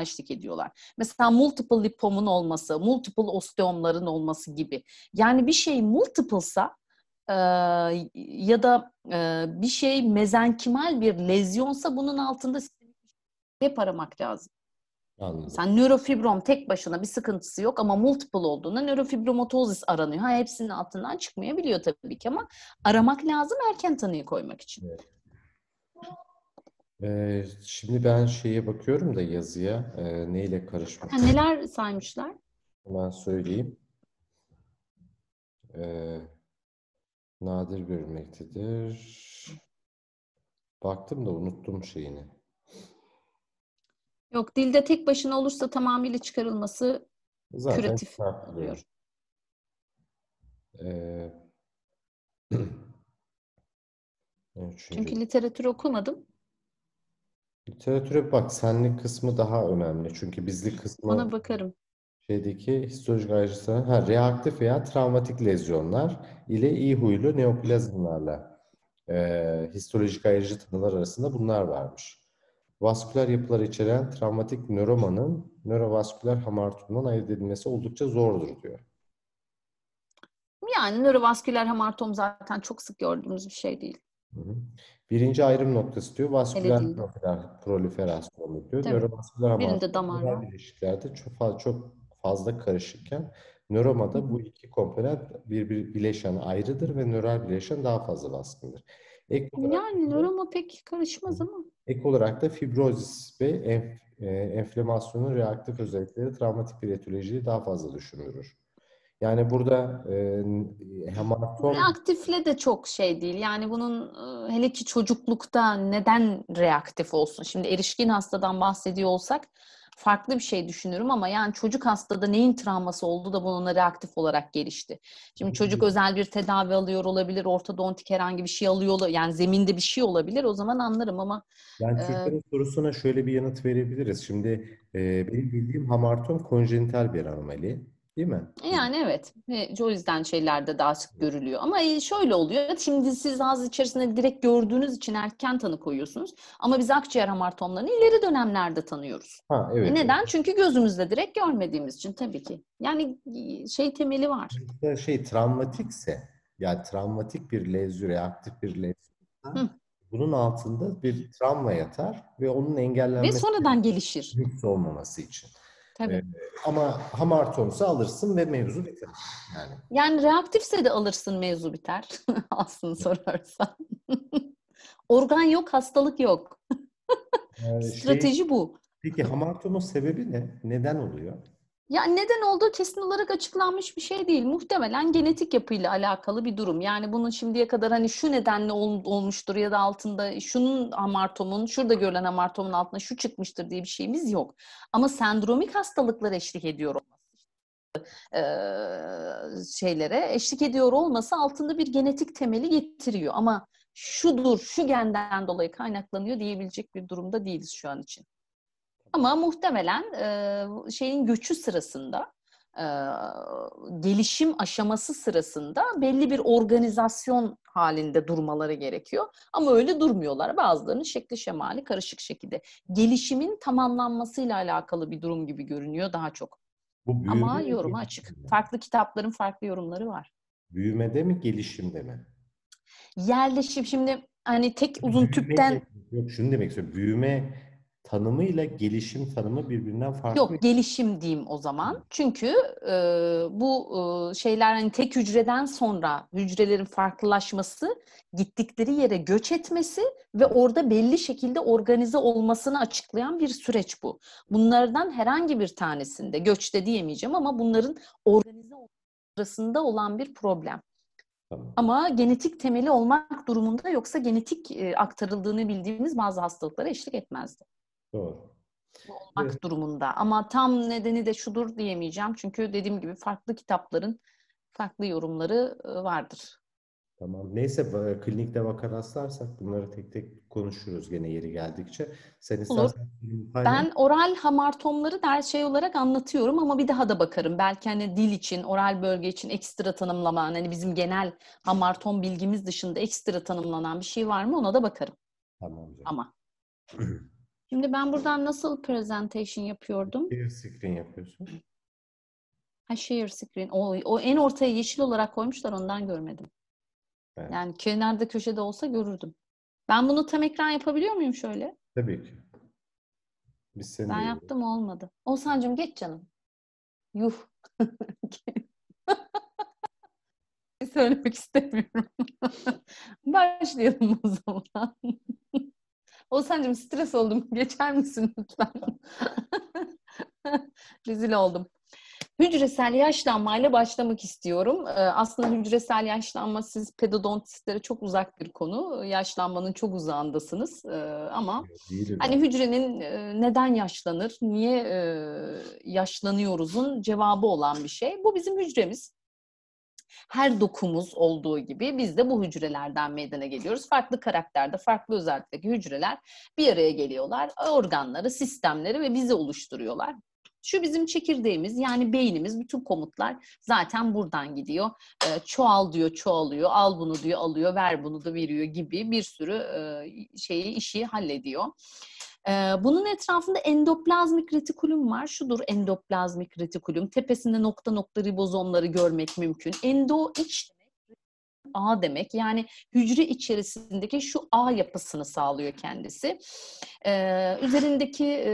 eşlik ediyorlar. Mesela multiple lipomun olması, multiple osteomların olması gibi. Yani bir şey multiple'sa e, ya da e, bir şey mezenkimal bir lezyonsa bunun altında hep şey aramak lazım. Anladım. Sen nörofibrom tek başına bir sıkıntısı yok ama multiple olduğunda nörofibromatozis aranıyor. Ha hepsinin altından çıkmayabiliyor tabii ki ama aramak lazım erken tanıyı koymak için. Evet şimdi ben şeye bakıyorum da yazıya neyle karışmış. Ha, neler saymışlar? Hemen söyleyeyim. Ee, nadir görülmektedir. Baktım da unuttum şeyini. Yok dilde tek başına olursa tamamıyla çıkarılması Zaten küratif oluyor. Ee, Çünkü Üçüncü. literatür okumadım. Literatüre bak senlik kısmı daha önemli. Çünkü bizlik kısmı Ona bakarım. şeydeki histolojik ayrıştırma. Ha, reaktif veya travmatik lezyonlar ile iyi huylu neoplazmalarla e, histolojik ayrıcı tanılar arasında bunlar varmış. Vasküler yapılar içeren travmatik nöromanın nörovasküler hamar ayırt edilmesi oldukça zordur diyor. Yani nörovasküler hamartom zaten çok sık gördüğümüz bir şey değil. Hı hı. Birinci ayrım noktası diyor. Vasküler Evet. proliferasyon diyor. Tabii. Nörovasküler ama Birinde damar var. çok fazla, çok fazla karışıkken nöromada bu iki komponent bir, bir bileşen ayrıdır ve nöral bileşen daha fazla baskındır. Ek olarak, Yani nöroma pek karışmaz ama. ek olarak da fibrozis ve enf- e, enflamasyonun reaktif özellikleri travmatik bir etiyolojiyi daha fazla düşündürür. Yani burada e, hematom... Reaktifle de çok şey değil. Yani bunun e, hele ki çocuklukta neden reaktif olsun? Şimdi erişkin hastadan bahsediyor olsak farklı bir şey düşünürüm ama yani çocuk hastada neyin travması oldu da bununla reaktif olarak gelişti. Şimdi çocuk özel bir tedavi alıyor olabilir, ortodontik herhangi bir şey alıyor olabilir, yani zeminde bir şey olabilir o zaman anlarım ama... Yani Türklerin e... sorusuna şöyle bir yanıt verebiliriz. Şimdi e, benim bildiğim hamartom konjenital bir anomali. Değil mi? Yani evet. O yüzden şeylerde daha sık görülüyor. Ama e, şöyle oluyor. Şimdi siz ağız içerisinde direkt gördüğünüz için erken tanı koyuyorsunuz. Ama biz akciğer hamartomlarını ileri dönemlerde tanıyoruz. Ha, evet. Neden? Evet. Çünkü gözümüzde direkt görmediğimiz için tabii ki. Yani şey temeli var. Şey travmatikse yani travmatik bir lezü, reaktif bir lezü. Bunun altında bir travma yatar ve onun engellenmesi ve sonradan gelişir. Lüks olmaması için. Tabii. Ee, ama hamartonsa alırsın ve mevzu biter. Yani, yani reaktifse de alırsın mevzu biter. Aslında sorarsan. Organ yok, hastalık yok. Strateji şey, bu. Peki hamartonun sebebi ne? Neden oluyor? Ya neden olduğu kesin olarak açıklanmış bir şey değil. Muhtemelen genetik yapıyla alakalı bir durum. Yani bunun şimdiye kadar hani şu nedenle ol, olmuştur ya da altında şunun amartomun, şurada görülen amartomun altında şu çıkmıştır diye bir şeyimiz yok. Ama sendromik hastalıklar eşlik ediyor e, şeylere eşlik ediyor olması altında bir genetik temeli getiriyor ama şudur, şu genden dolayı kaynaklanıyor diyebilecek bir durumda değiliz şu an için. Ama muhtemelen e, şeyin göçü sırasında e, gelişim aşaması sırasında belli bir organizasyon halinde durmaları gerekiyor. Ama öyle durmuyorlar. Bazılarının şekli şemali karışık şekilde. Gelişimin tamamlanmasıyla alakalı bir durum gibi görünüyor daha çok. Bu Ama yoruma açık. Mi? Farklı kitapların farklı yorumları var. Büyümede mi, gelişimde mi? Yerleşim şimdi hani tek uzun büyüme, tüpten... Yok şunu demek istiyorum. Büyüme tanımıyla gelişim tanımı birbirinden farklı. Yok gelişim diyeyim o zaman. Çünkü e, bu e, şeyler hani tek hücreden sonra hücrelerin farklılaşması, gittikleri yere göç etmesi ve orada belli şekilde organize olmasını açıklayan bir süreç bu. Bunlardan herhangi bir tanesinde göçte diyemeyeceğim ama bunların organize arasında olan bir problem. Ama genetik temeli olmak durumunda yoksa genetik aktarıldığını bildiğimiz bazı hastalıklara eşlik etmezdi. Doğru. Olmak evet. durumunda. Ama tam nedeni de şudur diyemeyeceğim. Çünkü dediğim gibi farklı kitapların farklı yorumları e, vardır. Tamam. Neyse klinikte vaka rastlarsak bunları tek tek konuşuruz gene yeri geldikçe. Sen istersen Ben oral hamartomları der şey olarak anlatıyorum ama bir daha da bakarım. Belki hani dil için, oral bölge için ekstra tanımlama, hani bizim genel hamartom bilgimiz dışında ekstra tanımlanan bir şey var mı ona da bakarım. Tamam. Ama Şimdi ben buradan nasıl presentation yapıyordum? Share screen yapıyorsun. Ha share screen. O, o en ortaya yeşil olarak koymuşlar ondan görmedim. Evet. Yani kenarda köşede olsa görürdüm. Ben bunu tam ekran yapabiliyor muyum şöyle? Tabii ki. Biz seni ben yaptım yaptım olmadı. Oğuzhan'cığım geç canım. Yuh. Söylemek istemiyorum. Başlayalım o zaman. Oğuzhan'cığım stres oldum. Geçer misin lütfen? Rezil oldum. Hücresel yaşlanmayla başlamak istiyorum. Ee, aslında hücresel yaşlanma siz pedodontistlere çok uzak bir konu. Yaşlanmanın çok uzağındasınız ee, ama Değilim. hani hücrenin e, neden yaşlanır, niye e, yaşlanıyoruzun cevabı olan bir şey. Bu bizim hücremiz her dokumuz olduğu gibi biz de bu hücrelerden meydana geliyoruz. Farklı karakterde, farklı özellikteki hücreler bir araya geliyorlar. Organları, sistemleri ve bizi oluşturuyorlar. Şu bizim çekirdeğimiz yani beynimiz bütün komutlar zaten buradan gidiyor. E, çoğal diyor çoğalıyor, al bunu diyor alıyor, ver bunu da veriyor gibi bir sürü e, şeyi işi hallediyor. Bunun etrafında endoplazmik retikulum var. Şudur endoplazmik retikulum. Tepesinde nokta nokta ribozomları görmek mümkün. Endo iç A demek. Yani hücre içerisindeki şu A yapısını sağlıyor kendisi. Ee, üzerindeki e,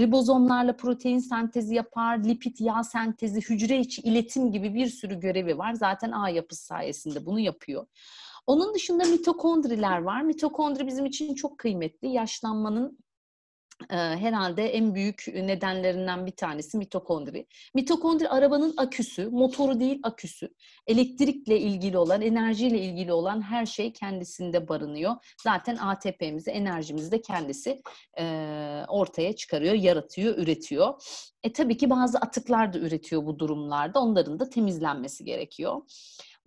ribozomlarla protein sentezi yapar, lipid yağ sentezi, hücre içi iletim gibi bir sürü görevi var. Zaten A yapısı sayesinde bunu yapıyor. Onun dışında mitokondriler var. Mitokondri bizim için çok kıymetli. Yaşlanmanın e, herhalde en büyük nedenlerinden bir tanesi mitokondri. Mitokondri arabanın aküsü, motoru değil aküsü. Elektrikle ilgili olan, enerjiyle ilgili olan her şey kendisinde barınıyor. Zaten ATP'mizi, enerjimizi de kendisi e, ortaya çıkarıyor, yaratıyor, üretiyor. E tabii ki bazı atıklar da üretiyor bu durumlarda. Onların da temizlenmesi gerekiyor.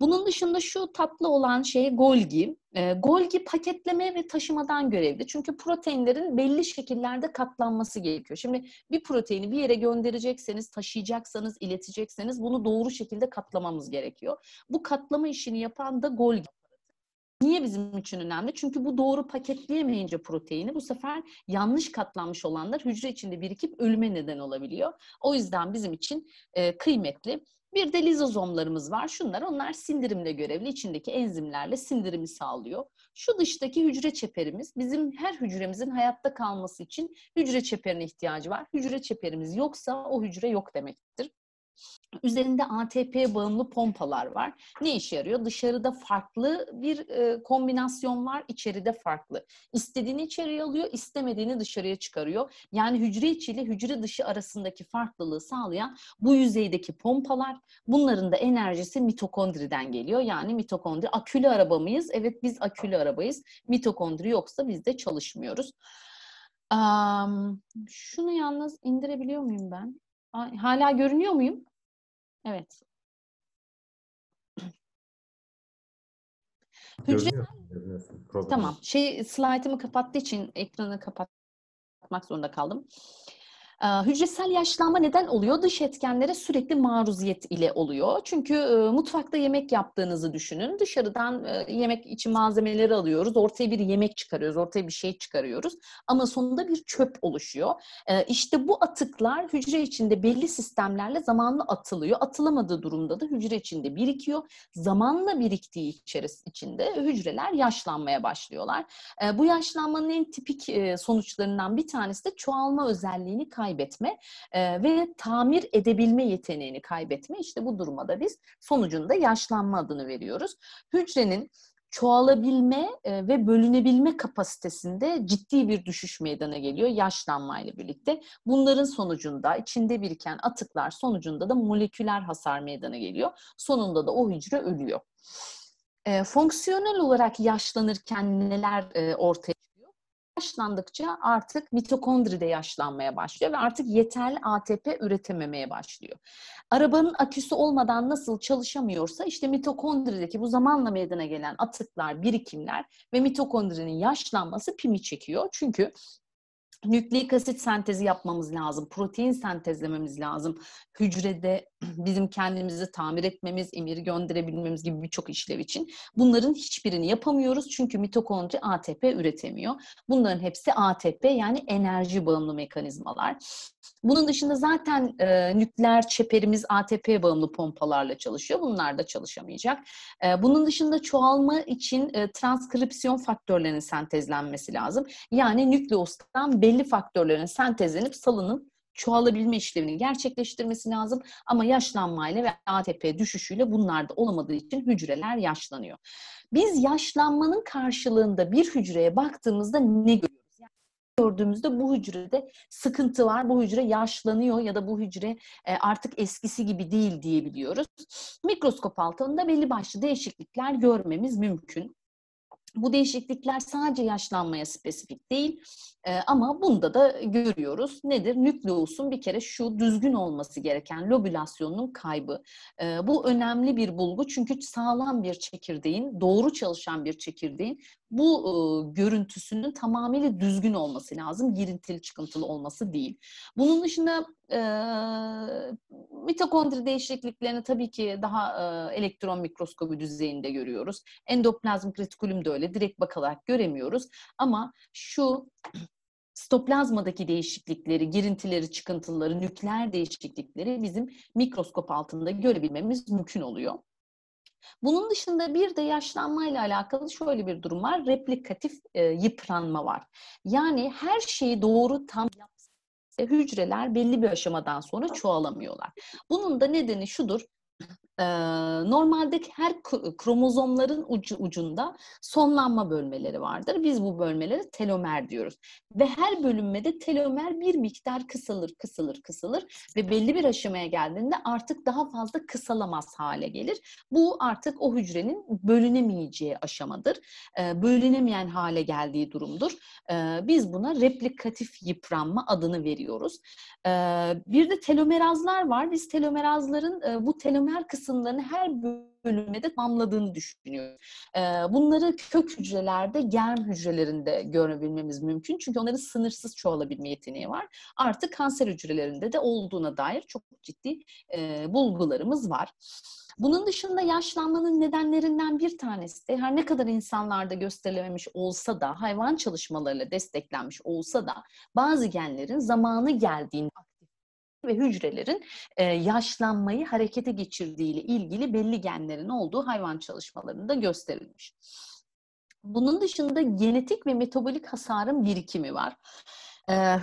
Bunun dışında şu tatlı olan şey Golgi. E, Golgi paketleme ve taşımadan görevli. Çünkü proteinlerin belli şekillerde katlanması gerekiyor. Şimdi bir proteini bir yere gönderecekseniz, taşıyacaksanız, iletecekseniz bunu doğru şekilde katlamamız gerekiyor. Bu katlama işini yapan da Golgi. Niye bizim için önemli? Çünkü bu doğru paketleyemeyince proteini bu sefer yanlış katlanmış olanlar hücre içinde birikip ölüme neden olabiliyor. O yüzden bizim için e, kıymetli. Bir de lizozomlarımız var. Şunlar onlar sindirimle görevli. İçindeki enzimlerle sindirimi sağlıyor. Şu dıştaki hücre çeperimiz bizim her hücremizin hayatta kalması için hücre çeperine ihtiyacı var. Hücre çeperimiz yoksa o hücre yok demektir. Üzerinde ATP bağımlı pompalar var. Ne işe yarıyor? Dışarıda farklı bir e, kombinasyon var, içeride farklı. İstediğini içeriye alıyor, istemediğini dışarıya çıkarıyor. Yani hücre içi ile hücre dışı arasındaki farklılığı sağlayan bu yüzeydeki pompalar, bunların da enerjisi mitokondriden geliyor. Yani mitokondri, akülü araba mıyız? Evet biz akülü arabayız. Mitokondri yoksa biz de çalışmıyoruz. Um, şunu yalnız indirebiliyor muyum ben? Hala görünüyor muyum? Evet. Hücre... Tamam. Şey slaytımı kapattığı için ekranı kapatmak zorunda kaldım. Hücresel yaşlanma neden oluyor? Dış etkenlere sürekli maruziyet ile oluyor. Çünkü mutfakta yemek yaptığınızı düşünün. Dışarıdan yemek için malzemeleri alıyoruz. Ortaya bir yemek çıkarıyoruz. Ortaya bir şey çıkarıyoruz. Ama sonunda bir çöp oluşuyor. İşte bu atıklar hücre içinde belli sistemlerle zamanla atılıyor. Atılamadığı durumda da hücre içinde birikiyor. Zamanla biriktiği içerisinde hücreler yaşlanmaya başlıyorlar. Bu yaşlanmanın en tipik sonuçlarından bir tanesi de çoğalma özelliğini kaybediyor kaybetme e, ve tamir edebilme yeteneğini kaybetme. İşte bu durumda biz sonucunda yaşlanma adını veriyoruz. Hücrenin çoğalabilme e, ve bölünebilme kapasitesinde ciddi bir düşüş meydana geliyor yaşlanmayla birlikte. Bunların sonucunda içinde biriken atıklar sonucunda da moleküler hasar meydana geliyor. Sonunda da o hücre ölüyor. E, fonksiyonel olarak yaşlanırken neler e, ortaya yaşlandıkça artık mitokondri de yaşlanmaya başlıyor ve artık yeterli ATP üretememeye başlıyor. Arabanın aküsü olmadan nasıl çalışamıyorsa işte mitokondrideki bu zamanla meydana gelen atıklar, birikimler ve mitokondrinin yaşlanması pimi çekiyor. Çünkü nükleik asit sentezi yapmamız lazım. Protein sentezlememiz lazım. Hücrede bizim kendimizi tamir etmemiz, emiri gönderebilmemiz gibi birçok işlev için. Bunların hiçbirini yapamıyoruz çünkü mitokondri ATP üretemiyor. Bunların hepsi ATP yani enerji bağımlı mekanizmalar. Bunun dışında zaten e, nükleer çeperimiz ATP bağımlı pompalarla çalışıyor. Bunlar da çalışamayacak. E, bunun dışında çoğalma için e, transkripsiyon faktörlerinin sentezlenmesi lazım. Yani nükleostan belli faktörlerin sentezlenip salının çoğalabilme işlevini gerçekleştirmesi lazım. Ama yaşlanmayla ve ATP düşüşüyle bunlar da olamadığı için hücreler yaşlanıyor. Biz yaşlanmanın karşılığında bir hücreye baktığımızda ne görüyoruz? gördüğümüzde bu hücrede sıkıntı var, bu hücre yaşlanıyor ya da bu hücre e, artık eskisi gibi değil diyebiliyoruz. Mikroskop altında belli başlı değişiklikler görmemiz mümkün. Bu değişiklikler sadece yaşlanmaya spesifik değil e, ama bunda da görüyoruz. Nedir? Nükleosun bir kere şu düzgün olması gereken lobülasyonun kaybı. E, bu önemli bir bulgu çünkü sağlam bir çekirdeğin, doğru çalışan bir çekirdeğin bu e, görüntüsünün tamamıyla düzgün olması lazım. Girintili çıkıntılı olması değil. Bunun dışında e, mitokondri değişikliklerini tabii ki daha e, elektron mikroskobu düzeyinde görüyoruz. Endoplazmik retikulum da öyle böyle direkt bakarak göremiyoruz. Ama şu stoplazmadaki değişiklikleri, girintileri, çıkıntıları, nükleer değişiklikleri bizim mikroskop altında görebilmemiz mümkün oluyor. Bunun dışında bir de yaşlanmayla alakalı şöyle bir durum var. Replikatif e, yıpranma var. Yani her şeyi doğru tam yapsa hücreler belli bir aşamadan sonra çoğalamıyorlar. Bunun da nedeni şudur normalde her kromozomların ucu ucunda sonlanma bölmeleri vardır. Biz bu bölmeleri telomer diyoruz. Ve her bölünmede telomer bir miktar kısalır, kısalır, kısalır ve belli bir aşamaya geldiğinde artık daha fazla kısalamaz hale gelir. Bu artık o hücrenin bölünemeyeceği aşamadır. bölünemeyen hale geldiği durumdur. biz buna replikatif yıpranma adını veriyoruz. bir de telomerazlar var. Biz telomerazların bu telomer kısa kısımlarını her bölümde de tamamladığını düşünüyoruz. bunları kök hücrelerde, germ hücrelerinde görebilmemiz mümkün. Çünkü onların sınırsız çoğalabilme yeteneği var. Artık kanser hücrelerinde de olduğuna dair çok ciddi bulgularımız var. Bunun dışında yaşlanmanın nedenlerinden bir tanesi de her ne kadar insanlarda gösterilememiş olsa da hayvan çalışmalarıyla desteklenmiş olsa da bazı genlerin zamanı geldiğinde ve hücrelerin e, yaşlanmayı harekete geçirdiği ile ilgili belli genlerin olduğu hayvan çalışmalarında gösterilmiş. Bunun dışında genetik ve metabolik hasarın birikimi var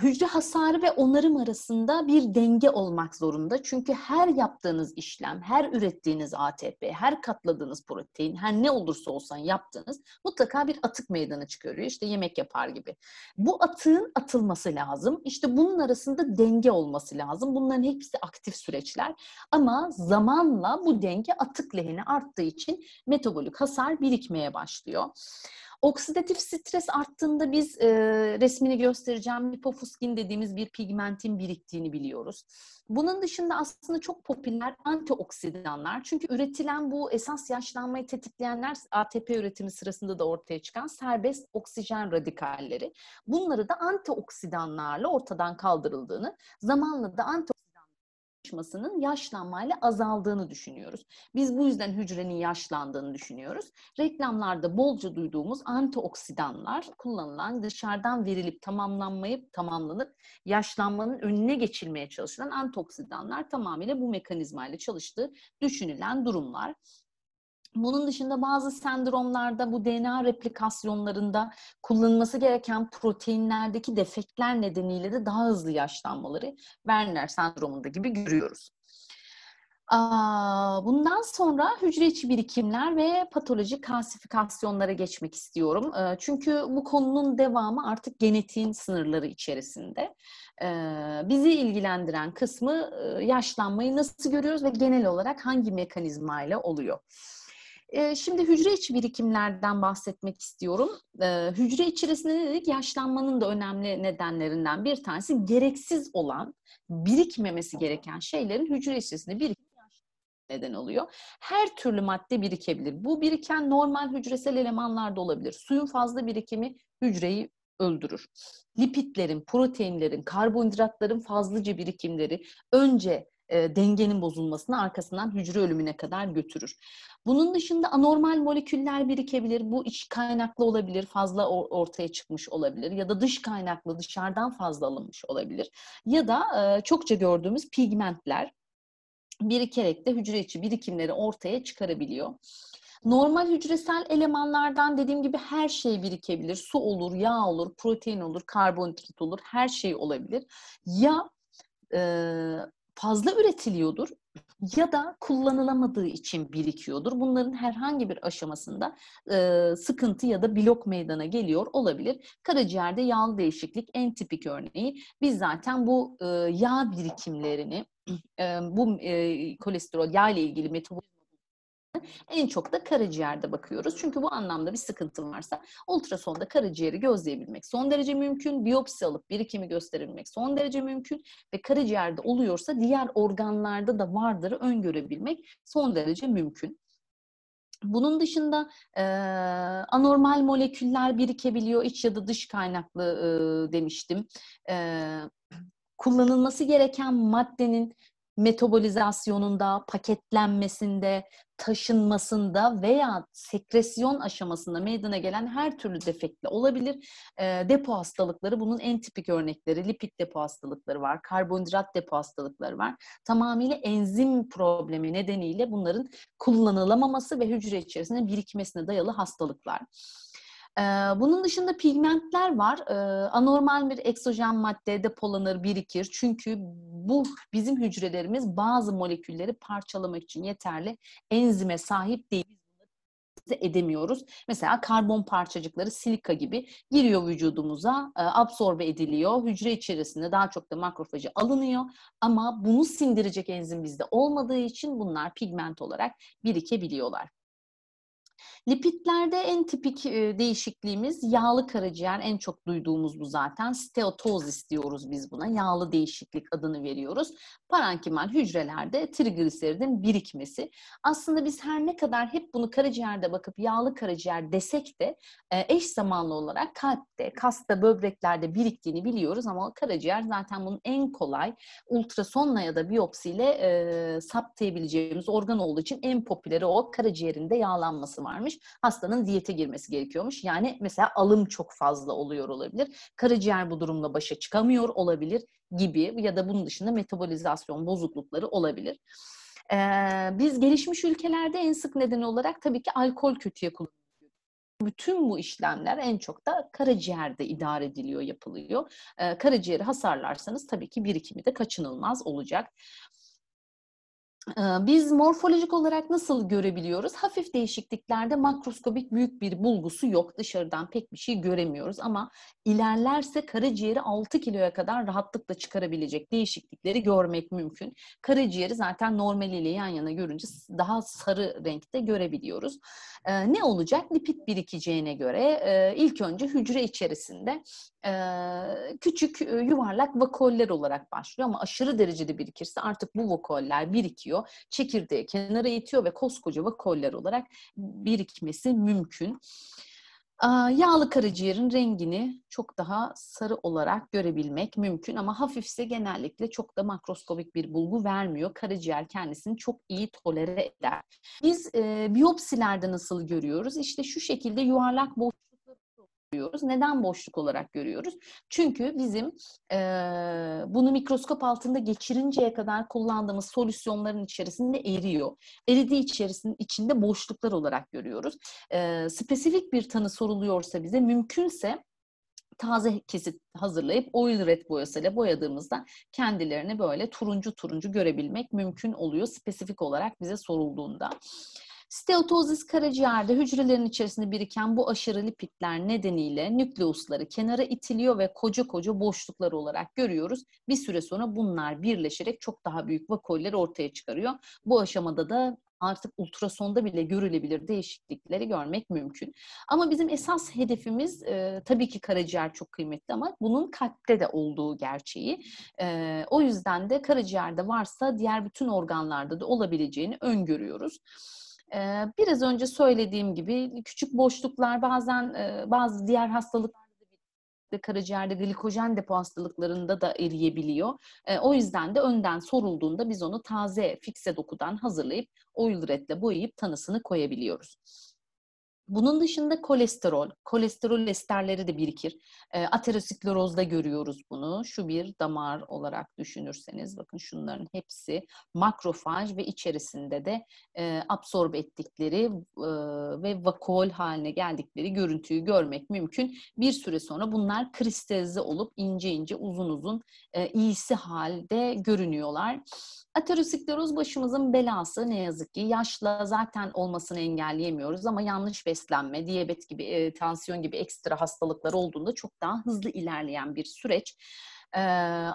hücre hasarı ve onarım arasında bir denge olmak zorunda. Çünkü her yaptığınız işlem, her ürettiğiniz ATP, her katladığınız protein, her ne olursa olsan yaptığınız mutlaka bir atık meydana çıkıyor İşte yemek yapar gibi. Bu atığın atılması lazım. İşte bunun arasında denge olması lazım. Bunların hepsi aktif süreçler. Ama zamanla bu denge atık lehine arttığı için metabolik hasar birikmeye başlıyor. Oksidatif stres arttığında biz e, resmini göstereceğim hipofuskin dediğimiz bir pigmentin biriktiğini biliyoruz. Bunun dışında aslında çok popüler antioksidanlar. Çünkü üretilen bu esas yaşlanmayı tetikleyenler ATP üretimi sırasında da ortaya çıkan serbest oksijen radikalleri. Bunları da antioksidanlarla ortadan kaldırıldığını, zamanla da anti oluşmasının yaşlanmayla azaldığını düşünüyoruz. Biz bu yüzden hücrenin yaşlandığını düşünüyoruz. Reklamlarda bolca duyduğumuz antioksidanlar kullanılan dışarıdan verilip tamamlanmayıp tamamlanıp yaşlanmanın önüne geçilmeye çalışılan antioksidanlar tamamıyla bu mekanizmayla çalıştığı düşünülen durumlar. Bunun dışında bazı sendromlarda bu DNA replikasyonlarında kullanılması gereken proteinlerdeki defektler nedeniyle de daha hızlı yaşlanmaları Werner sendromunda gibi görüyoruz. Bundan sonra hücre içi birikimler ve patolojik klasifikasyonlara geçmek istiyorum. Ee, çünkü bu konunun devamı artık genetiğin sınırları içerisinde. Ee, bizi ilgilendiren kısmı e, yaşlanmayı nasıl görüyoruz ve genel olarak hangi mekanizmayla oluyor? şimdi hücre içi birikimlerden bahsetmek istiyorum. hücre içerisinde dedik? Yaşlanmanın da önemli nedenlerinden bir tanesi gereksiz olan, birikmemesi gereken şeylerin hücre içerisinde birikim neden oluyor. Her türlü madde birikebilir. Bu biriken normal hücresel elemanlar da olabilir. Suyun fazla birikimi hücreyi öldürür. Lipitlerin, proteinlerin, karbonhidratların fazlaca birikimleri önce e, dengenin bozulmasını arkasından hücre ölümüne kadar götürür. Bunun dışında anormal moleküller birikebilir. Bu iç kaynaklı olabilir, fazla ortaya çıkmış olabilir ya da dış kaynaklı dışarıdan fazla alınmış olabilir. Ya da e, çokça gördüğümüz pigmentler birikerek de hücre içi birikimleri ortaya çıkarabiliyor. Normal hücresel elemanlardan dediğim gibi her şey birikebilir. Su olur, yağ olur, protein olur, karbonhidrat olur, her şey olabilir. Ya e, fazla üretiliyordur ya da kullanılamadığı için birikiyordur. Bunların herhangi bir aşamasında e, sıkıntı ya da blok meydana geliyor olabilir. Karaciğerde yağlı değişiklik en tipik örneği. Biz zaten bu e, yağ birikimlerini, e, bu e, kolesterol, yağ ile ilgili metabolizma en çok da karaciğerde bakıyoruz. Çünkü bu anlamda bir sıkıntı varsa ultrasonda karaciğeri gözleyebilmek son derece mümkün. Biyopsi alıp birikimi gösterebilmek son derece mümkün. Ve karaciğerde oluyorsa diğer organlarda da vardır öngörebilmek son derece mümkün. Bunun dışında e, anormal moleküller birikebiliyor iç ya da dış kaynaklı e, demiştim. E, kullanılması gereken maddenin metabolizasyonunda, paketlenmesinde, taşınmasında veya sekresyon aşamasında meydana gelen her türlü defektle olabilir. E, depo hastalıkları bunun en tipik örnekleri. Lipid depo hastalıkları var, karbonhidrat depo hastalıkları var. Tamamıyla enzim problemi nedeniyle bunların kullanılamaması ve hücre içerisinde birikmesine dayalı hastalıklar. Bunun dışında pigmentler var. Anormal bir eksojen madde depolanır, birikir. Çünkü bu bizim hücrelerimiz bazı molekülleri parçalamak için yeterli enzime sahip değil edemiyoruz. Mesela karbon parçacıkları silika gibi giriyor vücudumuza, e, absorbe ediliyor. Hücre içerisinde daha çok da makrofajı alınıyor ama bunu sindirecek enzim bizde olmadığı için bunlar pigment olarak birikebiliyorlar. Lipitlerde en tipik e, değişikliğimiz yağlı karaciğer. En çok duyduğumuz bu zaten. Steatoz istiyoruz biz buna. Yağlı değişiklik adını veriyoruz. Parankimal hücrelerde trigliseridin birikmesi. Aslında biz her ne kadar hep bunu karaciğerde bakıp yağlı karaciğer desek de e, eş zamanlı olarak kalpte, kasta, böbreklerde biriktiğini biliyoruz ama karaciğer zaten bunun en kolay ultrasonla ya da biyopsiyle e, saptayabileceğimiz organ olduğu için en popüleri o karaciğerinde yağlanması varmış gerekiyormuş. Hastanın diyete girmesi gerekiyormuş. Yani mesela alım çok fazla oluyor olabilir. Karaciğer bu durumla başa çıkamıyor olabilir gibi ya da bunun dışında metabolizasyon bozuklukları olabilir. Ee, biz gelişmiş ülkelerde en sık neden olarak tabii ki alkol kötüye kullanılıyor bütün bu işlemler en çok da karaciğerde idare ediliyor, yapılıyor. E, karaciğeri hasarlarsanız tabii ki birikimi de kaçınılmaz olacak biz morfolojik olarak nasıl görebiliyoruz? Hafif değişikliklerde makroskopik büyük bir bulgusu yok. Dışarıdan pek bir şey göremiyoruz ama ilerlerse karaciğeri 6 kiloya kadar rahatlıkla çıkarabilecek değişiklikleri görmek mümkün. Karaciğeri zaten normaliyle yan yana görünce daha sarı renkte görebiliyoruz. Ne olacak? Lipid birikeceğine göre ilk önce hücre içerisinde küçük yuvarlak vakoller olarak başlıyor ama aşırı derecede birikirse artık bu vakoller birikiyor. Çekirdeği kenara itiyor ve koskoca vakoller olarak birikmesi mümkün. Yağlı karaciğerin rengini çok daha sarı olarak görebilmek mümkün ama hafifse genellikle çok da makroskopik bir bulgu vermiyor. Karaciğer kendisini çok iyi tolere eder. Biz e, biyopsilerde nasıl görüyoruz? İşte şu şekilde yuvarlak boşluk görüyoruz? Neden boşluk olarak görüyoruz? Çünkü bizim e, bunu mikroskop altında geçirinceye kadar kullandığımız solüsyonların içerisinde eriyor. Eridiği içerisinde içinde boşluklar olarak görüyoruz. E, spesifik bir tanı soruluyorsa bize mümkünse taze kesit hazırlayıp oil red boyasıyla boyadığımızda kendilerini böyle turuncu turuncu görebilmek mümkün oluyor spesifik olarak bize sorulduğunda. Steatozis karaciğerde hücrelerin içerisinde biriken bu aşırı lipitler nedeniyle nükleusları kenara itiliyor ve koca koca boşluklar olarak görüyoruz. Bir süre sonra bunlar birleşerek çok daha büyük vakoller ortaya çıkarıyor. Bu aşamada da artık ultrasonda bile görülebilir değişiklikleri görmek mümkün. Ama bizim esas hedefimiz e, tabii ki karaciğer çok kıymetli ama bunun kalpte de olduğu gerçeği. E, o yüzden de karaciğerde varsa diğer bütün organlarda da olabileceğini öngörüyoruz. Biraz önce söylediğim gibi küçük boşluklar bazen bazı diğer hastalık özellikle karaciğerde glikojen depo hastalıklarında da eriyebiliyor. o yüzden de önden sorulduğunda biz onu taze fikse dokudan hazırlayıp oil retle boyayıp tanısını koyabiliyoruz. Bunun dışında kolesterol, kolesterol esterleri de birikir. E, ee, aterosiklerozda görüyoruz bunu. Şu bir damar olarak düşünürseniz bakın şunların hepsi makrofaj ve içerisinde de e, absorbe ettikleri e, ve vakuol haline geldikleri görüntüyü görmek mümkün. Bir süre sonra bunlar kristalize olup ince ince uzun uzun e, iyisi halde görünüyorlar. Ateroskleroz başımızın belası ne yazık ki. Yaşla zaten olmasını engelleyemiyoruz ama yanlış beslenme, diyabet gibi, e, tansiyon gibi ekstra hastalıklar olduğunda çok daha hızlı ilerleyen bir süreç. E,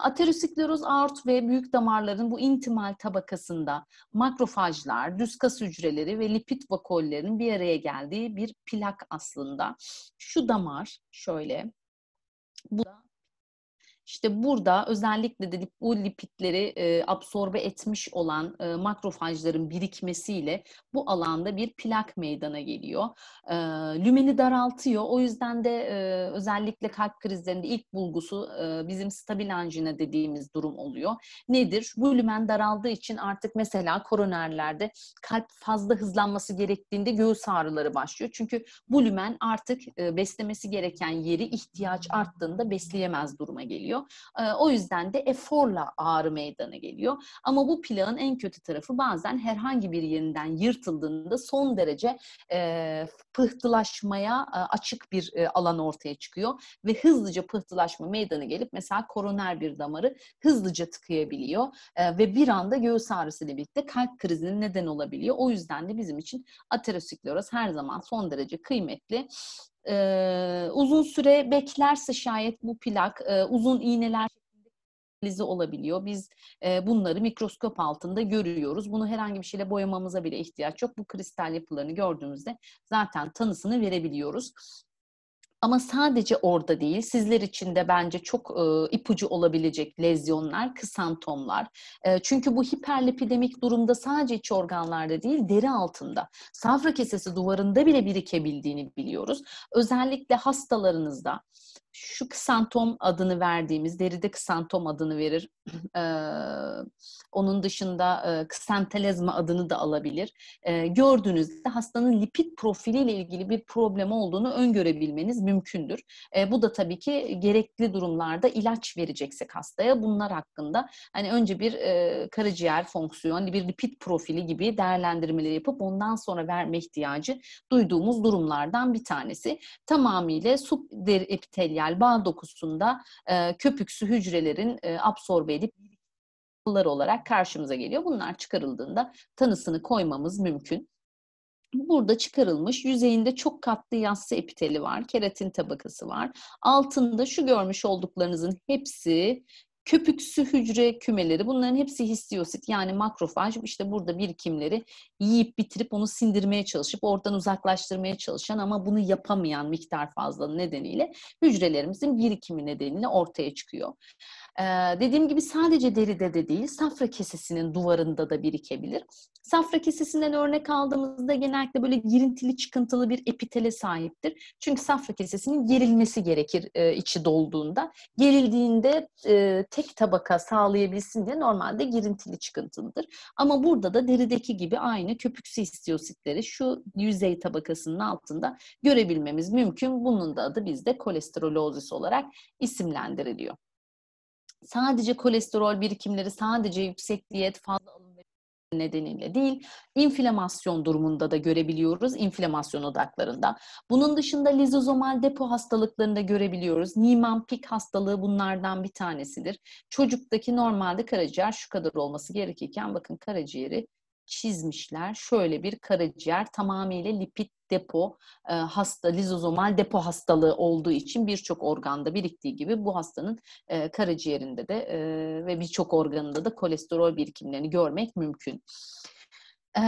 ateroskleroz aort ve büyük damarların bu intimal tabakasında makrofajlar, düz kas hücreleri ve lipid vakollerin bir araya geldiği bir plak aslında. Şu damar şöyle, bu da işte burada özellikle de bu lipitleri e, absorbe etmiş olan e, makrofajların birikmesiyle bu alanda bir plak meydana geliyor. E, lümeni daraltıyor. O yüzden de özellikle kalp krizlerinde ilk bulgusu e, bizim stabil anjina dediğimiz durum oluyor. Nedir? Bu lümen daraldığı için artık mesela koronerlerde kalp fazla hızlanması gerektiğinde göğüs ağrıları başlıyor. Çünkü bu lümen artık beslemesi gereken yeri ihtiyaç arttığında besleyemez duruma geliyor gerekiyor. Ee, o yüzden de eforla ağrı meydana geliyor. Ama bu plağın en kötü tarafı bazen herhangi bir yerinden yırtıldığında son derece e, pıhtılaşmaya e, açık bir e, alan ortaya çıkıyor ve hızlıca pıhtılaşma meydana gelip mesela koroner bir damarı hızlıca tıkayabiliyor ve bir anda göğüs ağrısı ile birlikte kalp krizinin neden olabiliyor. O yüzden de bizim için ateroskleroz her zaman son derece kıymetli e, uzun süre beklerse şayet bu plak e, uzun iğneler şeklinde olabiliyor. Biz e, bunları mikroskop altında görüyoruz. Bunu herhangi bir şeyle boyamamıza bile ihtiyaç yok. Bu kristal yapılarını gördüğümüzde zaten tanısını verebiliyoruz. Ama sadece orada değil, sizler için de bence çok e, ipucu olabilecek lezyonlar, kısantomlar. E, çünkü bu hiperlipidemik durumda sadece iç organlarda değil, deri altında, safra kesesi duvarında bile birikebildiğini biliyoruz. Özellikle hastalarınızda, şu ksantom adını verdiğimiz, deride ksantom adını verir. E, onun dışında e, ksantelezma adını da alabilir. E, gördüğünüzde hastanın lipid profiliyle ilgili bir problem olduğunu öngörebilmeniz mümkündür. E, bu da tabii ki gerekli durumlarda ilaç vereceksek hastaya bunlar hakkında hani önce bir e, karaciğer fonksiyon, bir lipid profili gibi değerlendirmeleri yapıp ondan sonra verme ihtiyacı duyduğumuz durumlardan bir tanesi. Tamamıyla subderiptelyal epitelial bağ dokusunda e, köpüksü hücrelerin e, absorbe edip yollar olarak karşımıza geliyor. Bunlar çıkarıldığında tanısını koymamız mümkün. Burada çıkarılmış yüzeyinde çok katlı yassı epiteli var, keratin tabakası var. Altında şu görmüş olduklarınızın hepsi Köpüksü hücre kümeleri bunların hepsi histiyosit yani makrofaj işte burada birikimleri yiyip bitirip onu sindirmeye çalışıp oradan uzaklaştırmaya çalışan ama bunu yapamayan miktar fazla nedeniyle hücrelerimizin birikimi nedeniyle ortaya çıkıyor. Ee, dediğim gibi sadece deride de değil, safra kesesinin duvarında da birikebilir. Safra kesesinden örnek aldığımızda genellikle böyle girintili çıkıntılı bir epitele sahiptir. Çünkü safra kesesinin gerilmesi gerekir e, içi dolduğunda. Gerildiğinde e, tek tabaka sağlayabilsin diye normalde girintili çıkıntılıdır. Ama burada da derideki gibi aynı köpüksü histiyositleri şu yüzey tabakasının altında görebilmemiz mümkün. Bunun da adı bizde kolesterolozis olarak isimlendiriliyor. Sadece kolesterol birikimleri, sadece yüksek diyet, fazla nedeniyle değil, inflamasyon durumunda da görebiliyoruz inflamasyon odaklarında. Bunun dışında lizozomal depo hastalıklarında görebiliyoruz. Niemann-Pick hastalığı bunlardan bir tanesidir. Çocuktaki normalde karaciğer şu kadar olması gerekirken bakın karaciğeri çizmişler. Şöyle bir karaciğer tamamıyla lipid depo e, hasta lizozomal depo hastalığı olduğu için birçok organda biriktiği gibi bu hastanın e, karaciğerinde de e, ve birçok organında da kolesterol birikimlerini görmek mümkün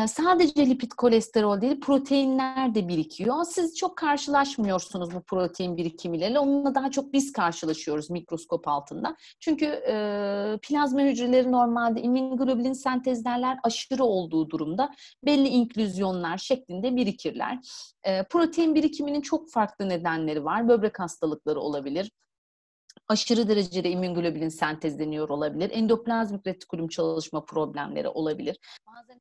sadece lipid kolesterol değil proteinler de birikiyor. Siz çok karşılaşmıyorsunuz bu protein birikimleriyle. Onunla daha çok biz karşılaşıyoruz mikroskop altında. Çünkü e, plazma hücreleri normalde immunoglobulin sentezlerler aşırı olduğu durumda belli inklüzyonlar şeklinde birikirler. E, protein birikiminin çok farklı nedenleri var. Böbrek hastalıkları olabilir aşırı derecede immünoglobulin sentezleniyor olabilir. Endoplazmik retikulum çalışma problemleri olabilir. Bazen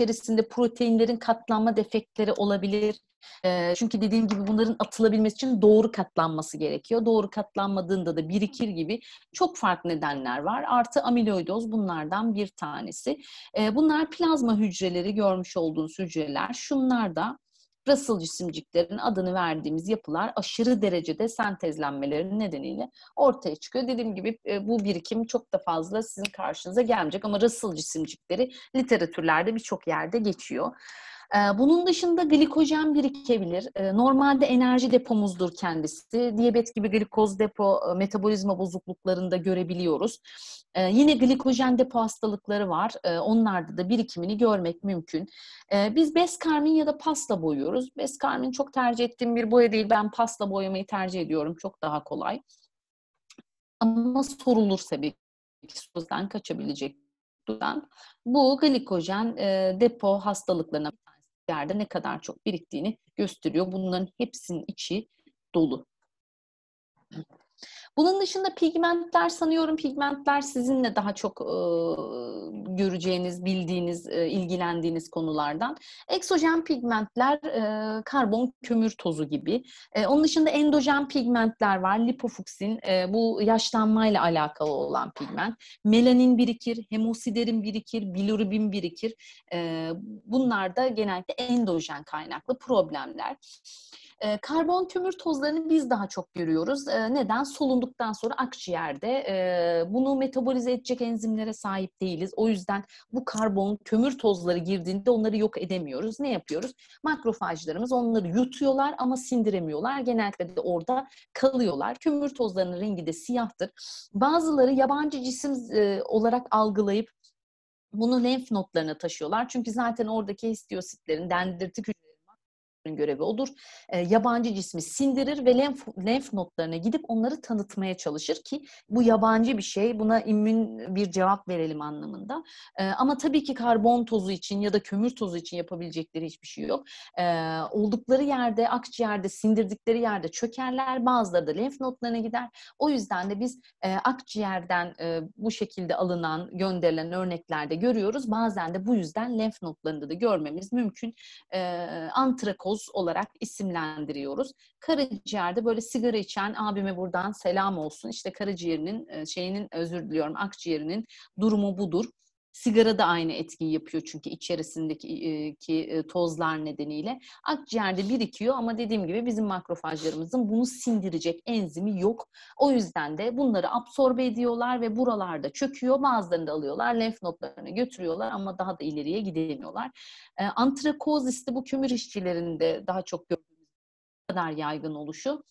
içerisinde proteinlerin katlanma defektleri olabilir. çünkü dediğim gibi bunların atılabilmesi için doğru katlanması gerekiyor. Doğru katlanmadığında da birikir gibi çok farklı nedenler var. Artı amiloidoz bunlardan bir tanesi. bunlar plazma hücreleri görmüş olduğunuz hücreler. Şunlar da Russell cisimciklerin adını verdiğimiz yapılar aşırı derecede sentezlenmelerinin nedeniyle ortaya çıkıyor. Dediğim gibi e, bu birikim çok da fazla sizin karşınıza gelmeyecek ama Russell cisimcikleri literatürlerde birçok yerde geçiyor. Ee, bunun dışında glikojen birikebilir. Ee, normalde enerji depomuzdur kendisi. Diyabet gibi glikoz depo e, metabolizma bozukluklarında görebiliyoruz. Ee, yine glikojen depo hastalıkları var. Onlarda da birikimini görmek mümkün. Biz beskarmin ya da pasta boyuyoruz. Beskarmin çok tercih ettiğim bir boya değil. Ben pasta boyamayı tercih ediyorum. Çok daha kolay. Ama sorulur tabii ki sözden kaçabilecek bu glikojen e, depo hastalıklarına miktarda ne kadar çok biriktiğini gösteriyor. Bunların hepsinin içi dolu. Bunun dışında pigmentler sanıyorum pigmentler sizinle daha çok e, göreceğiniz, bildiğiniz, e, ilgilendiğiniz konulardan. Eksojen pigmentler e, karbon kömür tozu gibi. E, onun dışında endojen pigmentler var. Lipofuksin e, bu yaşlanmayla alakalı olan pigment. Melanin birikir, hemosiderin birikir, bilirubin birikir. E, bunlar da genellikle endojen kaynaklı problemler karbon kömür tozlarını biz daha çok görüyoruz. neden? Solunduktan sonra akciğerde bunu metabolize edecek enzimlere sahip değiliz. O yüzden bu karbon kömür tozları girdiğinde onları yok edemiyoruz. Ne yapıyoruz? Makrofajlarımız onları yutuyorlar ama sindiremiyorlar. Genellikle de orada kalıyorlar. Kömür tozlarının rengi de siyahtır. Bazıları yabancı cisim olarak algılayıp bunu lenf notlarına taşıyorlar. Çünkü zaten oradaki histiyositlerin, dendritik hücre görevi odur. E, yabancı cismi sindirir ve lenf, lenf notlarına gidip onları tanıtmaya çalışır ki bu yabancı bir şey, buna immün bir cevap verelim anlamında. E, ama tabii ki karbon tozu için ya da kömür tozu için yapabilecekleri hiçbir şey yok. E, oldukları yerde, akciğerde, sindirdikleri yerde çökerler, bazıları da lenf notlarına gider. O yüzden de biz e, akciğerden e, bu şekilde alınan, gönderilen örneklerde görüyoruz. Bazen de bu yüzden lenf notlarında da görmemiz mümkün. E, antrakol menopoz olarak isimlendiriyoruz. Karaciğerde böyle sigara içen abime buradan selam olsun. İşte karaciğerinin e, şeyinin özür diliyorum akciğerinin durumu budur Sigara da aynı etkiyi yapıyor çünkü içerisindeki e, ki e, tozlar nedeniyle. Akciğerde birikiyor ama dediğim gibi bizim makrofajlarımızın bunu sindirecek enzimi yok. O yüzden de bunları absorbe ediyorlar ve buralarda çöküyor. Bazılarını da alıyorlar, lenf notlarını götürüyorlar ama daha da ileriye gidemiyorlar. E, antrakoz bu kömür işçilerinde daha çok gördüğümüz kadar yaygın oluşu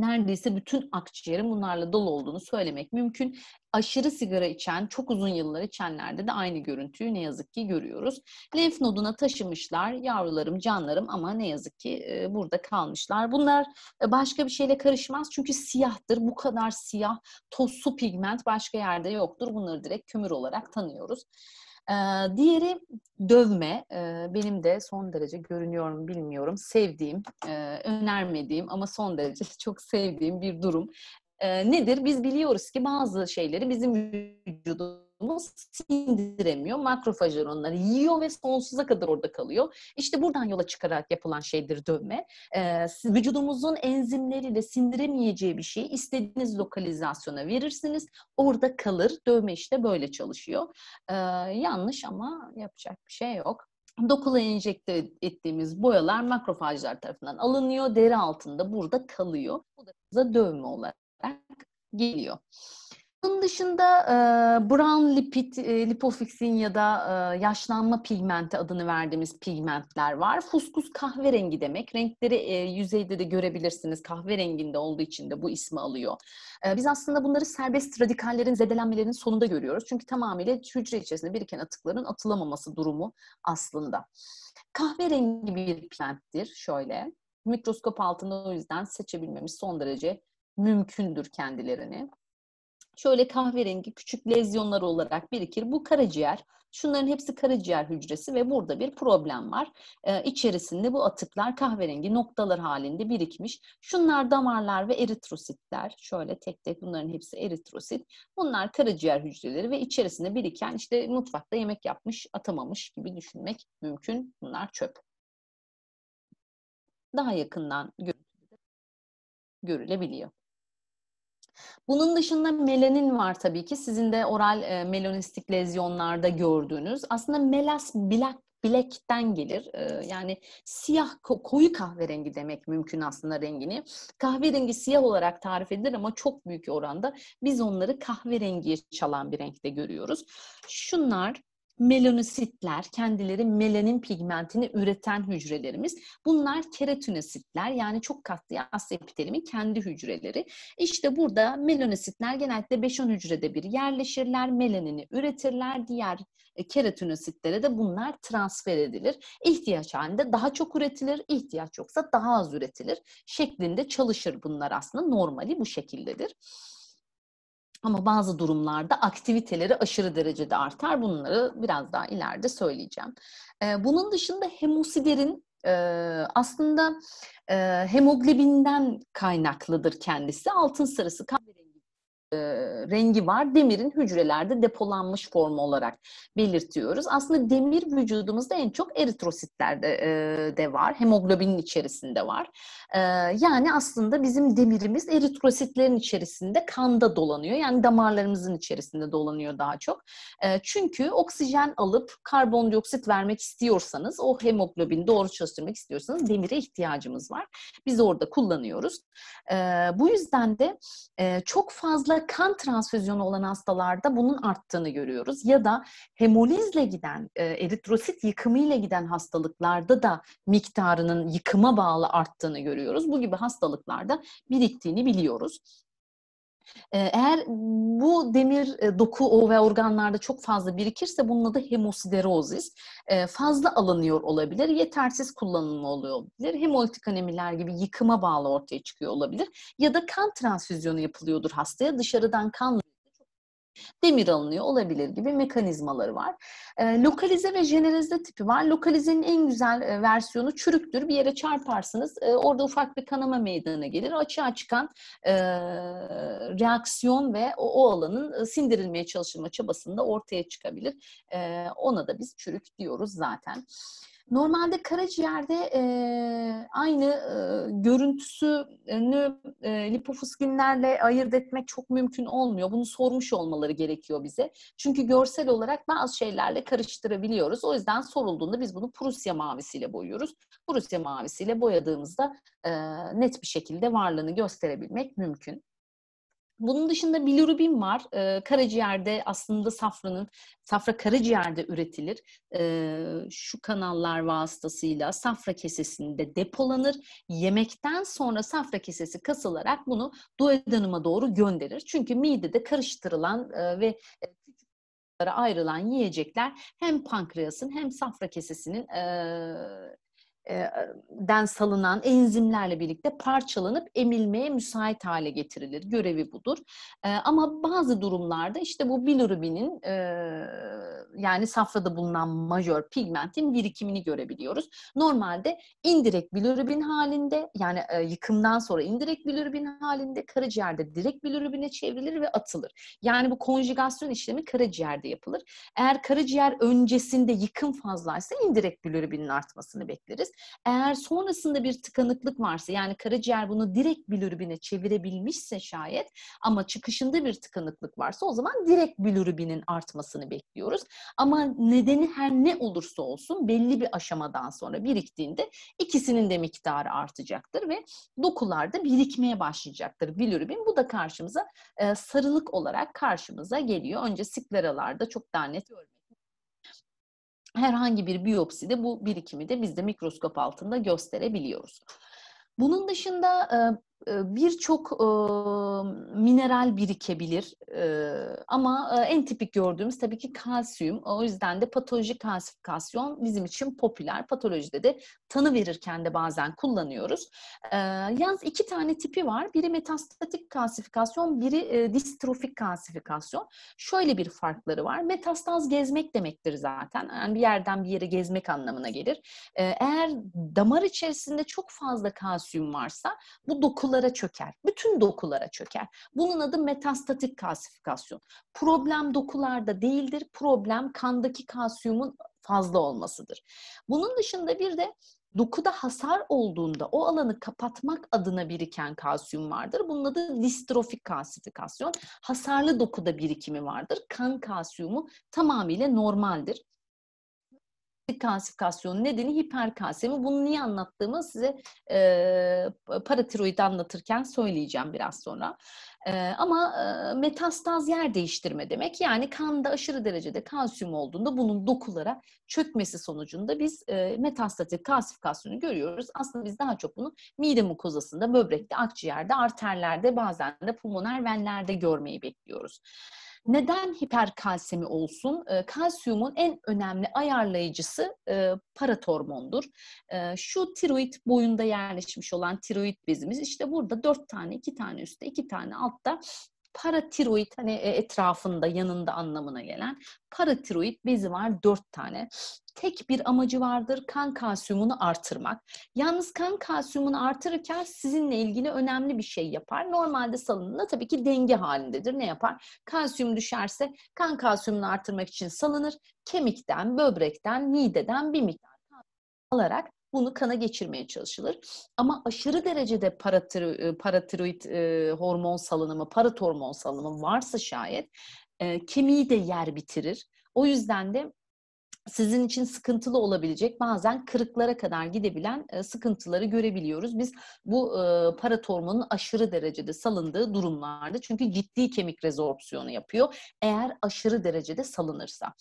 neredeyse bütün akciğerin bunlarla dolu olduğunu söylemek mümkün. Aşırı sigara içen, çok uzun yıllar içenlerde de aynı görüntüyü ne yazık ki görüyoruz. Lenf noduna taşımışlar, yavrularım, canlarım ama ne yazık ki e, burada kalmışlar. Bunlar e, başka bir şeyle karışmaz çünkü siyahtır. Bu kadar siyah, toz pigment başka yerde yoktur. Bunları direkt kömür olarak tanıyoruz. Diğeri dövme. Benim de son derece görünüyor mu bilmiyorum. Sevdiğim, önermediğim ama son derece çok sevdiğim bir durum. Nedir? Biz biliyoruz ki bazı şeyleri bizim vücudumuz bunu sindiremiyor. Makrofajlar onları yiyor ve sonsuza kadar orada kalıyor. İşte buradan yola çıkarak yapılan şeydir dövme. Ee, vücudumuzun enzimleriyle sindiremeyeceği bir şeyi istediğiniz lokalizasyona verirsiniz. Orada kalır. Dövme işte böyle çalışıyor. Ee, yanlış ama yapacak bir şey yok. Dokula enjekte ettiğimiz boyalar makrofajlar tarafından alınıyor. Deri altında burada kalıyor. Bu da dövme olarak geliyor. Bunun dışında e, brown lipid, e, lipofixin ya da e, yaşlanma pigmenti adını verdiğimiz pigmentler var. Fuskus kahverengi demek. Renkleri e, yüzeyde de görebilirsiniz. Kahverenginde olduğu için de bu ismi alıyor. E, biz aslında bunları serbest radikallerin zedelenmelerinin sonunda görüyoruz. Çünkü tamamıyla hücre içerisinde biriken atıkların atılamaması durumu aslında. Kahverengi bir pigmenttir şöyle. Mikroskop altında o yüzden seçebilmemiz son derece mümkündür kendilerini şöyle kahverengi küçük lezyonlar olarak birikir. Bu karaciğer. Şunların hepsi karaciğer hücresi ve burada bir problem var. Ee, içerisinde bu atıklar kahverengi noktalar halinde birikmiş. Şunlar damarlar ve eritrositler. Şöyle tek tek bunların hepsi eritrosit. Bunlar karaciğer hücreleri ve içerisinde biriken işte mutfakta yemek yapmış, atamamış gibi düşünmek mümkün. Bunlar çöp. Daha yakından görülebiliyor. Bunun dışında melanin var tabii ki. Sizin de oral e, melonistik lezyonlarda gördüğünüz. Aslında melas bilak bilekten gelir. E, yani siyah koyu kahverengi demek mümkün aslında rengini. Kahverengi siyah olarak tarif edilir ama çok büyük oranda biz onları kahverengiye çalan bir renkte görüyoruz. Şunlar melanositler, kendileri melanin pigmentini üreten hücrelerimiz. Bunlar keratinositler yani çok katlı yas epitelimin kendi hücreleri. İşte burada melanositler genellikle 5-10 hücrede bir yerleşirler, melanini üretirler. Diğer e, keratinositlere de bunlar transfer edilir. İhtiyaç halinde daha çok üretilir, ihtiyaç yoksa daha az üretilir şeklinde çalışır bunlar aslında normali bu şekildedir. Ama bazı durumlarda aktiviteleri aşırı derecede artar. Bunları biraz daha ileride söyleyeceğim. Ee, bunun dışında hemosiderin e, aslında e, hemoglobinden kaynaklıdır kendisi. Altın sarısı kahverengi e, rengi var. Demirin hücrelerde depolanmış formu olarak belirtiyoruz. Aslında demir vücudumuzda en çok eritrositlerde e, de var. Hemoglobinin içerisinde var. E, yani aslında bizim demirimiz eritrositlerin içerisinde kanda dolanıyor. Yani damarlarımızın içerisinde dolanıyor daha çok. E, çünkü oksijen alıp karbondioksit vermek istiyorsanız o hemoglobin doğru çalıştırmak istiyorsanız demire ihtiyacımız var. Biz orada kullanıyoruz. E, bu yüzden de e, çok fazla kan transfüzyonu olan hastalarda bunun arttığını görüyoruz. Ya da hemolizle giden, e, eritrosit yıkımıyla giden hastalıklarda da miktarının yıkıma bağlı arttığını görüyoruz. Bu gibi hastalıklarda biriktiğini biliyoruz. Eğer bu demir doku o ve organlarda çok fazla birikirse bunun adı hemosiderozis. Fazla alınıyor olabilir, yetersiz kullanımı oluyor olabilir. Hemolitik anemiler gibi yıkıma bağlı ortaya çıkıyor olabilir. Ya da kan transfüzyonu yapılıyordur hastaya, dışarıdan kan demir alınıyor olabilir gibi mekanizmaları var. E, lokalize ve jeneralize tipi var. Lokalizenin en güzel e, versiyonu çürüktür. Bir yere çarparsınız. E, orada ufak bir kanama meydana gelir. Açığa çıkan e, reaksiyon ve o, o alanın sindirilmeye çalışılma çabasında ortaya çıkabilir. E, ona da biz çürük diyoruz zaten. Normalde karaciğerde e, aynı e, görüntüsünü e, lipofuskinlerle ayırt etmek çok mümkün olmuyor. Bunu sormuş olmaları gerekiyor bize. Çünkü görsel olarak bazı şeylerle karıştırabiliyoruz. O yüzden sorulduğunda biz bunu Prusya mavisiyle boyuyoruz. Prusya mavisiyle boyadığımızda e, net bir şekilde varlığını gösterebilmek mümkün. Bunun dışında bilirubin var. Ee, karaciğerde aslında safranın, safra karaciğerde üretilir. Ee, şu kanallar vasıtasıyla safra kesesinde depolanır. Yemekten sonra safra kesesi kasılarak bunu duodenuma doğru gönderir. Çünkü midede karıştırılan e, ve e, ayrılan yiyecekler hem pankreasın hem safra kesesinin e, e, den salınan enzimlerle birlikte parçalanıp emilmeye müsait hale getirilir. Görevi budur. E, ama bazı durumlarda işte bu bilirubinin e, yani safrada bulunan majör pigmentin birikimini görebiliyoruz. Normalde indirek bilirubin halinde yani yıkımdan sonra indirek bilirubin halinde karaciğerde direkt bilirubine çevrilir ve atılır. Yani bu konjugasyon işlemi karaciğerde yapılır. Eğer karaciğer öncesinde yıkım fazlaysa indirek bilirubinin artmasını bekleriz. Eğer sonrasında bir tıkanıklık varsa yani karaciğer bunu direkt bilirubine çevirebilmişse şayet ama çıkışında bir tıkanıklık varsa o zaman direkt bilirubinin artmasını bekliyoruz. Ama nedeni her ne olursa olsun belli bir aşamadan sonra biriktiğinde ikisinin de miktarı artacaktır ve dokularda birikmeye başlayacaktır bilirubin. Bu da karşımıza e, sarılık olarak karşımıza geliyor. Önce sikleralarda çok daha net görmek herhangi bir biyopside bu birikimi de biz de mikroskop altında gösterebiliyoruz. Bunun dışında birçok e, mineral birikebilir e, ama e, en tipik gördüğümüz tabii ki kalsiyum. O yüzden de patolojik kalsifikasyon bizim için popüler. Patolojide de tanı verirken de bazen kullanıyoruz. E, yalnız iki tane tipi var. Biri metastatik kalsifikasyon, biri e, distrofik kalsifikasyon. Şöyle bir farkları var. Metastaz gezmek demektir zaten. Yani bir yerden bir yere gezmek anlamına gelir. E, eğer damar içerisinde çok fazla kalsiyum varsa bu dokul dokulara çöker. Bütün dokulara çöker. Bunun adı metastatik kalsifikasyon. Problem dokularda değildir. Problem kandaki kalsiyumun fazla olmasıdır. Bunun dışında bir de dokuda hasar olduğunda o alanı kapatmak adına biriken kalsiyum vardır. Bunun adı distrofik kalsifikasyon. Hasarlı dokuda birikimi vardır. Kan kalsiyumu tamamıyla normaldir hiperkalsifikasyonun nedeni hiperkalsemi. Bunu niye anlattığımı size e, paratiroidi anlatırken söyleyeceğim biraz sonra. E, ama e, metastaz yer değiştirme demek. Yani kanda aşırı derecede kalsiyum olduğunda bunun dokulara çökmesi sonucunda biz e, metastatik kalsifikasyonu görüyoruz. Aslında biz daha çok bunu mide mukozasında, böbrekte, akciğerde, arterlerde, bazen de pulmoner venlerde görmeyi bekliyoruz. Neden hiperkalsemi olsun? Ee, kalsiyumun en önemli ayarlayıcısı e, paratormondur. Ee, şu tiroid boyunda yerleşmiş olan tiroid bezimiz işte burada dört tane, iki tane üstte, iki tane altta paratiroid hani e, etrafında yanında anlamına gelen paratiroid bezi var dört tane tek bir amacı vardır kan kalsiyumunu artırmak. Yalnız kan kalsiyumunu artırırken sizinle ilgili önemli bir şey yapar. Normalde salınımda tabii ki denge halindedir. Ne yapar? Kalsiyum düşerse kan kalsiyumunu artırmak için salınır. Kemikten, böbrekten, mideden bir miktar alarak bunu kana geçirmeye çalışılır. Ama aşırı derecede paratiro, e, paratiroid e, hormon salınımı, paratormon salınımı varsa şayet e, kemiği de yer bitirir. O yüzden de sizin için sıkıntılı olabilecek bazen kırıklara kadar gidebilen e, sıkıntıları görebiliyoruz. Biz bu e, para tormanın aşırı derecede salındığı durumlarda çünkü ciddi kemik rezorpsiyonu yapıyor eğer aşırı derecede salınırsa.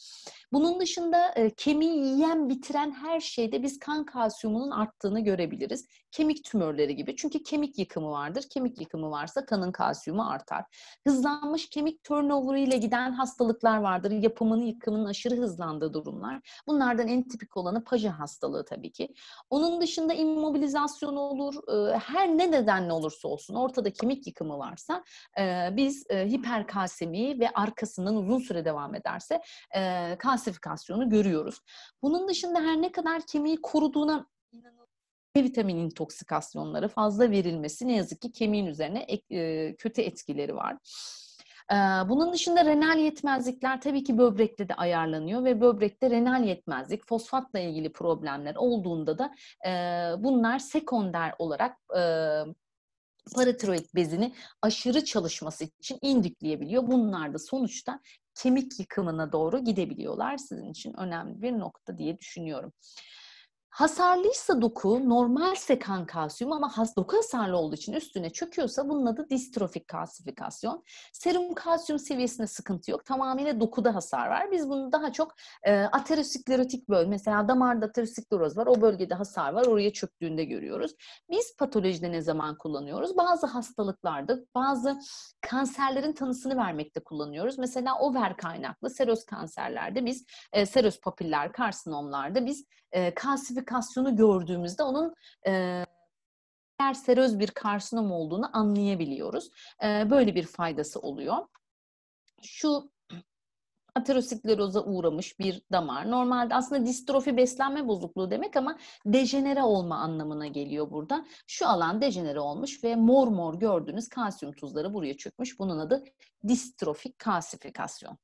Bunun dışında e, kemiği yiyen bitiren her şeyde biz kan kalsiyumunun arttığını görebiliriz kemik tümörleri gibi. Çünkü kemik yıkımı vardır. Kemik yıkımı varsa kanın kalsiyumu artar. Hızlanmış kemik turnover ile giden hastalıklar vardır. Yapımının yıkımının aşırı hızlandığı durumlar. Bunlardan en tipik olanı paja hastalığı tabii ki. Onun dışında immobilizasyon olur. Ee, her ne nedenle olursa olsun ortada kemik yıkımı varsa e, biz e, hiperkalsemi ve arkasından uzun süre devam ederse e, kalsifikasyonu görüyoruz. Bunun dışında her ne kadar kemiği koruduğuna inanılmaz C vitamininin toksikasyonları fazla verilmesi ne yazık ki kemiğin üzerine e, kötü etkileri var. Bunun dışında renal yetmezlikler tabii ki böbrekte de ayarlanıyor ve böbrekte renal yetmezlik, fosfatla ilgili problemler olduğunda da bunlar sekonder olarak paratiroid bezini aşırı çalışması için indükleyebiliyor. Bunlar da sonuçta kemik yıkımına doğru gidebiliyorlar. Sizin için önemli bir nokta diye düşünüyorum. Hasarlıysa doku, normalse kan kalsiyum ama has, doku hasarlı olduğu için üstüne çöküyorsa bunun adı distrofik kalsifikasyon. Serum kalsiyum seviyesinde sıkıntı yok. Tamamıyla dokuda hasar var. Biz bunu daha çok e, aterosklerotik bölge, mesela damarda ateroskleroz var, o bölgede hasar var, oraya çöktüğünde görüyoruz. Biz patolojide ne zaman kullanıyoruz? Bazı hastalıklarda, bazı kanserlerin tanısını vermekte kullanıyoruz. Mesela over kaynaklı seroz kanserlerde biz, e, seroz papiller, karsinomlarda biz e, kalsifikasyonu gördüğümüzde onun e, seröz bir karsinom olduğunu anlayabiliyoruz. E, böyle bir faydası oluyor. Şu ateroskleroza uğramış bir damar. Normalde aslında distrofi beslenme bozukluğu demek ama dejenere olma anlamına geliyor burada. Şu alan dejenere olmuş ve mor mor gördüğünüz kalsiyum tuzları buraya çökmüş. Bunun adı distrofik kalsifikasyon.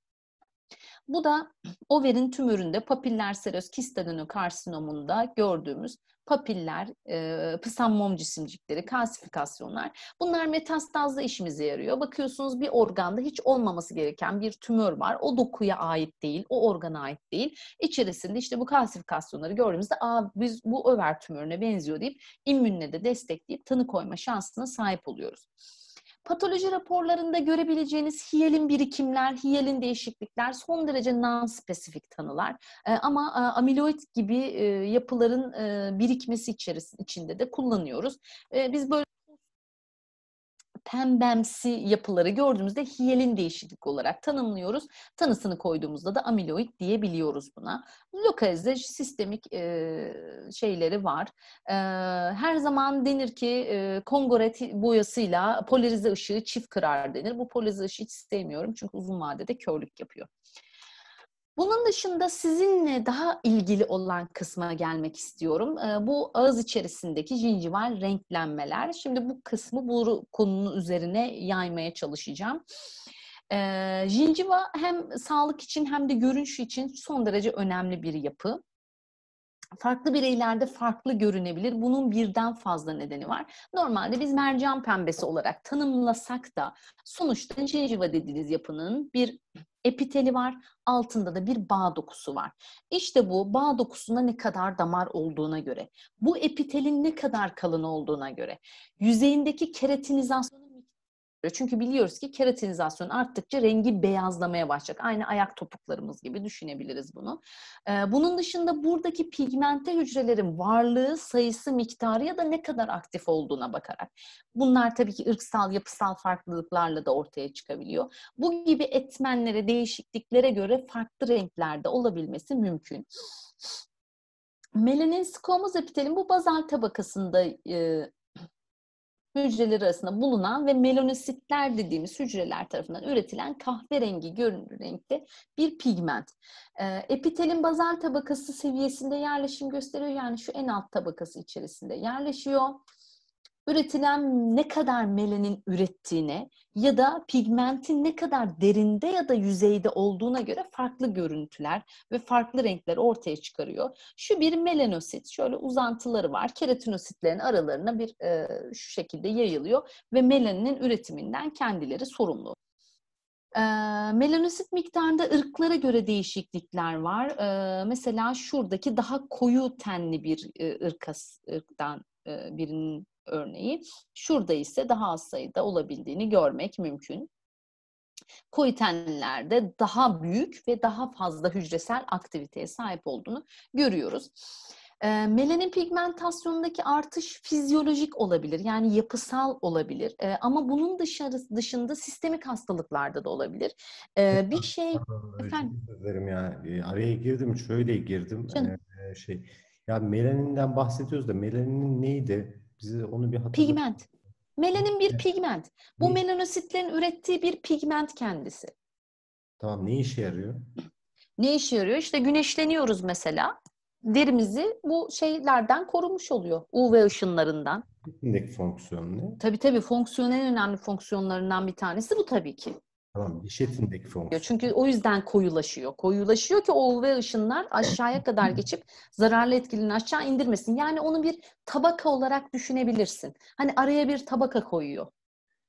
Bu da overin tümöründe papiller seröz kist karsinomunda gördüğümüz papiller, e, pısammom cisimcikleri, kalsifikasyonlar. Bunlar metastazla işimize yarıyor. Bakıyorsunuz bir organda hiç olmaması gereken bir tümör var. O dokuya ait değil, o organa ait değil. İçerisinde işte bu kalsifikasyonları gördüğümüzde Aa, biz bu över tümörüne benziyor deyip immünle de destekleyip tanı koyma şansına sahip oluyoruz. Patoloji raporlarında görebileceğiniz hiyelin birikimler, hiyelin değişiklikler son derece non-spesifik tanılar. E, ama e, amiloid gibi e, yapıların e, birikmesi içerisinde de kullanıyoruz. biz böyle pembemsi yapıları gördüğümüzde hiyelin değişiklik olarak tanımlıyoruz. Tanısını koyduğumuzda da amiloid diyebiliyoruz buna. Lokalizde sistemik e, şeyleri var. E, her zaman denir ki e, kongoret boyasıyla polarize ışığı çift kırar denir. Bu polarize ışığı hiç sevmiyorum çünkü uzun vadede körlük yapıyor. Bunun dışında sizinle daha ilgili olan kısma gelmek istiyorum. Ee, bu ağız içerisindeki jinjival renklenmeler. Şimdi bu kısmı bu konunun üzerine yaymaya çalışacağım. Jinjiva ee, hem sağlık için hem de görünüş için son derece önemli bir yapı farklı bireylerde farklı görünebilir. Bunun birden fazla nedeni var. Normalde biz mercan pembesi olarak tanımlasak da sonuçta gingiva dediğiniz yapının bir epiteli var. Altında da bir bağ dokusu var. İşte bu bağ dokusunda ne kadar damar olduğuna göre, bu epitelin ne kadar kalın olduğuna göre, yüzeyindeki keratinizasyonu yapıyor. Çünkü biliyoruz ki keratinizasyon arttıkça rengi beyazlamaya başlayacak. Aynı ayak topuklarımız gibi düşünebiliriz bunu. Ee, bunun dışında buradaki pigmente hücrelerin varlığı, sayısı, miktarı ya da ne kadar aktif olduğuna bakarak. Bunlar tabii ki ırksal, yapısal farklılıklarla da ortaya çıkabiliyor. Bu gibi etmenlere, değişikliklere göre farklı renklerde olabilmesi mümkün. Melanin squamous epitelin bu bazal tabakasında e, hücreleri arasında bulunan ve melanositler dediğimiz hücreler tarafından üretilen kahverengi görünür renkte bir pigment. E, ee, epitelin bazal tabakası seviyesinde yerleşim gösteriyor. Yani şu en alt tabakası içerisinde yerleşiyor üretilen ne kadar melanin ürettiğine ya da pigmentin ne kadar derinde ya da yüzeyde olduğuna göre farklı görüntüler ve farklı renkler ortaya çıkarıyor. Şu bir melanosit, şöyle uzantıları var. Keratinositlerin aralarına bir e, şu şekilde yayılıyor ve melaninin üretiminden kendileri sorumlu. E, melanosit miktarında ırklara göre değişiklikler var. E, mesela şuradaki daha koyu tenli bir e, ırkas, ırktan e, birinin örneği. Şurada ise daha az sayıda olabildiğini görmek mümkün. Koitenlerde daha büyük ve daha fazla hücresel aktiviteye sahip olduğunu görüyoruz. melanin pigmentasyonundaki artış fizyolojik olabilir yani yapısal olabilir ama bunun dışarı, dışında sistemik hastalıklarda da olabilir. bir şey efendim. Ya, araya girdim şöyle girdim Canım. şey ya melaninden bahsediyoruz da melaninin neydi? Bize onu bir hatırlat. Pigment. Melanin bir pigment. Bu ne? melanositlerin ürettiği bir pigment kendisi. Tamam ne işe yarıyor? Ne işe yarıyor? İşte güneşleniyoruz mesela. Derimizi bu şeylerden korumuş oluyor. UV ışınlarından. Şimdiki fonksiyonu ne? Tabii tabii fonksiyon en önemli fonksiyonlarından bir tanesi bu tabii ki. Tamam, diş şey etindeki fonksiyon. Çünkü o yüzden koyulaşıyor. Koyulaşıyor ki o UV ışınlar aşağıya kadar geçip zararlı etkilerini aşağı indirmesin. Yani onu bir tabaka olarak düşünebilirsin. Hani araya bir tabaka koyuyor.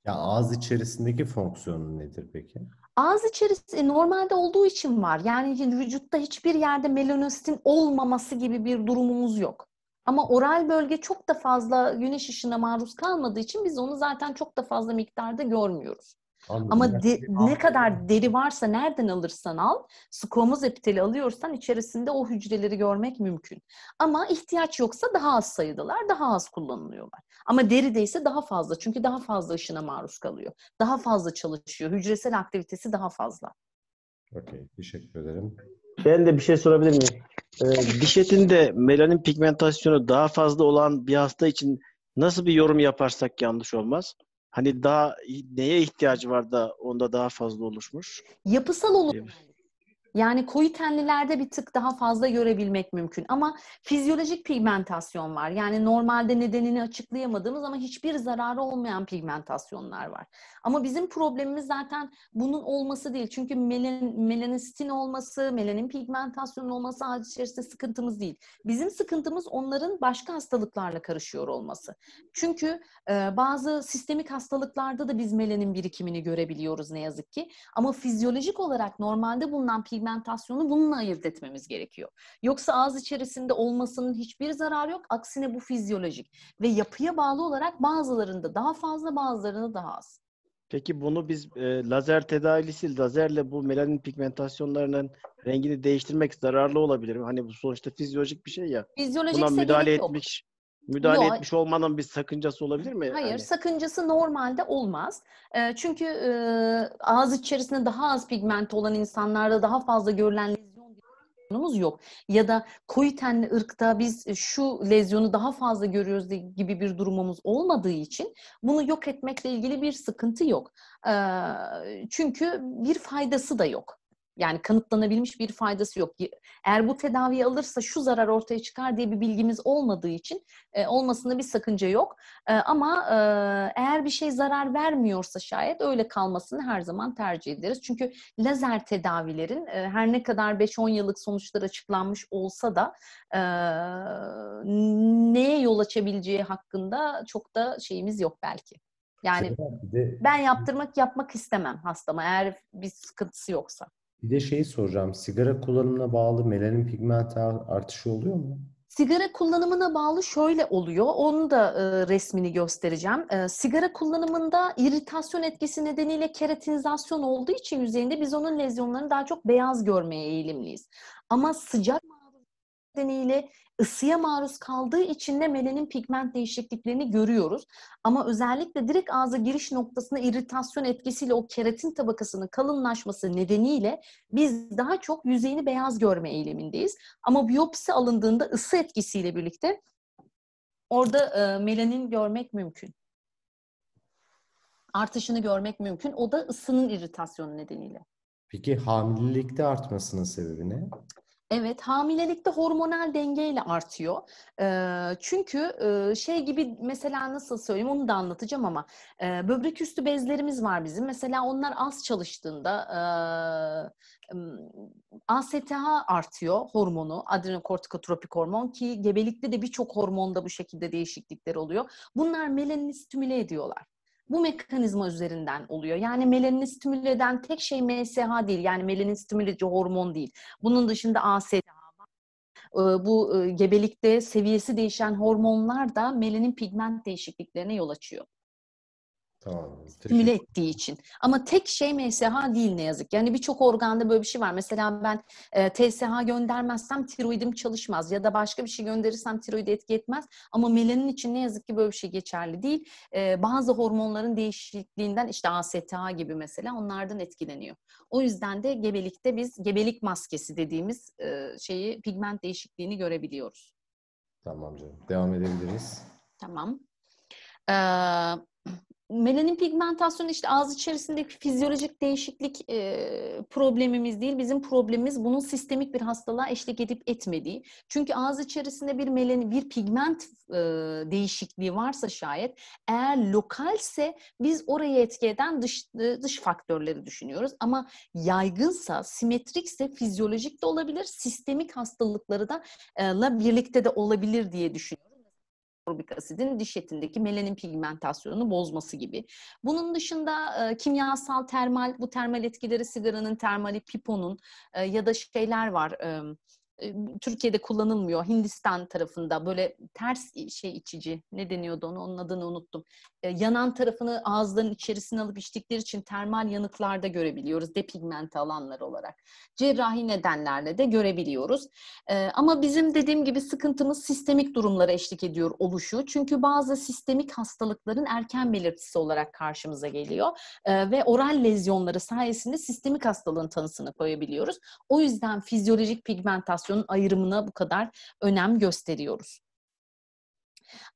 Ya ağız içerisindeki fonksiyonu nedir peki? Ağız içerisinde normalde olduğu için var. Yani vücutta hiçbir yerde melanositin olmaması gibi bir durumumuz yok. Ama oral bölge çok da fazla güneş ışığına maruz kalmadığı için biz onu zaten çok da fazla miktarda görmüyoruz. Anladım. Ama de, ne kadar deri varsa nereden alırsan al, skomoz epiteli alıyorsan içerisinde o hücreleri görmek mümkün. Ama ihtiyaç yoksa daha az sayıdalar, daha az kullanılıyorlar. Ama deride ise daha fazla çünkü daha fazla ışına maruz kalıyor. Daha fazla çalışıyor, hücresel aktivitesi daha fazla. Okey, teşekkür ederim. Ben de bir şey sorabilir miyim? Ee, dişetin de melanin pigmentasyonu daha fazla olan bir hasta için nasıl bir yorum yaparsak yanlış olmaz? Hani daha neye ihtiyacı var da onda daha fazla oluşmuş? Yapısal oluşum. Yani koyu tenlilerde bir tık daha fazla görebilmek mümkün ama fizyolojik pigmentasyon var. Yani normalde nedenini açıklayamadığımız ama hiçbir zararı olmayan pigmentasyonlar var. Ama bizim problemimiz zaten bunun olması değil. Çünkü melanin, melanistin olması, melanin pigmentasyonun olması ağaç içerisinde sıkıntımız değil. Bizim sıkıntımız onların başka hastalıklarla karışıyor olması. Çünkü e, bazı sistemik hastalıklarda da biz melanin birikimini görebiliyoruz ne yazık ki. Ama fizyolojik olarak normalde bulunan pigmentasyon pigmentasyonu bununla ayırt etmemiz gerekiyor. Yoksa ağız içerisinde olmasının hiçbir zararı yok. Aksine bu fizyolojik ve yapıya bağlı olarak bazılarında daha fazla bazılarında daha az. Peki bunu biz e, lazer tedavisi, lazerle bu melanin pigmentasyonlarının rengini değiştirmek zararlı olabilir mi? Hani bu sonuçta fizyolojik bir şey ya. Fizyolojikse Buna müdahale etmiş. Yok müdahale Yo, etmiş olmanın bir sakıncası olabilir mi? Hayır, yani... sakıncası normalde olmaz. E, çünkü e, ağız içerisinde daha az pigment olan insanlarda daha fazla görülen lezyon lezyonumuz yok. Ya da koyu tenli ırkta biz şu lezyonu daha fazla görüyoruz gibi bir durumumuz olmadığı için bunu yok etmekle ilgili bir sıkıntı yok. E, çünkü bir faydası da yok. Yani kanıtlanabilmiş bir faydası yok. Eğer bu tedaviyi alırsa şu zarar ortaya çıkar diye bir bilgimiz olmadığı için e, olmasında bir sakınca yok. E, ama e, eğer bir şey zarar vermiyorsa şayet öyle kalmasını her zaman tercih ederiz. Çünkü lazer tedavilerin e, her ne kadar 5-10 yıllık sonuçlar açıklanmış olsa da e, neye yol açabileceği hakkında çok da şeyimiz yok belki. Yani ben yaptırmak yapmak istemem hastama eğer bir sıkıntısı yoksa. Bir de şeyi soracağım. Sigara kullanımına bağlı melanin pigment artışı oluyor mu? Sigara kullanımına bağlı şöyle oluyor. Onu da e, resmini göstereceğim. E, sigara kullanımında iritasyon etkisi nedeniyle keratinizasyon olduğu için yüzeyinde biz onun lezyonlarını daha çok beyaz görmeye eğilimliyiz. Ama sıcak nedeniyle ısıya maruz kaldığı için de melanin pigment değişikliklerini görüyoruz. Ama özellikle direkt ağza giriş noktasında iritasyon etkisiyle o keratin tabakasının kalınlaşması nedeniyle biz daha çok yüzeyini beyaz görme eğilimindeyiz. Ama biyopsi alındığında ısı etkisiyle birlikte orada e, melanin görmek mümkün. Artışını görmek mümkün. O da ısının iritasyonu nedeniyle. Peki hamilelikte artmasının sebebi ne? Evet, hamilelikte hormonal dengeyle artıyor. Ee, çünkü e, şey gibi mesela nasıl söyleyeyim onu da anlatacağım ama e, böbrek üstü bezlerimiz var bizim. Mesela onlar az çalıştığında e, ASTH artıyor hormonu, adrenokortikotropik hormon ki gebelikte de birçok hormonda bu şekilde değişiklikler oluyor. Bunlar melanini stimüle ediyorlar bu mekanizma üzerinden oluyor. Yani melanini stimüle eden tek şey MSH değil. Yani melanin stimüle edici hormon değil. Bunun dışında ASH, e, bu e, gebelikte seviyesi değişen hormonlar da melanin pigment değişikliklerine yol açıyor. Tamam. Stimüle ettiği için. Ama tek şey MSH değil ne yazık. Yani birçok organda böyle bir şey var. Mesela ben e, TSH göndermezsem tiroidim çalışmaz ya da başka bir şey gönderirsem tiroidi etki etmez. Ama melanin için ne yazık ki böyle bir şey geçerli değil. E, bazı hormonların değişikliğinden işte ASTH gibi mesela onlardan etkileniyor. O yüzden de gebelikte biz gebelik maskesi dediğimiz e, şeyi pigment değişikliğini görebiliyoruz. Tamam canım. Devam edebiliriz. Tamam. Ee, melanin pigmentasyonu işte ağız içerisindeki fizyolojik değişiklik e, problemimiz değil. Bizim problemimiz bunun sistemik bir hastalığa eşlik edip etmediği. Çünkü ağız içerisinde bir melanin, bir pigment e, değişikliği varsa şayet eğer lokalse biz oraya etki eden dış, e, dış faktörleri düşünüyoruz. Ama yaygınsa, simetrikse fizyolojik de olabilir, sistemik hastalıkları da e, la birlikte de olabilir diye düşünüyorum askorbik asidin diş etindeki melanin pigmentasyonunu bozması gibi. Bunun dışında e, kimyasal termal, bu termal etkileri sigaranın termali, piponun e, ya da şeyler var... E, e Türkiye'de kullanılmıyor. Hindistan tarafında böyle ters şey içici ne deniyordu onu onun adını unuttum. E, yanan tarafını ağızların içerisine alıp içtikleri için termal yanıklarda görebiliyoruz depigment alanlar olarak. Cerrahi nedenlerle de görebiliyoruz. E, ama bizim dediğim gibi sıkıntımız sistemik durumlara eşlik ediyor oluşu. Çünkü bazı sistemik hastalıkların erken belirtisi olarak karşımıza geliyor e, ve oral lezyonları sayesinde sistemik hastalığın tanısını koyabiliyoruz. O yüzden fizyolojik pigmentasyonun ayrımına bu kadar önem gösteriyoruz.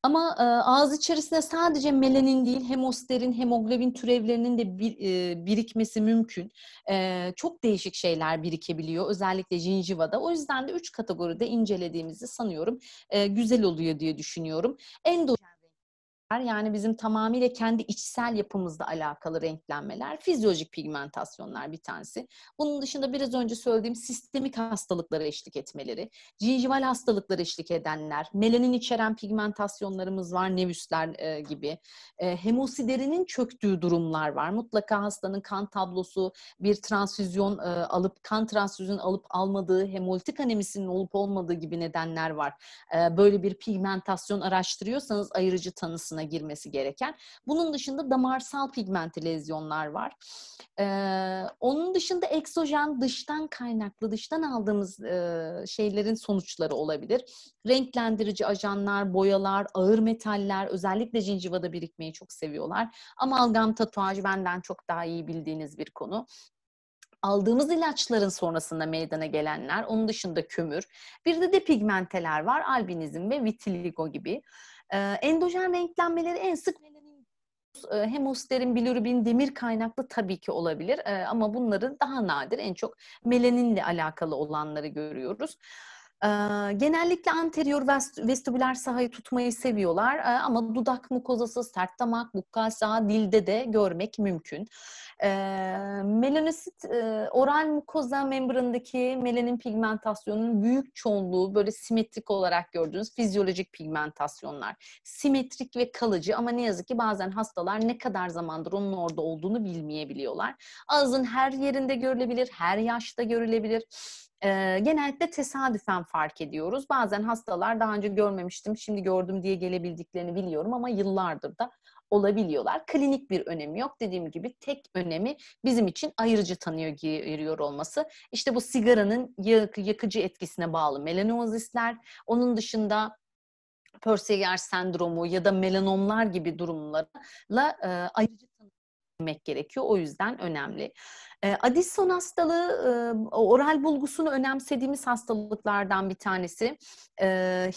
Ama e, ağız içerisinde sadece melanin değil hemosterin, hemoglobin türevlerinin de bir, e, birikmesi mümkün. E, çok değişik şeyler birikebiliyor özellikle jinjivada. O yüzden de üç kategoride incelediğimizi sanıyorum e, güzel oluyor diye düşünüyorum. Endojen yani bizim tamamıyla kendi içsel yapımızla alakalı renklenmeler, fizyolojik pigmentasyonlar bir tanesi. Bunun dışında biraz önce söylediğim sistemik hastalıklara eşlik etmeleri, cinjival hastalıkları eşlik edenler, melanin içeren pigmentasyonlarımız var, nevüsler e, gibi. E, hemosiderinin çöktüğü durumlar var. Mutlaka hastanın kan tablosu, bir transfüzyon e, alıp, kan transfüzyon alıp almadığı, hemolitik anemisinin olup olmadığı gibi nedenler var. E, böyle bir pigmentasyon araştırıyorsanız ayırıcı tanısına kapsamına girmesi gereken. Bunun dışında damarsal pigmenti lezyonlar var. Ee, onun dışında eksojen dıştan kaynaklı, dıştan aldığımız e, şeylerin sonuçları olabilir. Renklendirici ajanlar, boyalar, ağır metaller, özellikle cincivada birikmeyi çok seviyorlar. Amalgam tatuaj benden çok daha iyi bildiğiniz bir konu aldığımız ilaçların sonrasında meydana gelenler, onun dışında kömür, bir de depigmenteler var, albinizm ve vitiligo gibi. Ee, endojen renklenmeleri en sık e, hemosterin, bilirubin, demir kaynaklı tabii ki olabilir ee, ama bunların daha nadir en çok melaninle alakalı olanları görüyoruz. Genellikle anterior vestibüler sahayı tutmayı seviyorlar ama dudak mukozası, sert damak, bukal saha dilde de görmek mümkün. Melanosit, oral mukoza membranındaki melanin pigmentasyonunun büyük çoğunluğu böyle simetrik olarak gördüğünüz fizyolojik pigmentasyonlar. Simetrik ve kalıcı ama ne yazık ki bazen hastalar ne kadar zamandır onun orada olduğunu bilmeyebiliyorlar. Ağzın her yerinde görülebilir, her yaşta görülebilir e, genellikle tesadüfen fark ediyoruz. Bazen hastalar daha önce görmemiştim, şimdi gördüm diye gelebildiklerini biliyorum ama yıllardır da olabiliyorlar. Klinik bir önemi yok. Dediğim gibi tek önemi bizim için ayırıcı tanıyor giriyor olması. İşte bu sigaranın yak, yakıcı etkisine bağlı melanozisler. Onun dışında Perseyer sendromu ya da melanomlar gibi durumlarla e, ayırıcı tanı gerekiyor. O yüzden önemli. Addison hastalığı oral bulgusunu önemsediğimiz hastalıklardan bir tanesi.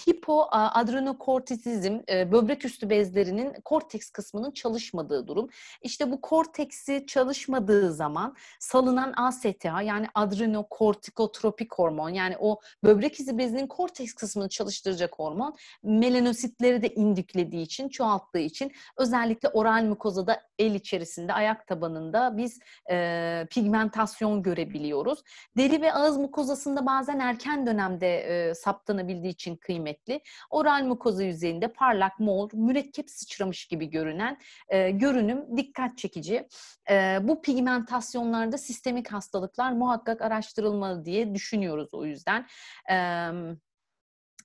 Hipoadrenokortizizm böbrek üstü bezlerinin korteks kısmının çalışmadığı durum. İşte bu korteksi çalışmadığı zaman salınan ASTA yani adrenokortikotropik hormon yani o böbrek izi bezinin korteks kısmını çalıştıracak hormon melanositleri de indüklediği için, çoğalttığı için özellikle oral mukozada el içerisinde, ayak tabanında biz e, pigmentasyon görebiliyoruz. Deri ve ağız mukozasında bazen erken dönemde e, saptanabildiği için kıymetli. Oral mukoza yüzeyinde parlak, mor, mürekkep sıçramış gibi görünen e, görünüm dikkat çekici. E, bu pigmentasyonlarda sistemik hastalıklar muhakkak araştırılmalı diye düşünüyoruz o yüzden. Evet.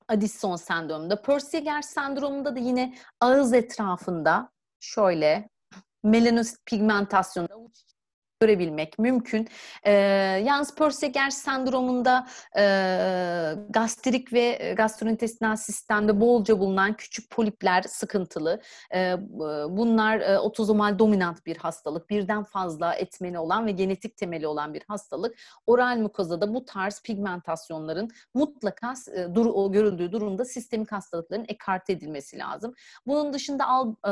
Addison sendromunda. Persiger sendromunda da yine ağız etrafında şöyle melanosit pigmentasyonda avuç görebilmek mümkün. E, ee, yalnız Pörseger sendromunda e, gastrik ve e, gastrointestinal sistemde bolca bulunan küçük polipler sıkıntılı. E, bunlar e, otozomal dominant bir hastalık. Birden fazla etmeni olan ve genetik temeli olan bir hastalık. Oral mukozada bu tarz pigmentasyonların mutlaka e, dur, o görüldüğü durumda sistemik hastalıkların ekart edilmesi lazım. Bunun dışında Al, e,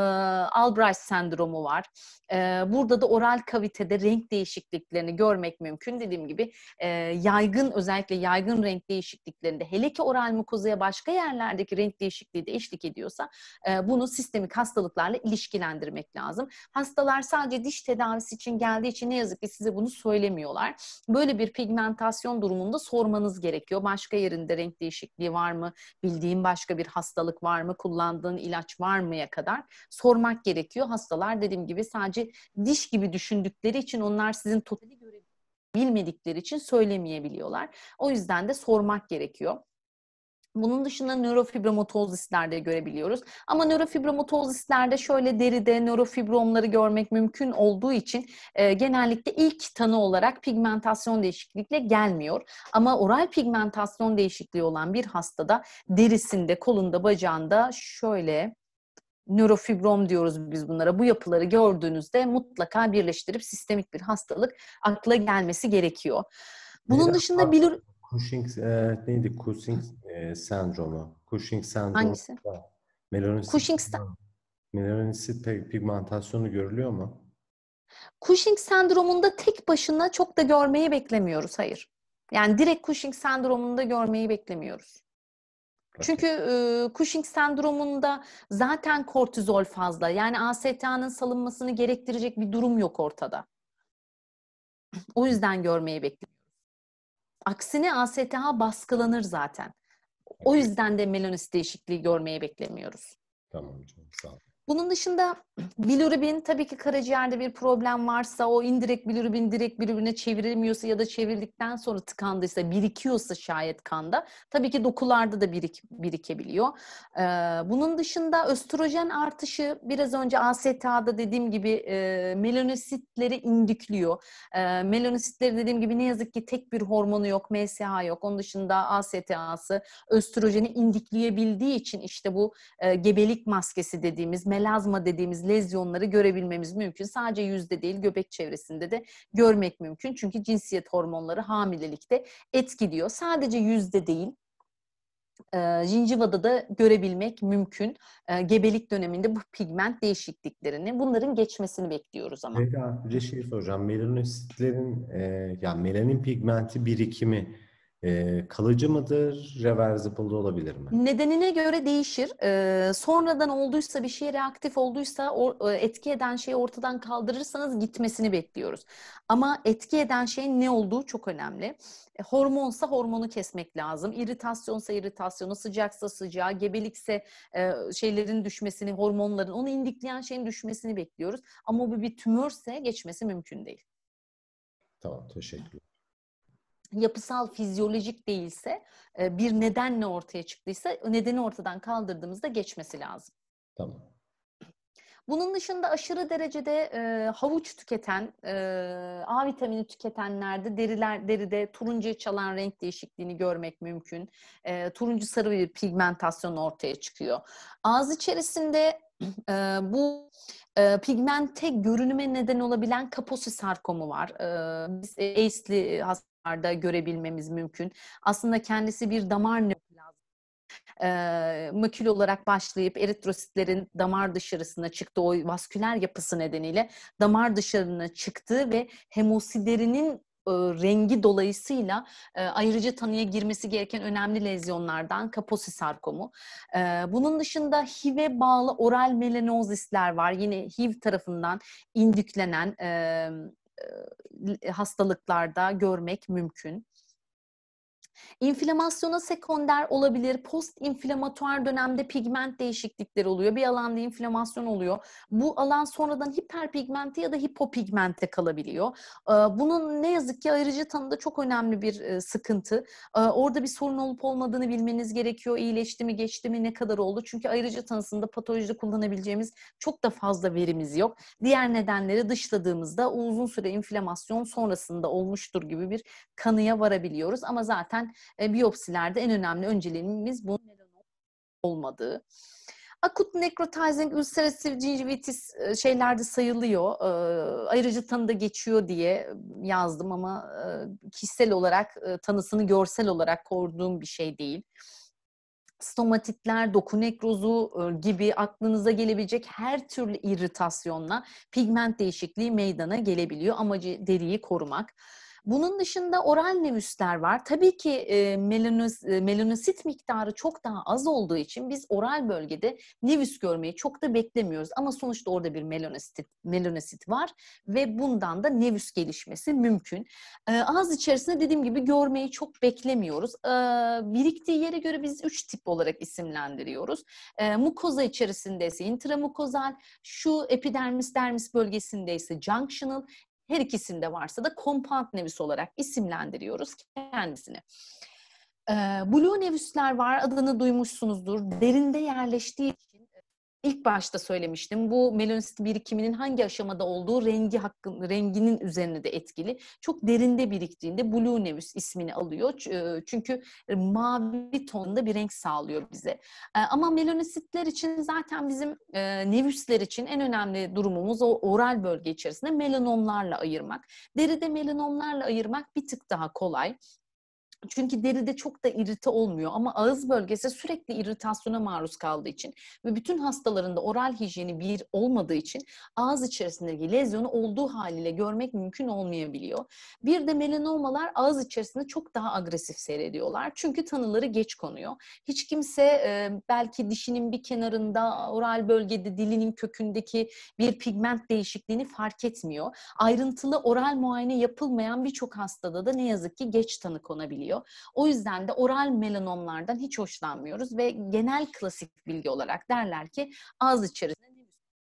Albright sendromu var. E, burada da oral kavitede renk renk değişikliklerini görmek mümkün. Dediğim gibi e, yaygın özellikle yaygın renk değişikliklerinde hele ki oral mukozaya başka yerlerdeki renk değişikliği de eşlik ediyorsa e, bunu sistemik hastalıklarla ilişkilendirmek lazım. Hastalar sadece diş tedavisi için geldiği için ne yazık ki size bunu söylemiyorlar. Böyle bir pigmentasyon durumunda sormanız gerekiyor. Başka yerinde renk değişikliği var mı? Bildiğin başka bir hastalık var mı? Kullandığın ilaç var mıya kadar sormak gerekiyor. Hastalar dediğim gibi sadece diş gibi düşündükleri için o onlar sizin totali göre bilmedikleri için söylemeyebiliyorlar. O yüzden de sormak gerekiyor. Bunun dışında nörofibromatozlislerde görebiliyoruz. Ama nörofibromatozlislerde şöyle deride nörofibromları görmek mümkün olduğu için e, genellikle ilk tanı olarak pigmentasyon değişiklikle gelmiyor. Ama oral pigmentasyon değişikliği olan bir hastada derisinde, kolunda, bacağında şöyle nörofibrom diyoruz biz bunlara. Bu yapıları gördüğünüzde mutlaka birleştirip sistemik bir hastalık akla gelmesi gerekiyor. Bunun Neydi? dışında bilir... Cushing e, neydi? Cushing e, sendromu. Cushing sendromu. Hangisi? Melanosit. Cushing Melanosit pigmentasyonu görülüyor mu? Cushing sendromunda tek başına çok da görmeyi beklemiyoruz. Hayır. Yani direkt Cushing sendromunda görmeyi beklemiyoruz. Çünkü e, Cushing sendromunda zaten kortizol fazla. Yani ASTA'nın salınmasını gerektirecek bir durum yok ortada. O yüzden görmeyi bekliyoruz. Aksine ASTA baskılanır zaten. O yüzden de melanis değişikliği görmeyi beklemiyoruz. Tamam canım sağ ol. Bunun dışında bilirubin tabii ki karaciğerde bir problem varsa o indirek bilirubin direkt bilirubine çevrilmiyorsa ya da çevrildikten sonra tıkandıysa birikiyorsa şayet kanda tabii ki dokularda da birik, birikebiliyor. Ee, bunun dışında östrojen artışı biraz önce ASTA'da dediğim gibi e, melanositleri indikliyor. E, melanositleri dediğim gibi ne yazık ki tek bir hormonu yok, MSH yok. Onun dışında ASTA'sı östrojeni indikleyebildiği için işte bu e, gebelik maskesi dediğimiz, melazma dediğimiz lezyonları görebilmemiz mümkün. Sadece yüzde değil göbek çevresinde de görmek mümkün. Çünkü cinsiyet hormonları hamilelikte etkiliyor. Sadece yüzde değil e, jincivada da görebilmek mümkün. E, gebelik döneminde bu pigment değişikliklerini, bunların geçmesini bekliyoruz ama. Leyla, bir de şey soracağım. Melanositlerin, e, yani melanin pigmenti birikimi e, kalıcı mıdır, reversible olabilir mi? Nedenine göre değişir. E, sonradan olduysa, bir şeye reaktif olduysa, o, etki eden şeyi ortadan kaldırırsanız gitmesini bekliyoruz. Ama etki eden şeyin ne olduğu çok önemli. E, hormonsa hormonu kesmek lazım. İritasyonsa iritasyonu, sıcaksa sıcağı, gebelikse e, şeylerin düşmesini, hormonların, onu indikleyen şeyin düşmesini bekliyoruz. Ama bu bir tümörse geçmesi mümkün değil. Tamam, teşekkürler yapısal fizyolojik değilse e, bir nedenle ortaya çıktıysa nedeni ortadan kaldırdığımızda geçmesi lazım. Tamam. Bunun dışında aşırı derecede e, havuç tüketen, e, A vitamini tüketenlerde deriler deride turuncu çalan renk değişikliğini görmek mümkün. E, turuncu sarı bir pigmentasyon ortaya çıkıyor. Ağız içerisinde e, bu e, pigmente görünüme neden olabilen kaposi sarkomu var. E, biz ACE'li hastalarda görebilmemiz mümkün. Aslında kendisi bir damar neoplazması e, makül olarak başlayıp eritrositlerin damar dışarısına çıktı o vasküler yapısı nedeniyle damar dışarına çıktı ve hemosiderinin e, rengi dolayısıyla e, ayrıcı tanıya girmesi gereken önemli lezyonlardan kaposi sarkomu. E, bunun dışında HIV'e bağlı oral melanozisler var. Yine HIV tarafından indüklenen e, hastalıklarda görmek mümkün. İnflamasyona sekonder olabilir. Post inflamatuar dönemde pigment değişiklikleri oluyor. Bir alanda inflamasyon oluyor. Bu alan sonradan hiperpigmente ya da hipopigmente kalabiliyor. Ee, bunun ne yazık ki ayrıcı tanıda çok önemli bir e, sıkıntı. Ee, orada bir sorun olup olmadığını bilmeniz gerekiyor. İyileşti mi, geçti mi, ne kadar oldu? Çünkü ayrıcı tanısında patolojide kullanabileceğimiz çok da fazla verimiz yok. Diğer nedenleri dışladığımızda uzun süre inflamasyon sonrasında olmuştur gibi bir kanıya varabiliyoruz. Ama zaten Zaten e, biyopsilerde en önemli önceliğimiz bunun melanom olmadığı. Akut necrotizing ulcerative gingivitis e, şeylerde sayılıyor. E, ayrıca tanıda geçiyor diye yazdım ama e, kişisel olarak e, tanısını görsel olarak koruduğum bir şey değil stomatitler, doku nekrozu e, gibi aklınıza gelebilecek her türlü irritasyonla pigment değişikliği meydana gelebiliyor. Amacı deriyi korumak. Bunun dışında oral nevüsler var. Tabii ki e, melanoz, e, melanosit miktarı çok daha az olduğu için biz oral bölgede nevüs görmeyi çok da beklemiyoruz. Ama sonuçta orada bir melanosit, melanosit var ve bundan da nevüs gelişmesi mümkün. E, ağız içerisinde dediğim gibi görmeyi çok beklemiyoruz. E, biriktiği yere göre biz üç tip olarak isimlendiriyoruz. E, mukoza içerisinde ise intramukozal, şu epidermis dermis bölgesinde ise junctional, her ikisinde varsa da kompant nevüs olarak isimlendiriyoruz kendisini. Blue nevüsler var adını duymuşsunuzdur. Derinde yerleştiği ilk başta söylemiştim. Bu melanosit birikiminin hangi aşamada olduğu rengi hakkın, renginin üzerine de etkili. Çok derinde biriktiğinde blue nevus ismini alıyor. E, çünkü mavi tonda bir renk sağlıyor bize. E, ama melanositler için zaten bizim e, nevüsler için en önemli durumumuz o oral bölge içerisinde melanomlarla ayırmak. Deride melanomlarla ayırmak bir tık daha kolay. Çünkü deride çok da irite olmuyor ama ağız bölgesi sürekli iritasyona maruz kaldığı için ve bütün hastalarında oral hijyeni bir olmadığı için ağız içerisindeki lezyonu olduğu haliyle görmek mümkün olmayabiliyor. Bir de melanomalar ağız içerisinde çok daha agresif seyrediyorlar. Çünkü tanıları geç konuyor. Hiç kimse e, belki dişinin bir kenarında, oral bölgede dilinin kökündeki bir pigment değişikliğini fark etmiyor. Ayrıntılı oral muayene yapılmayan birçok hastada da ne yazık ki geç tanı konabiliyor olabiliyor. O yüzden de oral melanomlardan hiç hoşlanmıyoruz ve genel klasik bilgi olarak derler ki ağız içerisinde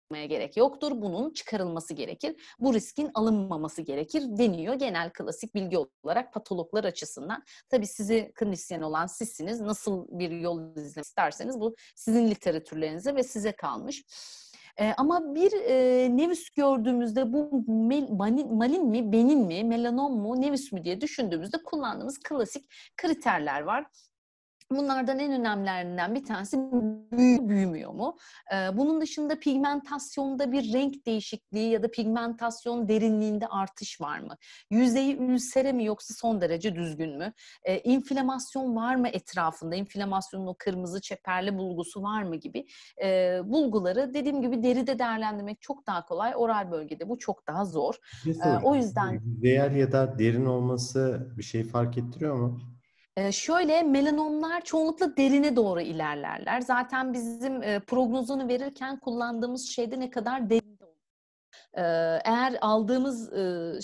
yapmaya gerek yoktur. Bunun çıkarılması gerekir. Bu riskin alınmaması gerekir deniyor genel klasik bilgi olarak patologlar açısından. Tabii sizi klinisyen olan sizsiniz. Nasıl bir yol izlemek isterseniz bu sizin literatürlerinize ve size kalmış. E, ama bir e, nevüs gördüğümüzde bu mel, malin, malin mi, benin mi, melanom mu, nevüs mi diye düşündüğümüzde kullandığımız klasik kriterler var. Bunlardan en önemlilerinden bir tanesi büyümüyor mu? bunun dışında pigmentasyonda bir renk değişikliği ya da pigmentasyon derinliğinde artış var mı? Yüzeyi ülsere mi yoksa son derece düzgün mü? İnflamasyon var mı etrafında? İnflamasyonun o kırmızı çeperli bulgusu var mı gibi bulguları dediğim gibi deride değerlendirmek çok daha kolay. Oral bölgede bu çok daha zor. Ee, o yüzden... Değer ya da derin olması bir şey fark ettiriyor mu? E, şöyle melanomlar çoğunlukla derine doğru ilerlerler. Zaten bizim e, prognozunu verirken kullandığımız şeyde ne kadar derin eğer aldığımız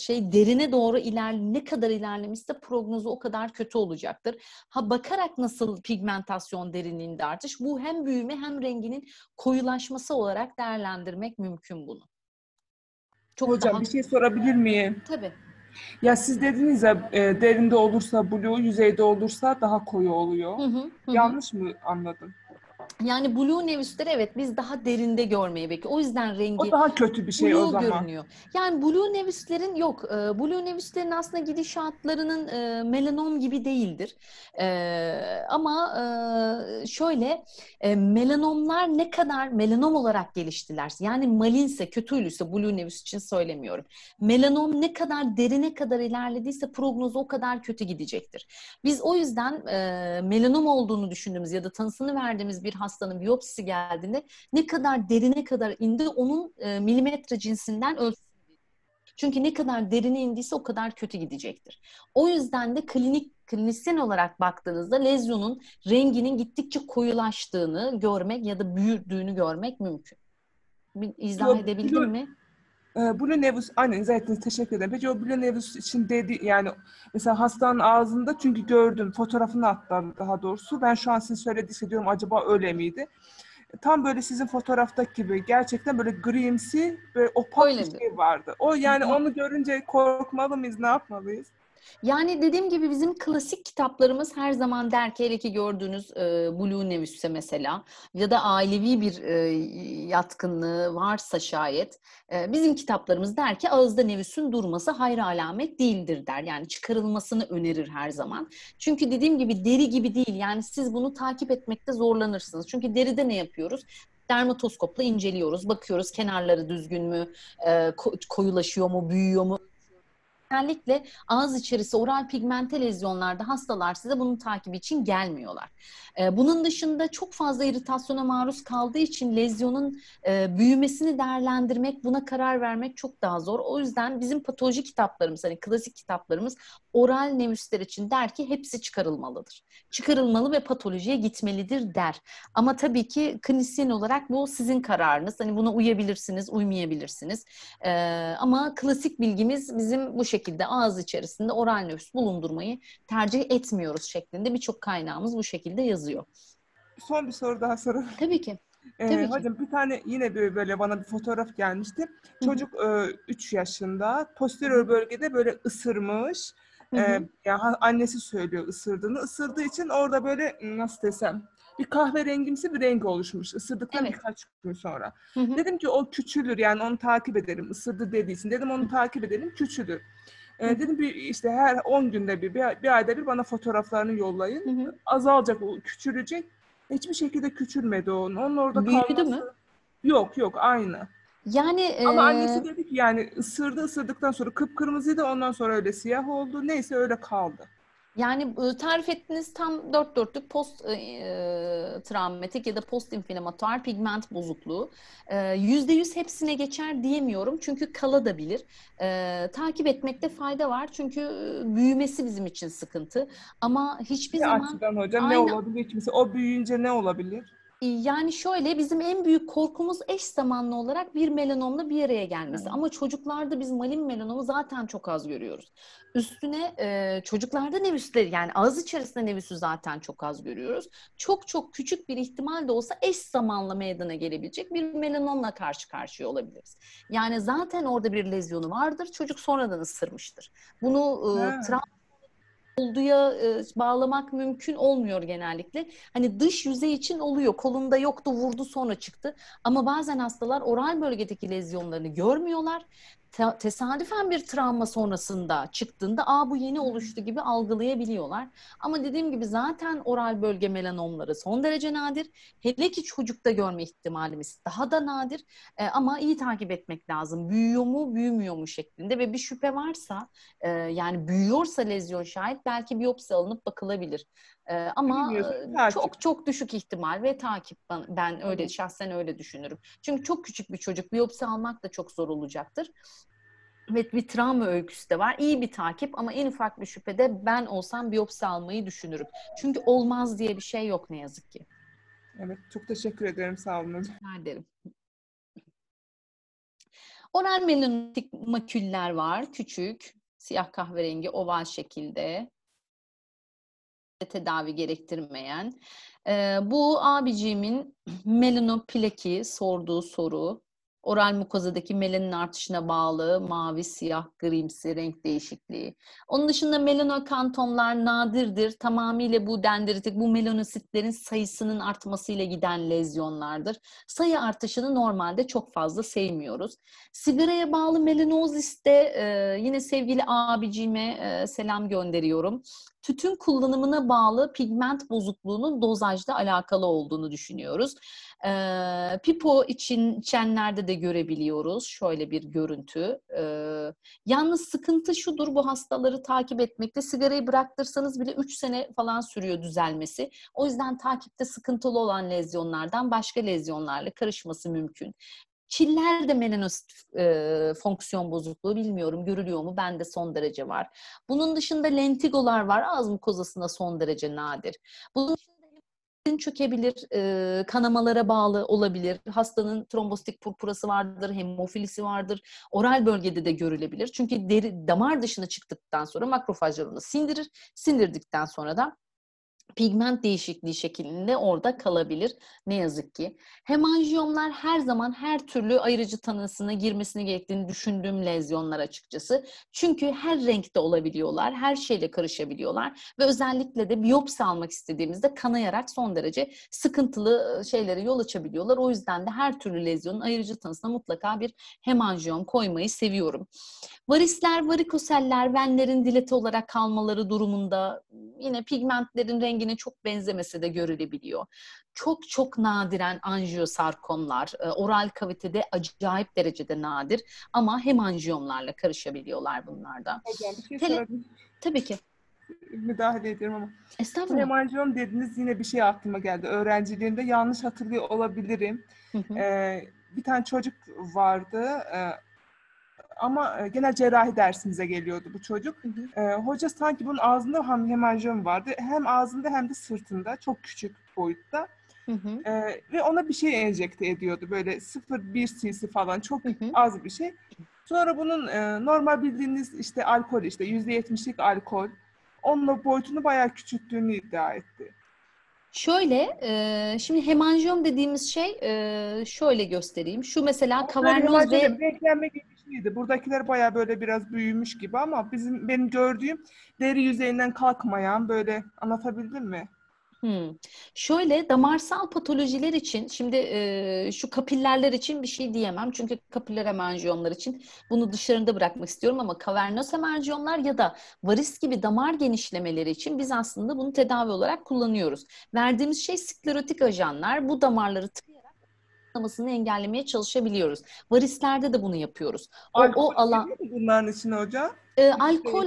şey derine doğru iler ne kadar ilerlemişse prognozu o kadar kötü olacaktır. Ha bakarak nasıl pigmentasyon derinliğinde artış bu hem büyüme hem renginin koyulaşması olarak değerlendirmek mümkün bunu. Çok Hocam daha... bir şey sorabilir miyim? Tabii. Ya siz dediniz ya e, derinde olursa blue, yüzeyde olursa daha koyu oluyor. Hı hı, hı. Yanlış mı anladım? Yani blue nevüsleri evet biz daha derinde görmeyi bekliyoruz. O yüzden rengi o daha kötü bir şey blue o zaman. görünüyor. Yani blue nevüslerin yok. E, blue nevüslerin aslında gidişatlarının e, melanom gibi değildir. E, ama şöyle melanomlar ne kadar melanom olarak geliştiler. Yani malinse, kötüylüyse blue nevüs için söylemiyorum. Melanom ne kadar derine kadar ilerlediyse prognoz o kadar kötü gidecektir. Biz o yüzden melanom olduğunu düşündüğümüz ya da tanısını verdiğimiz bir hastanın biyopsisi geldiğinde ne kadar derine kadar indi onun e, milimetre cinsinden ölçüsü. Çünkü ne kadar derine indiyse o kadar kötü gidecektir. O yüzden de klinik klinisyen olarak baktığınızda lezyonun renginin gittikçe koyulaştığını görmek ya da büyüdüğünü görmek mümkün. Bir izah Yok, edebildim mi? Ee, Blumenevus aynen izah ettiniz teşekkür ederim. Peki o nevus için dedi yani mesela hastanın ağzında çünkü gördüm fotoğrafını attılar daha doğrusu ben şu an sizin söylediyse diyorum acaba öyle miydi? Tam böyle sizin fotoğraftaki gibi gerçekten böyle grimsi ve opak bir şey vardı. O yani Hı-hı. onu görünce korkmalı mıyız ne yapmalıyız? Yani dediğim gibi bizim klasik kitaplarımız her zaman der ki hele ki gördüğünüz e, Blue Nevis'e mesela ya da ailevi bir e, yatkınlığı varsa şayet e, bizim kitaplarımız der ki ağızda Nevis'in durması hayra alamet değildir der. Yani çıkarılmasını önerir her zaman. Çünkü dediğim gibi deri gibi değil. Yani siz bunu takip etmekte zorlanırsınız. Çünkü deride ne yapıyoruz? dermatoskopla inceliyoruz. Bakıyoruz kenarları düzgün mü, e, koyulaşıyor mu, büyüyor mu, Özellikle ağız içerisi oral pigmente lezyonlarda hastalar size bunun takibi için gelmiyorlar. Ee, bunun dışında çok fazla iritasyona maruz kaldığı için lezyonun e, büyümesini değerlendirmek, buna karar vermek çok daha zor. O yüzden bizim patoloji kitaplarımız, hani klasik kitaplarımız oral nemüsler için der ki hepsi çıkarılmalıdır. Çıkarılmalı ve patolojiye gitmelidir der. Ama tabii ki klinisyen olarak bu sizin kararınız. Hani buna uyabilirsiniz, uymayabilirsiniz. Ee, ama klasik bilgimiz bizim bu şekilde şekilde ağız içerisinde oral nüfus bulundurmayı tercih etmiyoruz şeklinde birçok kaynağımız bu şekilde yazıyor. Son bir soru daha soralım. Tabii ki. Ee, Tabii ki. Hocam bir tane yine böyle, böyle bana bir fotoğraf gelmişti. Çocuk e, hı e, yaşında. Posterior bölgede böyle ısırmış. Hı E, yani annesi söylüyor ısırdığını. Isırdığı için orada böyle nasıl desem bir kahverengimsi bir renk oluşmuş. Isırdıktan evet. birkaç gün sonra. Hı hı. Dedim ki o küçülür yani onu takip ederim ısırdı dediysin Dedim onu takip edelim küçülür. Ee, dedim bir işte her 10 günde bir, bir, bir ayda bir bana fotoğraflarını yollayın. Hı hı. Azalacak, küçülecek. Hiçbir şekilde küçülmedi onun. Onun orada Büyüdü kalması... mü? Yok yok aynı. Yani Ama annesi dedi ki yani ısırdı ısırdıktan sonra kıpkırmızıydı ondan sonra öyle siyah oldu. Neyse öyle kaldı. Yani tarif ettiğiniz tam dört dörtlük post e, travmatik ya da post inflamatuar pigment bozukluğu. Yüzde yüz hepsine geçer diyemiyorum çünkü kala E, takip etmekte fayda var çünkü büyümesi bizim için sıkıntı. Ama hiçbir ne zaman... Açıdan hocam Aynen. ne olabilir? Kimse, o büyüyünce ne olabilir? Yani şöyle bizim en büyük korkumuz eş zamanlı olarak bir melanomla bir araya gelmesi. Hmm. Ama çocuklarda biz malin melanomu zaten çok az görüyoruz. Üstüne e, çocuklarda nevüsleri yani ağız içerisinde nevüsü zaten çok az görüyoruz. Çok çok küçük bir ihtimal de olsa eş zamanlı meydana gelebilecek bir melanomla karşı karşıya olabiliriz. Yani zaten orada bir lezyonu vardır. Çocuk sonradan ısırmıştır. Bunu e, travma olduya e, bağlamak mümkün olmuyor genellikle. Hani dış yüzey için oluyor. Kolunda yoktu vurdu sonra çıktı. Ama bazen hastalar oral bölgedeki lezyonlarını görmüyorlar tesadüfen bir travma sonrasında çıktığında aa bu yeni oluştu gibi algılayabiliyorlar. Ama dediğim gibi zaten oral bölge melanomları son derece nadir. Hele ki çocukta görme ihtimalimiz daha da nadir. E, ama iyi takip etmek lazım. Büyüyor mu, büyümüyor mu şeklinde ve bir şüphe varsa e, yani büyüyorsa lezyon şahit, belki biyopsi alınıp bakılabilir. Ee, ama e, çok çok düşük ihtimal ve takip ben, ben öyle Hı. şahsen öyle düşünürüm. Çünkü çok küçük bir çocuk biyopsi almak da çok zor olacaktır. Evet bir travma öyküsü de var. İyi bir takip ama en ufak bir şüphede ben olsam biyopsi almayı düşünürüm. Çünkü olmaz diye bir şey yok ne yazık ki. Evet çok teşekkür ederim sağ olun Rica ederim. Oral melanotik maküller var. Küçük, siyah kahverengi oval şekilde tedavi gerektirmeyen. E, bu abicimin melanoplaki sorduğu soru oral mukozadaki melanin artışına bağlı mavi, siyah, grimsi renk değişikliği. Onun dışında melanokantomlar nadirdir. Tamamıyla bu dendritik, bu melanositlerin sayısının artmasıyla giden lezyonlardır. Sayı artışını normalde çok fazla sevmiyoruz. Sigaraya bağlı melanoziste e, yine sevgili abicime e, selam gönderiyorum tütün kullanımına bağlı pigment bozukluğunun dozajla alakalı olduğunu düşünüyoruz. E, pipo için içenlerde de görebiliyoruz şöyle bir görüntü. E, yalnız sıkıntı şudur bu hastaları takip etmekte. Sigarayı bıraktırsanız bile 3 sene falan sürüyor düzelmesi. O yüzden takipte sıkıntılı olan lezyonlardan başka lezyonlarla karışması mümkün. Çiller de menonost e, fonksiyon bozukluğu bilmiyorum görülüyor mu? Bende son derece var. Bunun dışında lentigolar var. Ağzım kozasında son derece nadir. Bunun dışında çökebilir, e, kanamalara bağlı olabilir. Hastanın trombostik purpurası vardır, hemofilisi vardır. Oral bölgede de görülebilir. Çünkü deri damar dışına çıktıktan sonra makrofajlar sindirir. Sindirdikten sonra da pigment değişikliği şeklinde orada kalabilir ne yazık ki. Hemanjiyomlar her zaman her türlü ayırıcı tanısına girmesini gerektiğini düşündüğüm lezyonlar açıkçası. Çünkü her renkte olabiliyorlar, her şeyle karışabiliyorlar ve özellikle de biyopsi almak istediğimizde kanayarak son derece sıkıntılı ıı, şeylere yol açabiliyorlar. O yüzden de her türlü lezyonun ayırıcı tanısına mutlaka bir hemanjiyom koymayı seviyorum. Varisler, varikoseller, venlerin dileti olarak kalmaları durumunda ıı, yine pigmentlerin renk rengine çok benzemese de görülebiliyor. Çok çok nadiren anjiyosarkomlar, e, oral kavitede acayip derecede nadir ama hem anjiyomlarla karışabiliyorlar bunlarda. Hocam şey Tele- Tabii ki müdahale ediyorum ama. Estağfurullah. Süleymancığım dediniz yine bir şey aklıma geldi. Öğrenciliğimde yanlış hatırlıyor olabilirim. Hı hı. Ee, bir tane çocuk vardı. E, ama e, genel cerrahi dersimize geliyordu bu çocuk. Hı hı. E, hoca sanki bunun ağzında hem hemanjom vardı. Hem ağzında hem de sırtında. Çok küçük boyutta. Hı hı. E, ve ona bir şey enjekte ediyordu. Böyle 0-1 cc falan çok hı hı. az bir şey. Sonra bunun e, normal bildiğiniz işte alkol işte %70'lik alkol. Onunla boyutunu bayağı küçülttüğünü iddia etti. Şöyle, e, şimdi hemanjom dediğimiz şey e, şöyle göstereyim. Şu mesela kavernoz ve... Beklenme gibi yaşlıydı. Buradakiler baya böyle biraz büyümüş gibi ama bizim benim gördüğüm deri yüzeyinden kalkmayan böyle anlatabildim mi? Hmm. Şöyle damarsal patolojiler için şimdi e, şu kapillerler için bir şey diyemem. Çünkü kapiller hemanjiyomlar için bunu dışarında bırakmak istiyorum ama kavernöz hemanjiyomlar ya da varis gibi damar genişlemeleri için biz aslında bunu tedavi olarak kullanıyoruz. Verdiğimiz şey sklerotik ajanlar. Bu damarları tıkayarak patlamasını engellemeye çalışabiliyoruz. Varislerde de bunu yapıyoruz. O, o alan bunların içine hocam? E, alkol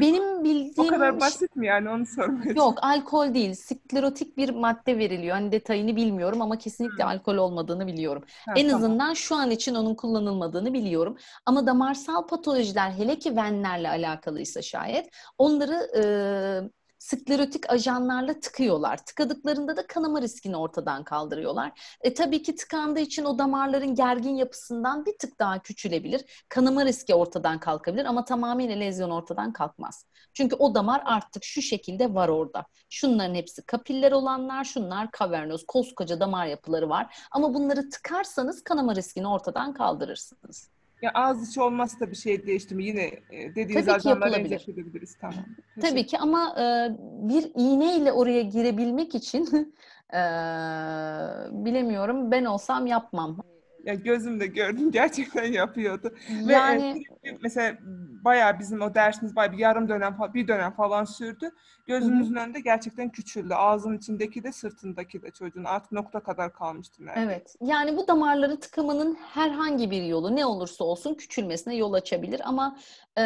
benim bildiğim... O kadar basit mi yani onu sormaya Yok alkol değil. Sklerotik bir madde veriliyor. Hani detayını bilmiyorum ama kesinlikle hmm. alkol olmadığını biliyorum. Ha, en tamam. azından şu an için onun kullanılmadığını biliyorum. Ama damarsal patolojiler hele ki venlerle alakalıysa şayet onları... E, sklerotik ajanlarla tıkıyorlar. Tıkadıklarında da kanama riskini ortadan kaldırıyorlar. E tabii ki tıkandığı için o damarların gergin yapısından bir tık daha küçülebilir. Kanama riski ortadan kalkabilir ama tamamıyla lezyon ortadan kalkmaz. Çünkü o damar artık şu şekilde var orada. Şunların hepsi kapiller olanlar, şunlar kavernoz, koskoca damar yapıları var. Ama bunları tıkarsanız kanama riskini ortadan kaldırırsınız. Ya az içi olmazsa bir şey değişti mi? Yine e, dediğiniz Tabii ki yapılabilir. Tamam. Tabii ki ama e, bir iğneyle oraya girebilmek için e, bilemiyorum ben olsam yapmam ya gözümde gördüm gerçekten yapıyordu. E, yani... Ve mesela bayağı bizim o dersimiz bayağı bir yarım dönem bir dönem falan sürdü. Gözümüzün önünde gerçekten küçüldü. ağzın içindeki de sırtındaki de çocuğun artık nokta kadar kalmıştı neredeyse. Evet. Yani bu damarları tıkamanın herhangi bir yolu ne olursa olsun küçülmesine yol açabilir ama e,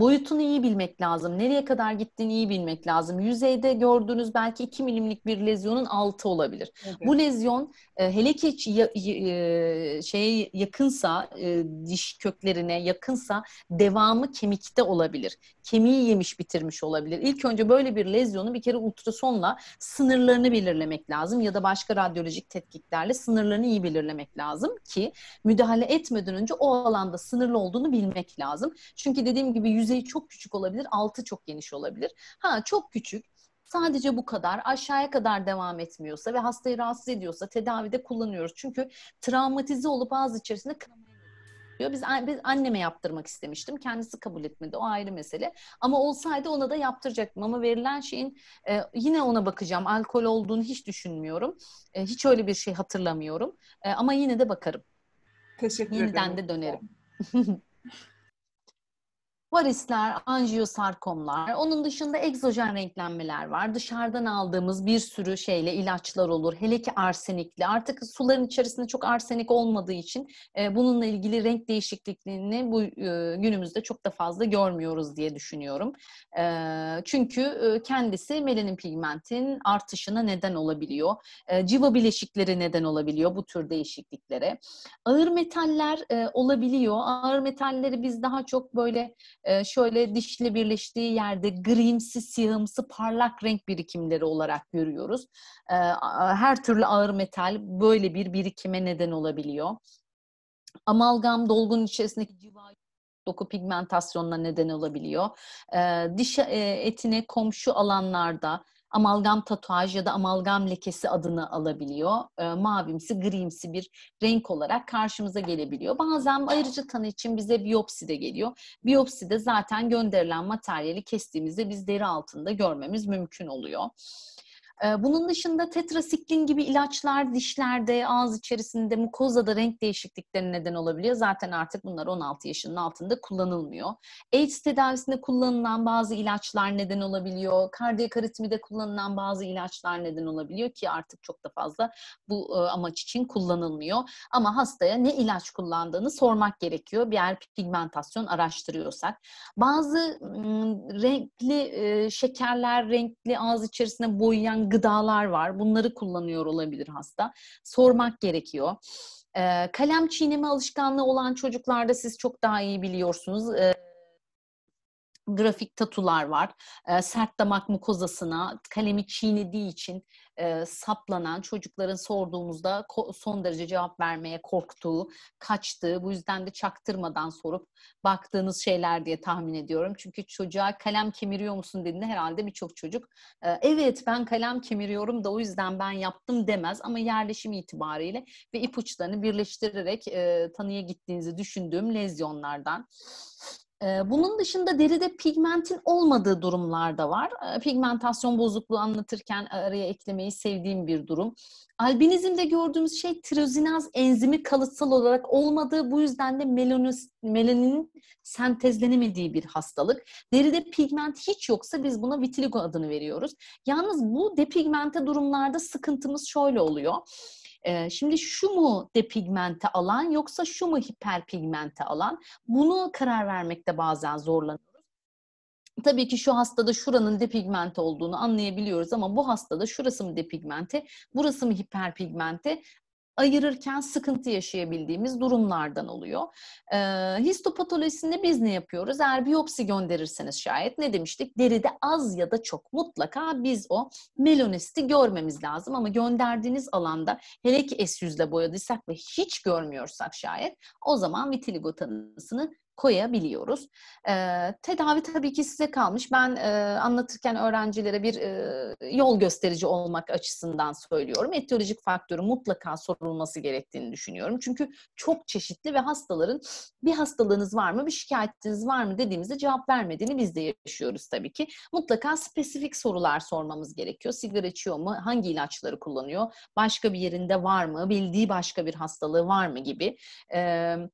boyutunu iyi bilmek lazım. Nereye kadar gittiğini iyi bilmek lazım. Yüzeyde gördüğünüz belki 2 milimlik bir lezyonun altı olabilir. Evet. Bu lezyon ee, hele ki e, şey yakınsa, e, diş köklerine yakınsa devamı kemikte olabilir. Kemiği yemiş bitirmiş olabilir. İlk önce böyle bir lezyonu bir kere ultrasonla sınırlarını belirlemek lazım ya da başka radyolojik tetkiklerle sınırlarını iyi belirlemek lazım ki müdahale etmeden önce o alanda sınırlı olduğunu bilmek lazım. Çünkü dediğim gibi yüzeyi çok küçük olabilir, altı çok geniş olabilir. Ha çok küçük sadece bu kadar aşağıya kadar devam etmiyorsa ve hastayı rahatsız ediyorsa tedavide kullanıyoruz. Çünkü travmatize olup ağız içerisinde diyor. Biz, biz anneme yaptırmak istemiştim. Kendisi kabul etmedi. O ayrı mesele. Ama olsaydı ona da yaptıracaktım. Ama verilen şeyin e, yine ona bakacağım. Alkol olduğunu hiç düşünmüyorum. E, hiç öyle bir şey hatırlamıyorum. E, ama yine de bakarım. Teşekkür Yeniden ederim. Yeniden de dönerim. varisler, anjiyosarkomlar, onun dışında egzojen renklenmeler var. Dışarıdan aldığımız bir sürü şeyle ilaçlar olur. Hele ki arsenikli. Artık suların içerisinde çok arsenik olmadığı için e, bununla ilgili renk değişikliklerini bu e, günümüzde çok da fazla görmüyoruz diye düşünüyorum. E, çünkü e, kendisi melanin pigmentin artışına neden olabiliyor. E, civa bileşikleri neden olabiliyor bu tür değişikliklere. Ağır metaller e, olabiliyor. Ağır metalleri biz daha çok böyle ee, şöyle dişli birleştiği yerde grimsi, siyahımsı, parlak renk birikimleri olarak görüyoruz. Ee, her türlü ağır metal böyle bir birikime neden olabiliyor. Amalgam dolgun içerisindeki civa doku pigmentasyonuna neden olabiliyor. Ee, diş e, etine komşu alanlarda amalgam tatuaj ya da amalgam lekesi adını alabiliyor. E, mavimsi, grimsi bir renk olarak karşımıza gelebiliyor. Bazen ayrıcı tanı için bize biyopsi de geliyor. Biyopsi de zaten gönderilen materyali kestiğimizde biz deri altında görmemiz mümkün oluyor. Bunun dışında tetrasiklin gibi ilaçlar dişlerde, ağız içerisinde, mukozada renk değişikliklerine neden olabiliyor. Zaten artık bunlar 16 yaşının altında kullanılmıyor. AIDS tedavisinde kullanılan bazı ilaçlar neden olabiliyor. Kardiyak aritmide kullanılan bazı ilaçlar neden olabiliyor ki artık çok da fazla bu amaç için kullanılmıyor. Ama hastaya ne ilaç kullandığını sormak gerekiyor. Bir eğer pigmentasyon araştırıyorsak. Bazı renkli şekerler, renkli ağız içerisinde boyayan gıdalar var. Bunları kullanıyor olabilir hasta. Sormak gerekiyor. Kalem çiğneme alışkanlığı olan çocuklarda siz çok daha iyi biliyorsunuz grafik tatular var. E, sert damak mukozasına kalemi çiğnediği için e, saplanan çocukların sorduğumuzda son derece cevap vermeye korktuğu, kaçtığı, bu yüzden de çaktırmadan sorup baktığınız şeyler diye tahmin ediyorum. Çünkü çocuğa kalem kemiriyor musun dediğinde herhalde birçok çocuk e, evet ben kalem kemiriyorum da o yüzden ben yaptım demez ama yerleşim itibariyle ve ipuçlarını birleştirerek e, tanıya gittiğinizi düşündüğüm lezyonlardan bunun dışında deride pigmentin olmadığı durumlar da var. Pigmentasyon bozukluğu anlatırken e, araya eklemeyi sevdiğim bir durum. Albinizmde gördüğümüz şey tirozinaz enzimi kalıtsal olarak olmadığı bu yüzden de melanis, melanin sentezlenemediği bir hastalık. Deride pigment hiç yoksa biz buna vitiligo adını veriyoruz. Yalnız bu depigmente durumlarda sıkıntımız şöyle oluyor e, şimdi şu mu depigmente alan yoksa şu mu hiperpigmente alan? Bunu karar vermekte bazen zorlanıyoruz. Tabii ki şu hastada şuranın depigmente olduğunu anlayabiliyoruz ama bu hastada şurası mı depigmente, burası mı hiperpigmente ayırırken sıkıntı yaşayabildiğimiz durumlardan oluyor. E, histopatolojisinde biz ne yapıyoruz? Eğer biyopsi gönderirseniz şayet ne demiştik? Deride az ya da çok mutlaka biz o melanisti görmemiz lazım ama gönderdiğiniz alanda hele ki S100 ile boyadıysak ve hiç görmüyorsak şayet o zaman vitiligo tanısını koyabiliyoruz. E, tedavi tabii ki size kalmış. Ben e, anlatırken öğrencilere bir e, yol gösterici olmak açısından söylüyorum. Etiyolojik faktörü mutlaka sorulması gerektiğini düşünüyorum. Çünkü çok çeşitli ve hastaların bir hastalığınız var mı, bir şikayetiniz var mı dediğimizde cevap vermediğini biz de yaşıyoruz tabii ki. Mutlaka spesifik sorular sormamız gerekiyor. Sigara içiyor mu? Hangi ilaçları kullanıyor? Başka bir yerinde var mı? Bildiği başka bir hastalığı var mı gibi. Evet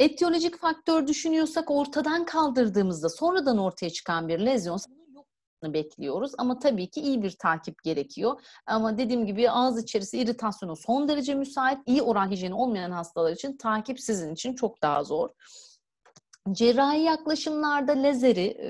Etiyolojik faktör düşünüyorsak ortadan kaldırdığımızda sonradan ortaya çıkan bir lezyonsa olmasını bekliyoruz. Ama tabii ki iyi bir takip gerekiyor. Ama dediğim gibi ağız içerisi iritasyona son derece müsait. İyi oral hijyeni olmayan hastalar için takip sizin için çok daha zor. Cerrahi yaklaşımlarda lazeri e,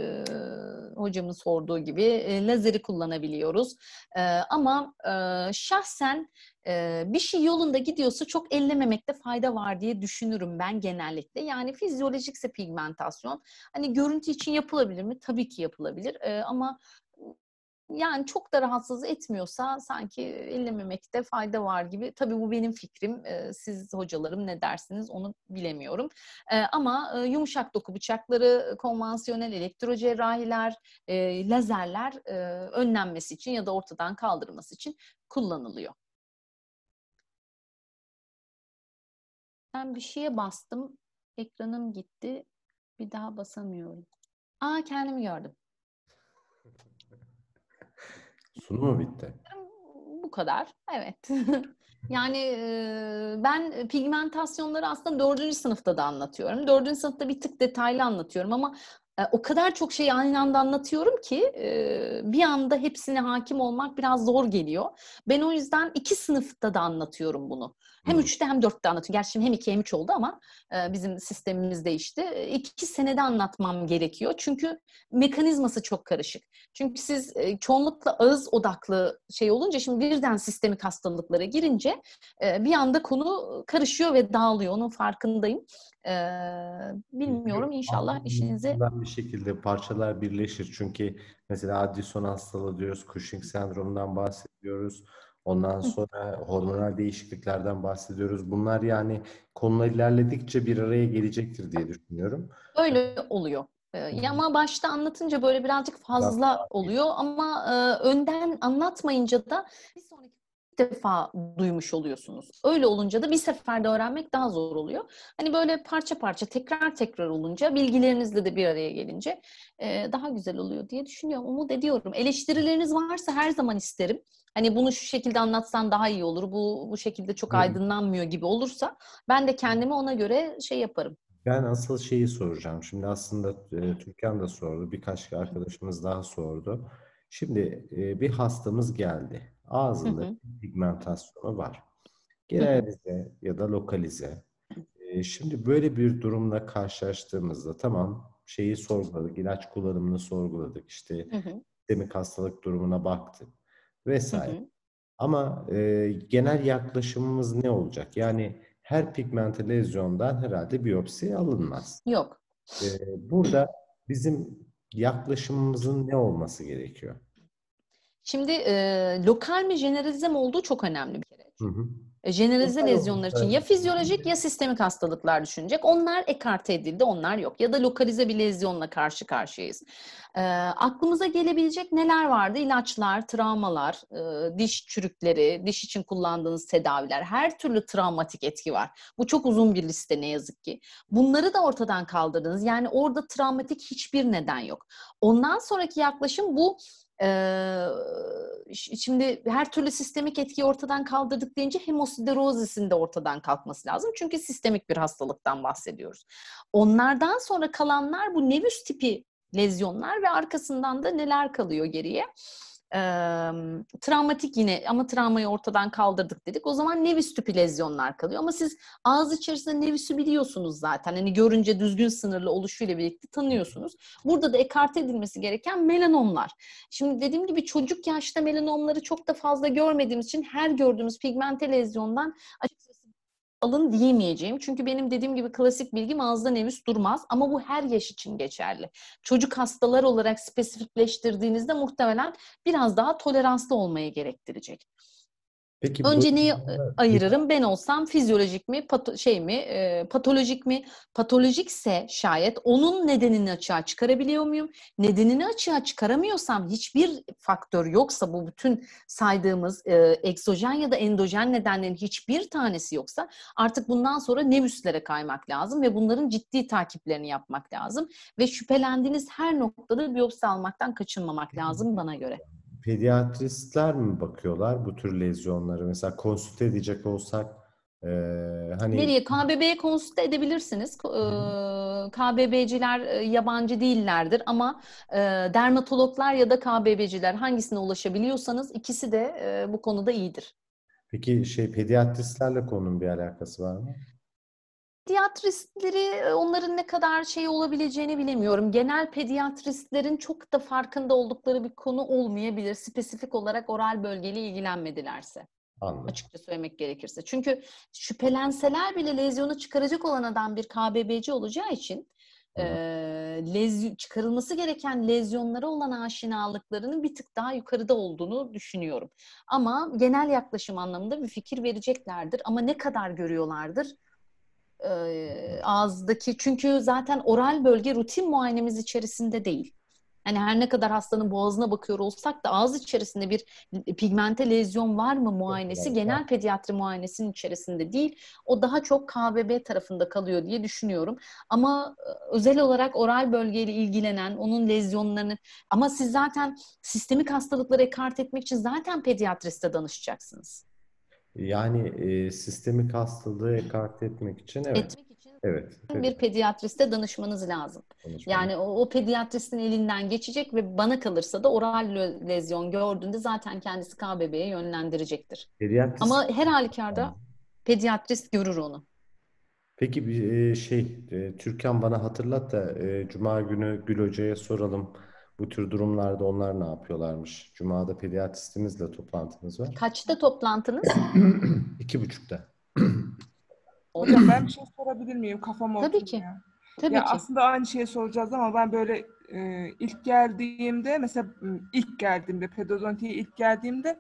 hocamın sorduğu gibi e, lazeri kullanabiliyoruz. E, ama e, şahsen e, bir şey yolunda gidiyorsa çok ellememekte fayda var diye düşünürüm ben genellikle. Yani fizyolojikse pigmentasyon hani görüntü için yapılabilir mi? Tabii ki yapılabilir e, ama yani çok da rahatsız etmiyorsa sanki ellememekte fayda var gibi. Tabii bu benim fikrim. Ee, siz hocalarım ne dersiniz onu bilemiyorum. Ee, ama e, yumuşak doku bıçakları, e, konvansiyonel elektrocerrahiler, e, lazerler önlenmesi için ya da ortadan kaldırılması için kullanılıyor. Ben bir şeye bastım. Ekranım gitti. Bir daha basamıyorum. Aa kendimi gördüm. Sunumu bitti. Bu kadar. Evet. yani e, ben pigmentasyonları aslında dördüncü sınıfta da anlatıyorum. Dördüncü sınıfta bir tık detaylı anlatıyorum ama e, o kadar çok şey aynı anda anlatıyorum ki e, bir anda hepsine hakim olmak biraz zor geliyor. Ben o yüzden iki sınıfta da anlatıyorum bunu. Hem hmm. üçte hem dörtte anlatıyor. Gerçi şimdi hem iki hem üç oldu ama e, bizim sistemimiz değişti. E, senede anlatmam gerekiyor. Çünkü mekanizması çok karışık. Çünkü siz e, çoğunlukla ağız odaklı şey olunca şimdi birden sistemik hastalıklara girince e, bir anda konu karışıyor ve dağılıyor. Onun farkındayım. bilmiyorum inşallah işinize... Bir şekilde parçalar birleşir. Çünkü mesela Addison hastalığı diyoruz, Cushing sendromundan bahsediyoruz. Ondan sonra hormonal değişikliklerden bahsediyoruz. Bunlar yani konular ilerledikçe bir araya gelecektir diye düşünüyorum. Öyle oluyor. Ya ama başta anlatınca böyle birazcık fazla oluyor ama önden anlatmayınca da bir sonraki defa duymuş oluyorsunuz. Öyle olunca da bir seferde öğrenmek daha zor oluyor. Hani böyle parça parça tekrar tekrar olunca bilgilerinizle de bir araya gelince e, daha güzel oluyor diye düşünüyorum. Umut ediyorum. Eleştirileriniz varsa her zaman isterim. Hani bunu şu şekilde anlatsan daha iyi olur. Bu bu şekilde çok aydınlanmıyor gibi olursa ben de kendimi ona göre şey yaparım. Ben asıl şeyi soracağım. Şimdi aslında e, Türkan da sordu. Birkaç arkadaşımız daha sordu. Şimdi e, bir hastamız geldi. Ağzında pigmentasyonu var. Genelize ya da lokalize. Ee, şimdi böyle bir durumla karşılaştığımızda tamam şeyi sorguladık, ilaç kullanımını sorguladık, işte hı hastalık durumuna baktık vesaire. Ama e, genel yaklaşımımız ne olacak? Yani her pigmente lezyondan herhalde biyopsi alınmaz. Yok. Ee, burada bizim yaklaşımımızın ne olması gerekiyor? Şimdi e, lokal mi jeneralize mi olduğu çok önemli bir kere. Hı hı. E, lezyonlar için ya fizyolojik ya sistemik hastalıklar düşünecek. Onlar ekarte edildi, onlar yok. Ya da lokalize bir lezyonla karşı karşıyayız. E, aklımıza gelebilecek neler vardı? İlaçlar, travmalar, e, diş çürükleri, diş için kullandığınız tedaviler, her türlü travmatik etki var. Bu çok uzun bir liste ne yazık ki. Bunları da ortadan kaldırdınız. Yani orada travmatik hiçbir neden yok. Ondan sonraki yaklaşım bu ee, şimdi her türlü sistemik etkiyi ortadan kaldırdık deyince hemosiderozisin de ortadan kalkması lazım. Çünkü sistemik bir hastalıktan bahsediyoruz. Onlardan sonra kalanlar bu nevüs tipi lezyonlar ve arkasından da neler kalıyor geriye? e, travmatik yine ama travmayı ortadan kaldırdık dedik. O zaman nevi tüpü lezyonlar kalıyor. Ama siz ağız içerisinde nevüsü biliyorsunuz zaten. Hani görünce düzgün sınırlı oluşuyla birlikte tanıyorsunuz. Burada da ekarte edilmesi gereken melanomlar. Şimdi dediğim gibi çocuk yaşta melanomları çok da fazla görmediğimiz için her gördüğümüz pigmente lezyondan açıkçası alın diyemeyeceğim. Çünkü benim dediğim gibi klasik bilgim ağızdan evis durmaz ama bu her yaş için geçerli. Çocuk hastalar olarak spesifikleştirdiğinizde muhtemelen biraz daha toleranslı olmaya gerektirecek. Peki Önce bu... neyi ayırırım? Ben olsam fizyolojik mi, pato- şey mi, e, patolojik mi? Patolojikse şayet onun nedenini açığa çıkarabiliyor muyum? Nedenini açığa çıkaramıyorsam hiçbir faktör yoksa bu bütün saydığımız e, egzojen ya da endojen nedenlerin hiçbir tanesi yoksa artık bundan sonra nemüslere kaymak lazım ve bunların ciddi takiplerini yapmak lazım ve şüphelendiğiniz her noktada biyopsi almaktan kaçınmamak lazım bana göre pediatristler mi bakıyorlar bu tür lezyonları? Mesela konsülte edecek olsak e, hani... Nereye? KBB'ye konsülte edebilirsiniz. Ee, KBB'ciler yabancı değillerdir ama e, dermatologlar ya da KBB'ciler hangisine ulaşabiliyorsanız ikisi de e, bu konuda iyidir. Peki şey pediatristlerle konunun bir alakası var mı? pediatristleri e, onların ne kadar şey olabileceğini bilemiyorum. Genel pediatristlerin çok da farkında oldukları bir konu olmayabilir. Spesifik olarak oral bölgeyle ilgilenmedilerse. Anladım. Açıkça söylemek gerekirse. Çünkü şüphelenseler bile lezyonu çıkaracak olan adam bir KBBC olacağı için e, lez, çıkarılması gereken lezyonlara olan aşinalıklarının bir tık daha yukarıda olduğunu düşünüyorum. Ama genel yaklaşım anlamında bir fikir vereceklerdir. Ama ne kadar görüyorlardır? e, ağızdaki çünkü zaten oral bölge rutin muayenemiz içerisinde değil. Yani her ne kadar hastanın boğazına bakıyor olsak da ağız içerisinde bir pigmente lezyon var mı muayenesi evet, genel pediatri muayenesinin içerisinde değil. O daha çok KBB tarafında kalıyor diye düşünüyorum. Ama özel olarak oral bölgeyle ilgilenen, onun lezyonlarını ama siz zaten sistemik hastalıkları ekart etmek için zaten pediatriste danışacaksınız. Yani e, sistemik hastalığı ekart etmek için evet. Etmek için evet, bir pediatriste danışmanız lazım. Danışmanız. Yani o, o pediatristin elinden geçecek ve bana kalırsa da oral lezyon gördüğünde zaten kendisi KBB'ye yönlendirecektir. Pediatrist... Ama her halükarda pediatrist görür onu. Peki bir şey, Türkan bana hatırlat da Cuma günü Gül Hoca'ya soralım bu tür durumlarda onlar ne yapıyorlarmış? Cuma'da pediatristimizle toplantımız var. Kaçta toplantınız? İki buçukta. Hocam ben bir şey sorabilir miyim? Kafam Tabii ki. Tabii ya ki. Aslında aynı şeyi soracağız ama ben böyle e, ilk geldiğimde mesela ilk geldiğimde pedodontiye ilk geldiğimde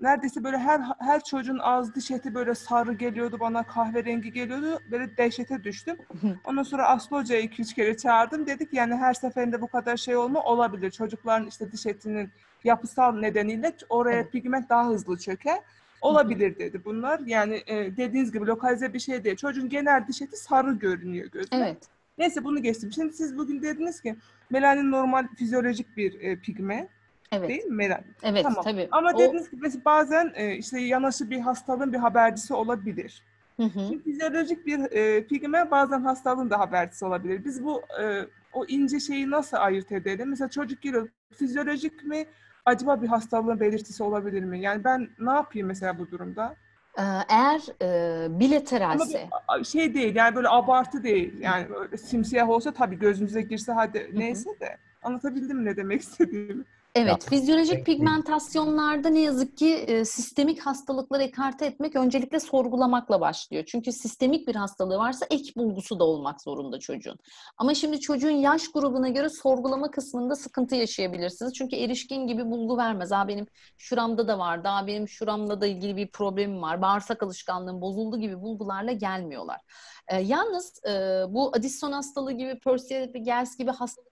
neredeyse böyle her her çocuğun ağız diş eti böyle sarı geliyordu bana kahverengi geliyordu. Böyle dehşete düştüm. Ondan sonra Aslı Hoca'yı iki üç kere çağırdım. Dedik yani her seferinde bu kadar şey olma olabilir. Çocukların işte diş etinin yapısal nedeniyle oraya pigment daha hızlı çöker. Olabilir dedi bunlar. Yani e, dediğiniz gibi lokalize bir şey değil. Çocuğun genel diş eti sarı görünüyor gözüne. Evet. Neyse bunu geçtim. Şimdi siz bugün dediniz ki melanin normal fizyolojik bir e, pigment. Evet. Değil mi Meral? Evet tamam. tabii. Ama o... dediğiniz gibi bazen e, işte yanaşı bir hastalığın bir habercisi olabilir. Hı hı. fizyolojik bir e, pigme bazen hastalığın da habercisi olabilir. Biz bu e, o ince şeyi nasıl ayırt edelim? Mesela çocuk geliyor fizyolojik mi acaba bir hastalığın belirtisi olabilir mi? Yani ben ne yapayım mesela bu durumda? Ee, eğer e, bilateralse. Ama bir şey değil yani böyle abartı değil. Yani böyle simsiyah olsa tabii gözünüze girse hadi neyse de. Anlatabildim ne demek istediğimi. Evet, yaptık. fizyolojik pigmentasyonlarda ne yazık ki e, sistemik hastalıkları ekarte etmek öncelikle sorgulamakla başlıyor. Çünkü sistemik bir hastalığı varsa ek bulgusu da olmak zorunda çocuğun. Ama şimdi çocuğun yaş grubuna göre sorgulama kısmında sıkıntı yaşayabilirsiniz. Çünkü erişkin gibi bulgu vermez. Aa benim şuramda da var, daha benim şuramla da ilgili bir problemim var, bağırsak alışkanlığım bozuldu gibi bulgularla gelmiyorlar. E, yalnız e, bu Addison hastalığı gibi, Percy Gels gibi hastalık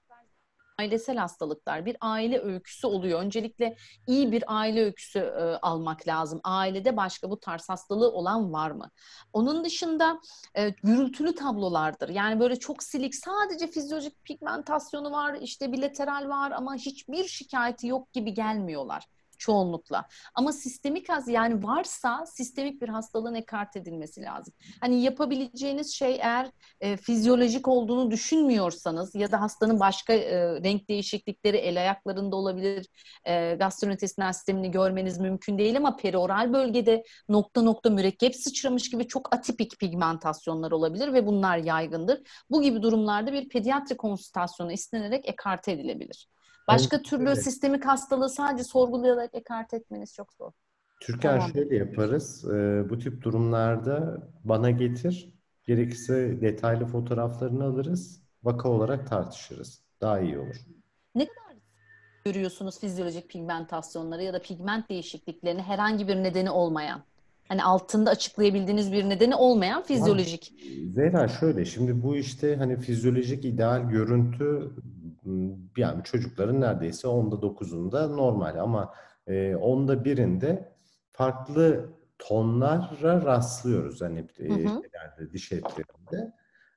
ailesel hastalıklar, bir aile öyküsü oluyor. Öncelikle iyi bir aile öyküsü e, almak lazım. Ailede başka bu tarz hastalığı olan var mı? Onun dışında e, gürültülü tablolardır. Yani böyle çok silik, sadece fizyolojik pigmentasyonu var, işte bilateral var ama hiçbir şikayeti yok gibi gelmiyorlar çoğunlukla. Ama sistemik az yani varsa sistemik bir hastalığın ekart edilmesi lazım. Hani yapabileceğiniz şey eğer e, fizyolojik olduğunu düşünmüyorsanız ya da hastanın başka e, renk değişiklikleri el ayaklarında olabilir. E, gastrointestinal sistemini görmeniz mümkün değil ama perioral bölgede nokta nokta mürekkep sıçramış gibi çok atipik pigmentasyonlar olabilir ve bunlar yaygındır. Bu gibi durumlarda bir pediatri konsültasyonu istenerek ekart edilebilir. Başka evet, türlü evet. sistemik hastalığı sadece sorgulayarak ekart etmeniz çok zor. Türker tamam. şöyle yaparız. E, bu tip durumlarda bana getir. Gerekirse detaylı fotoğraflarını alırız. Vaka olarak tartışırız. Daha iyi olur. Ne kadar görüyorsunuz fizyolojik pigmentasyonları ya da pigment değişikliklerini herhangi bir nedeni olmayan? Hani altında açıklayabildiğiniz bir nedeni olmayan fizyolojik. Zehra şöyle şimdi bu işte hani fizyolojik ideal görüntü yani çocukların neredeyse onda dokuzunda normal ama e, onda birinde farklı tonlara rastlıyoruz hani e, hı hı. şeylerde, diş etlerinde.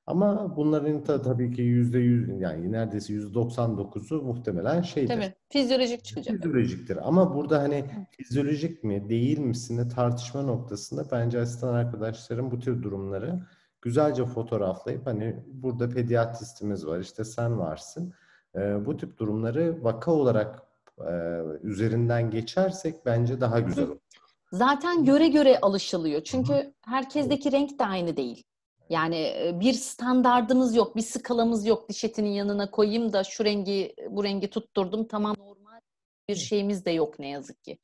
Ama bunların da tabii ki yüzde yüz yani neredeyse yüzde doksan dokuzu muhtemelen şeydir. Tabii fizyolojik çıkacak. Fizyolojiktir ama burada hani fizyolojik mi değil misine tartışma noktasında bence asistan arkadaşlarım bu tür durumları güzelce fotoğraflayıp hani burada pediatristimiz var işte sen varsın e, bu tip durumları vaka olarak e, üzerinden geçersek bence daha güzel olur. Zaten göre göre alışılıyor. Çünkü Hı-hı. herkesteki renk de aynı değil. Yani bir standardımız yok, bir skalamız yok. Diş etinin yanına koyayım da şu rengi, bu rengi tutturdum. Tamam normal bir şeyimiz de yok ne yazık ki.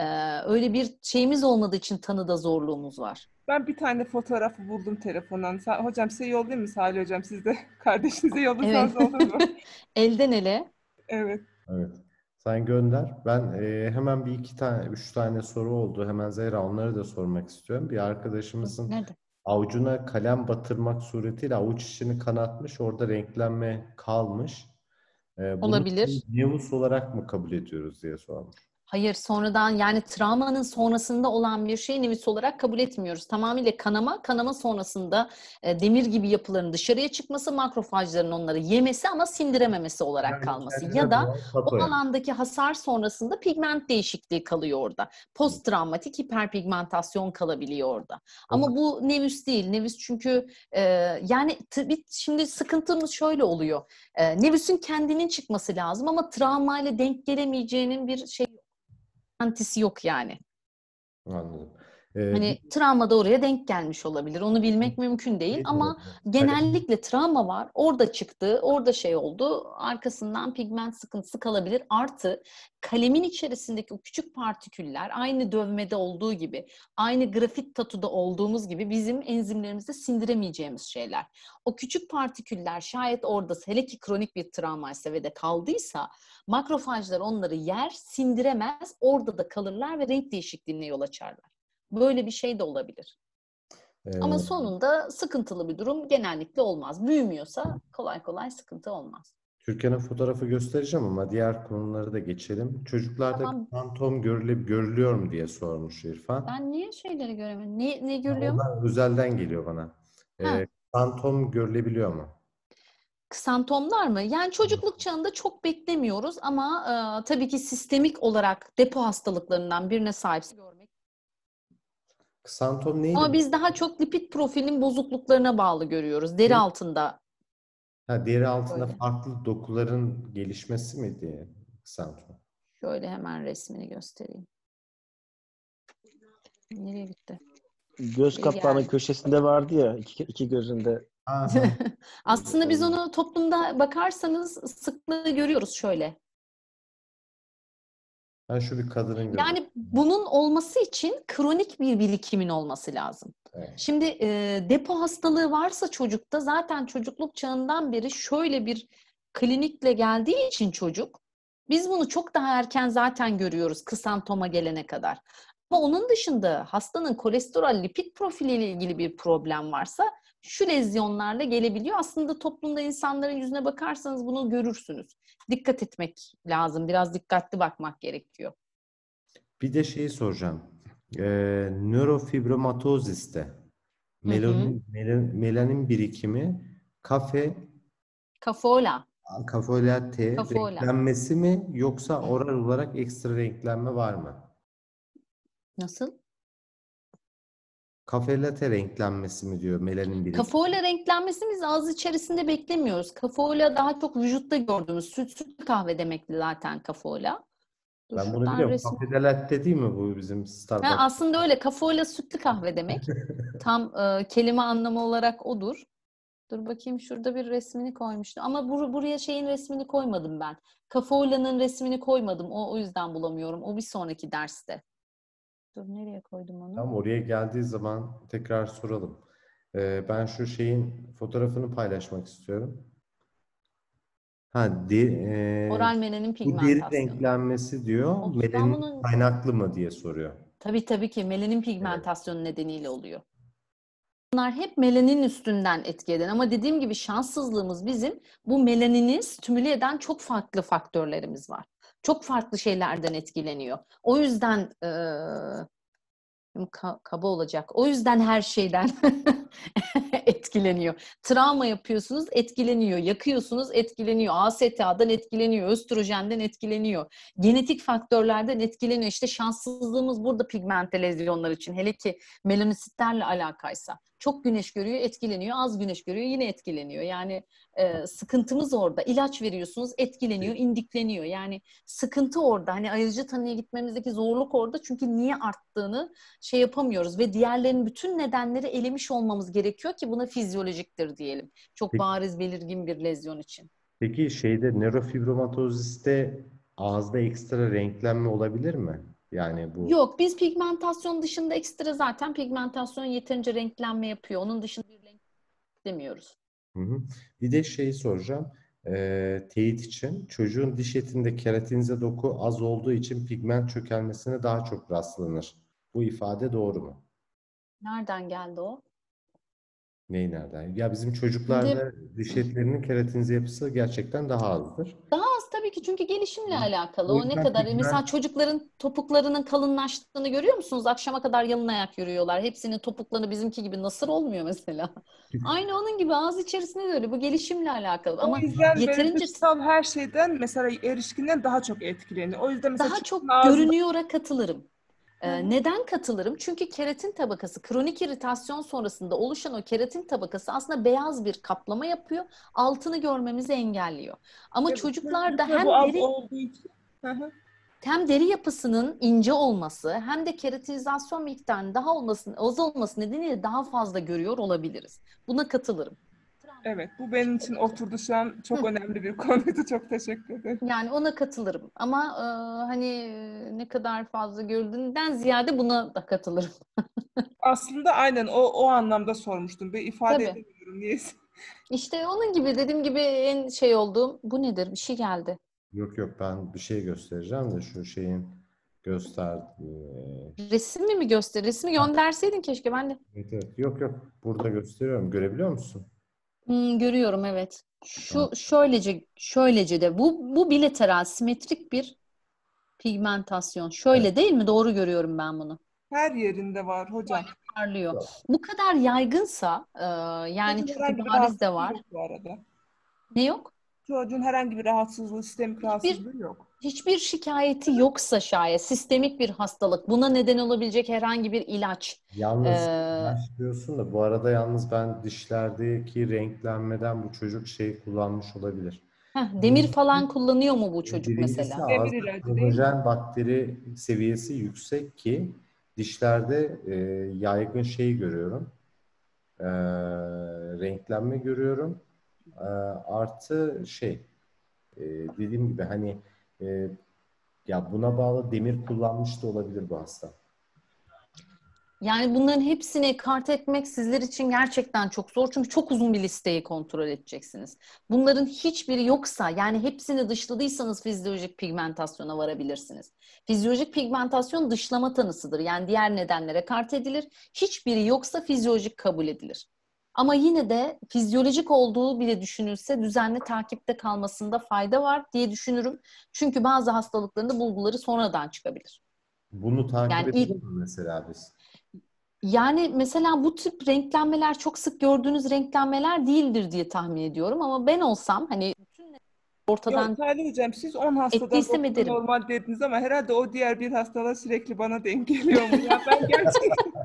Ee, öyle bir şeyimiz olmadığı için tanıda zorluğumuz var. Ben bir tane fotoğrafı buldum telefondan. Hocam size yollayayım mı Salih Hocam? Siz de kardeşinize yollasanız evet. olur mu? Elden ele. Evet. Evet. Sen gönder. Ben e, hemen bir iki tane, üç tane soru oldu. Hemen Zehra onları da sormak istiyorum. Bir arkadaşımızın Nerede? avucuna kalem batırmak suretiyle avuç içini kanatmış. Orada renklenme kalmış. E, bunu Olabilir. Nevus olarak mı kabul ediyoruz diye sormuş. Hayır sonradan yani travmanın sonrasında olan bir şeyi nüvüs olarak kabul etmiyoruz. Tamamıyla kanama, kanama sonrasında e, demir gibi yapıların dışarıya çıkması, makrofajların onları yemesi ama sindirememesi olarak yani kalması. Ya da o alandaki hasar sonrasında pigment değişikliği kalıyor orada. Post travmatik hiperpigmentasyon kalabiliyor orada. Ama bu nevüs değil. Nevüs çünkü e, yani tabii şimdi sıkıntımız şöyle oluyor. E, nevüsün kendinin çıkması lazım ama travmayla denk gelemeyeceğinin bir şey garantisi yok yani. Anladım. Ee, hani travma da oraya denk gelmiş olabilir. Onu bilmek mümkün değil ama genellikle travma var. Orada çıktı, orada şey oldu. Arkasından pigment sıkıntısı kalabilir. Artı kalemin içerisindeki o küçük partiküller aynı dövmede olduğu gibi, aynı grafit tatuda olduğumuz gibi bizim enzimlerimizde sindiremeyeceğimiz şeyler. O küçük partiküller şayet orada hele ki kronik bir travmaysa ve de kaldıysa makrofajlar onları yer, sindiremez, orada da kalırlar ve renk değişikliğine yol açarlar. Böyle bir şey de olabilir. Ee, Ama sonunda sıkıntılı bir durum genellikle olmaz. Büyümüyorsa kolay kolay sıkıntı olmaz. Türkiye'nin fotoğrafı göstereceğim ama diğer konuları da geçelim. Çocuklarda tamam. fantom görülüp görülüyor mu diye sormuş İrfan. Ben niye şeyleri göremiyorum? Ne, ne görülüyor mu? Özelden geliyor bana. Ee, ha. Ee, fantom görülebiliyor mu? Ksantomlar mı? Yani çocukluk çağında çok beklemiyoruz ama e, tabii ki sistemik olarak depo hastalıklarından birine sahipse görmek Ksantom neydi? Ama biz daha çok lipid profilin bozukluklarına bağlı görüyoruz. Deri ne? altında. Ha, deri altında Böyle. farklı dokuların gelişmesi mi diye ksantom? Şöyle hemen resmini göstereyim. Nereye gitti? Göz kapağının köşesinde vardı ya iki, iki gözünde. Aslında biz onu toplumda bakarsanız sıklığı görüyoruz şöyle. Ben şu bir kadının gibi. Yani bunun olması için kronik bir birikimin olması lazım. Evet. Şimdi e, depo hastalığı varsa çocukta zaten çocukluk çağından beri şöyle bir klinikle geldiği için çocuk biz bunu çok daha erken zaten görüyoruz kısantoma gelene kadar. Ama onun dışında hastanın kolesterol lipid profiliyle ilgili bir problem varsa şu lezyonlarla gelebiliyor. Aslında toplumda insanların yüzüne bakarsanız bunu görürsünüz. Dikkat etmek lazım. Biraz dikkatli bakmak gerekiyor. Bir de şeyi soracağım. Ee, nörofibromatoziste melanin, melanin birikimi kafe kafola kafola T renklenmesi mi yoksa oral olarak ekstra renklenme var mı? Nasıl? Kafelate renklenmesi mi diyor melanin birisi? Kafaoyla renklenmesi biz ağız içerisinde beklemiyoruz. Kafaoyla daha çok vücutta gördüğümüz süt, süt kahve demekti zaten kafaoyla. Dur, Ben bunu şuradan biliyorum. resim- Kafede latte değil mi bu bizim Starbucks? Ha, aslında öyle kafaoyla sütlü kahve demek. Tam e, kelime anlamı olarak odur. Dur bakayım şurada bir resmini koymuştu. Ama bur- buraya şeyin resmini koymadım ben. Kafaoyla'nın resmini koymadım. O, o yüzden bulamıyorum. O bir sonraki derste. Dur nereye koydum onu? Tam oraya geldiği zaman tekrar soralım. Ee, ben şu şeyin fotoğrafını paylaşmak istiyorum. Ha, di, e, Oral menenin bu deri renklenmesi diyor. O Melanin bunun- kaynaklı mı diye soruyor. Tabii tabii ki melanin pigmentasyonu nedeniyle oluyor. Bunlar hep melanin üstünden etki eden ama dediğim gibi şanssızlığımız bizim bu melanini stimüle eden çok farklı faktörlerimiz var. Çok farklı şeylerden etkileniyor. O yüzden e, ka- kaba olacak. O yüzden her şeyden etkileniyor. Travma yapıyorsunuz etkileniyor. Yakıyorsunuz etkileniyor. ASTA'dan etkileniyor. Östrojenden etkileniyor. Genetik faktörlerden etkileniyor. İşte şanssızlığımız burada pigmente lezyonlar için. Hele ki melanositlerle alakaysa. Çok güneş görüyor etkileniyor. Az güneş görüyor yine etkileniyor. Yani e, sıkıntımız orada. İlaç veriyorsunuz etkileniyor, indikleniyor. Yani sıkıntı orada. Hani ayırıcı tanıya gitmemizdeki zorluk orada. Çünkü niye arttığını şey yapamıyoruz ve diğerlerinin bütün nedenleri elemiş olmamız gerekiyor ki buna fizyolojiktir diyelim. Çok Peki. bariz belirgin bir lezyon için. Peki şeyde nörofibromatoziste ağızda ekstra renklenme olabilir mi? Yani bu Yok, biz pigmentasyon dışında ekstra zaten pigmentasyon yeterince renklenme yapıyor. Onun dışında bir renk demiyoruz. Hı hı. Bir de şeyi soracağım. E, teyit için çocuğun diş etinde keratinize doku az olduğu için pigment çökelmesine daha çok rastlanır. Bu ifade doğru mu? Nereden geldi o? Neyi nereden? Ya bizim çocuklarda diş etlerinin keratinize yapısı gerçekten daha azdır. Daha az tabii ki çünkü gelişimle alakalı. O, o ne kadar ben... mesela çocukların topuklarının kalınlaştığını görüyor musunuz? Akşama kadar yalın ayak yürüyorlar. Hepsinin topuklarını bizimki gibi nasır olmuyor mesela. Aynı onun gibi ağız içerisinde de öyle. Bu gelişimle alakalı. O Ama yüzden yeterince dışsal her şeyden mesela erişkinden daha çok etkileniyor. O yüzden mesela daha çok ağzında... görünüyora katılırım. Ee, neden katılırım? Çünkü keratin tabakası kronik iritasyon sonrasında oluşan o keratin tabakası aslında beyaz bir kaplama yapıyor. Altını görmemizi engelliyor. Ama evet, çocuklarda hem deri, hem deri yapısının ince olması hem de keratinizasyon miktarının daha olmasının az olması nedeniyle daha fazla görüyor olabiliriz. Buna katılırım. Evet, bu benim için oturdu şu an. Çok önemli bir konuydu. Çok teşekkür ederim. Yani ona katılırım. Ama e, hani e, ne kadar fazla gördüğünden ziyade buna da katılırım. Aslında aynen o o anlamda sormuştum. bir ifade Tabii. edemiyorum niye? İşte onun gibi dediğim gibi en şey olduğum bu nedir? Bir şey geldi. Yok yok ben bir şey göstereceğim de şu şeyin göster. E, mi mi göster? Resmi gönderseydin keşke ben de. Evet, evet. Yok yok burada gösteriyorum. Görebiliyor musun? Hmm, görüyorum evet. Şu Hı. şöylece şöylece de bu bu bilateral simetrik bir pigmentasyon. Şöyle evet. değil mi? Doğru görüyorum ben bunu. Her yerinde var hocam. Parlıyor. Evet. Bu kadar yaygınsa e, yani Çocuğun çünkü bariz de var. Bu arada. Ne yok? Çocuğun herhangi bir rahatsızlığı, sistemik rahatsızlığı bir, yok hiçbir şikayeti yoksa şayet sistemik bir hastalık buna neden olabilecek herhangi bir ilaç. Yalnız ee, diyorsun da bu arada yalnız ben dişlerdeki renklenmeden bu çocuk şeyi kullanmış olabilir. Heh, demir falan kullanıyor mu bu çocuk mesela? Demir ilacı bakteri seviyesi yüksek ki dişlerde e, yaygın şeyi görüyorum. E, renklenme görüyorum. E, artı şey e, dediğim gibi hani e, ya buna bağlı demir kullanmış da olabilir bu hasta. Yani bunların hepsini kart etmek sizler için gerçekten çok zor. Çünkü çok uzun bir listeyi kontrol edeceksiniz. Bunların hiçbiri yoksa yani hepsini dışladıysanız fizyolojik pigmentasyona varabilirsiniz. Fizyolojik pigmentasyon dışlama tanısıdır. Yani diğer nedenlere kart edilir. Hiçbiri yoksa fizyolojik kabul edilir. Ama yine de fizyolojik olduğu bile düşünülse düzenli takipte kalmasında fayda var diye düşünürüm. Çünkü bazı hastalıklarında bulguları sonradan çıkabilir. Bunu takip yani edelim ilk... mi mesela biz? Yani mesela bu tip renklenmeler çok sık gördüğünüz renklenmeler değildir diye tahmin ediyorum ama ben olsam hani ortadan Yok Salih hocam siz 10 hastadan normal dediniz ama herhalde o diğer bir hastalar sürekli bana denk geliyor mu? Ya ben gerçekten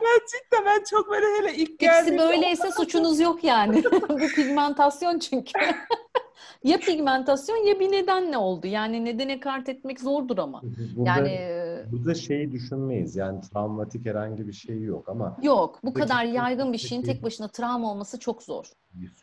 ben cidden ben çok böyle hele ilk geldiğimde... İkisi böyleyse ondan... suçunuz yok yani. Bu pigmentasyon çünkü. ya pigmentasyon ya bir neden ne oldu. Yani nedene kart etmek zordur ama. Burada, yani burada şeyi düşünmeyiz. Yani travmatik herhangi bir şey yok ama Yok. Bu kadar yaygın bir şeyin tek başına travma olması çok zor.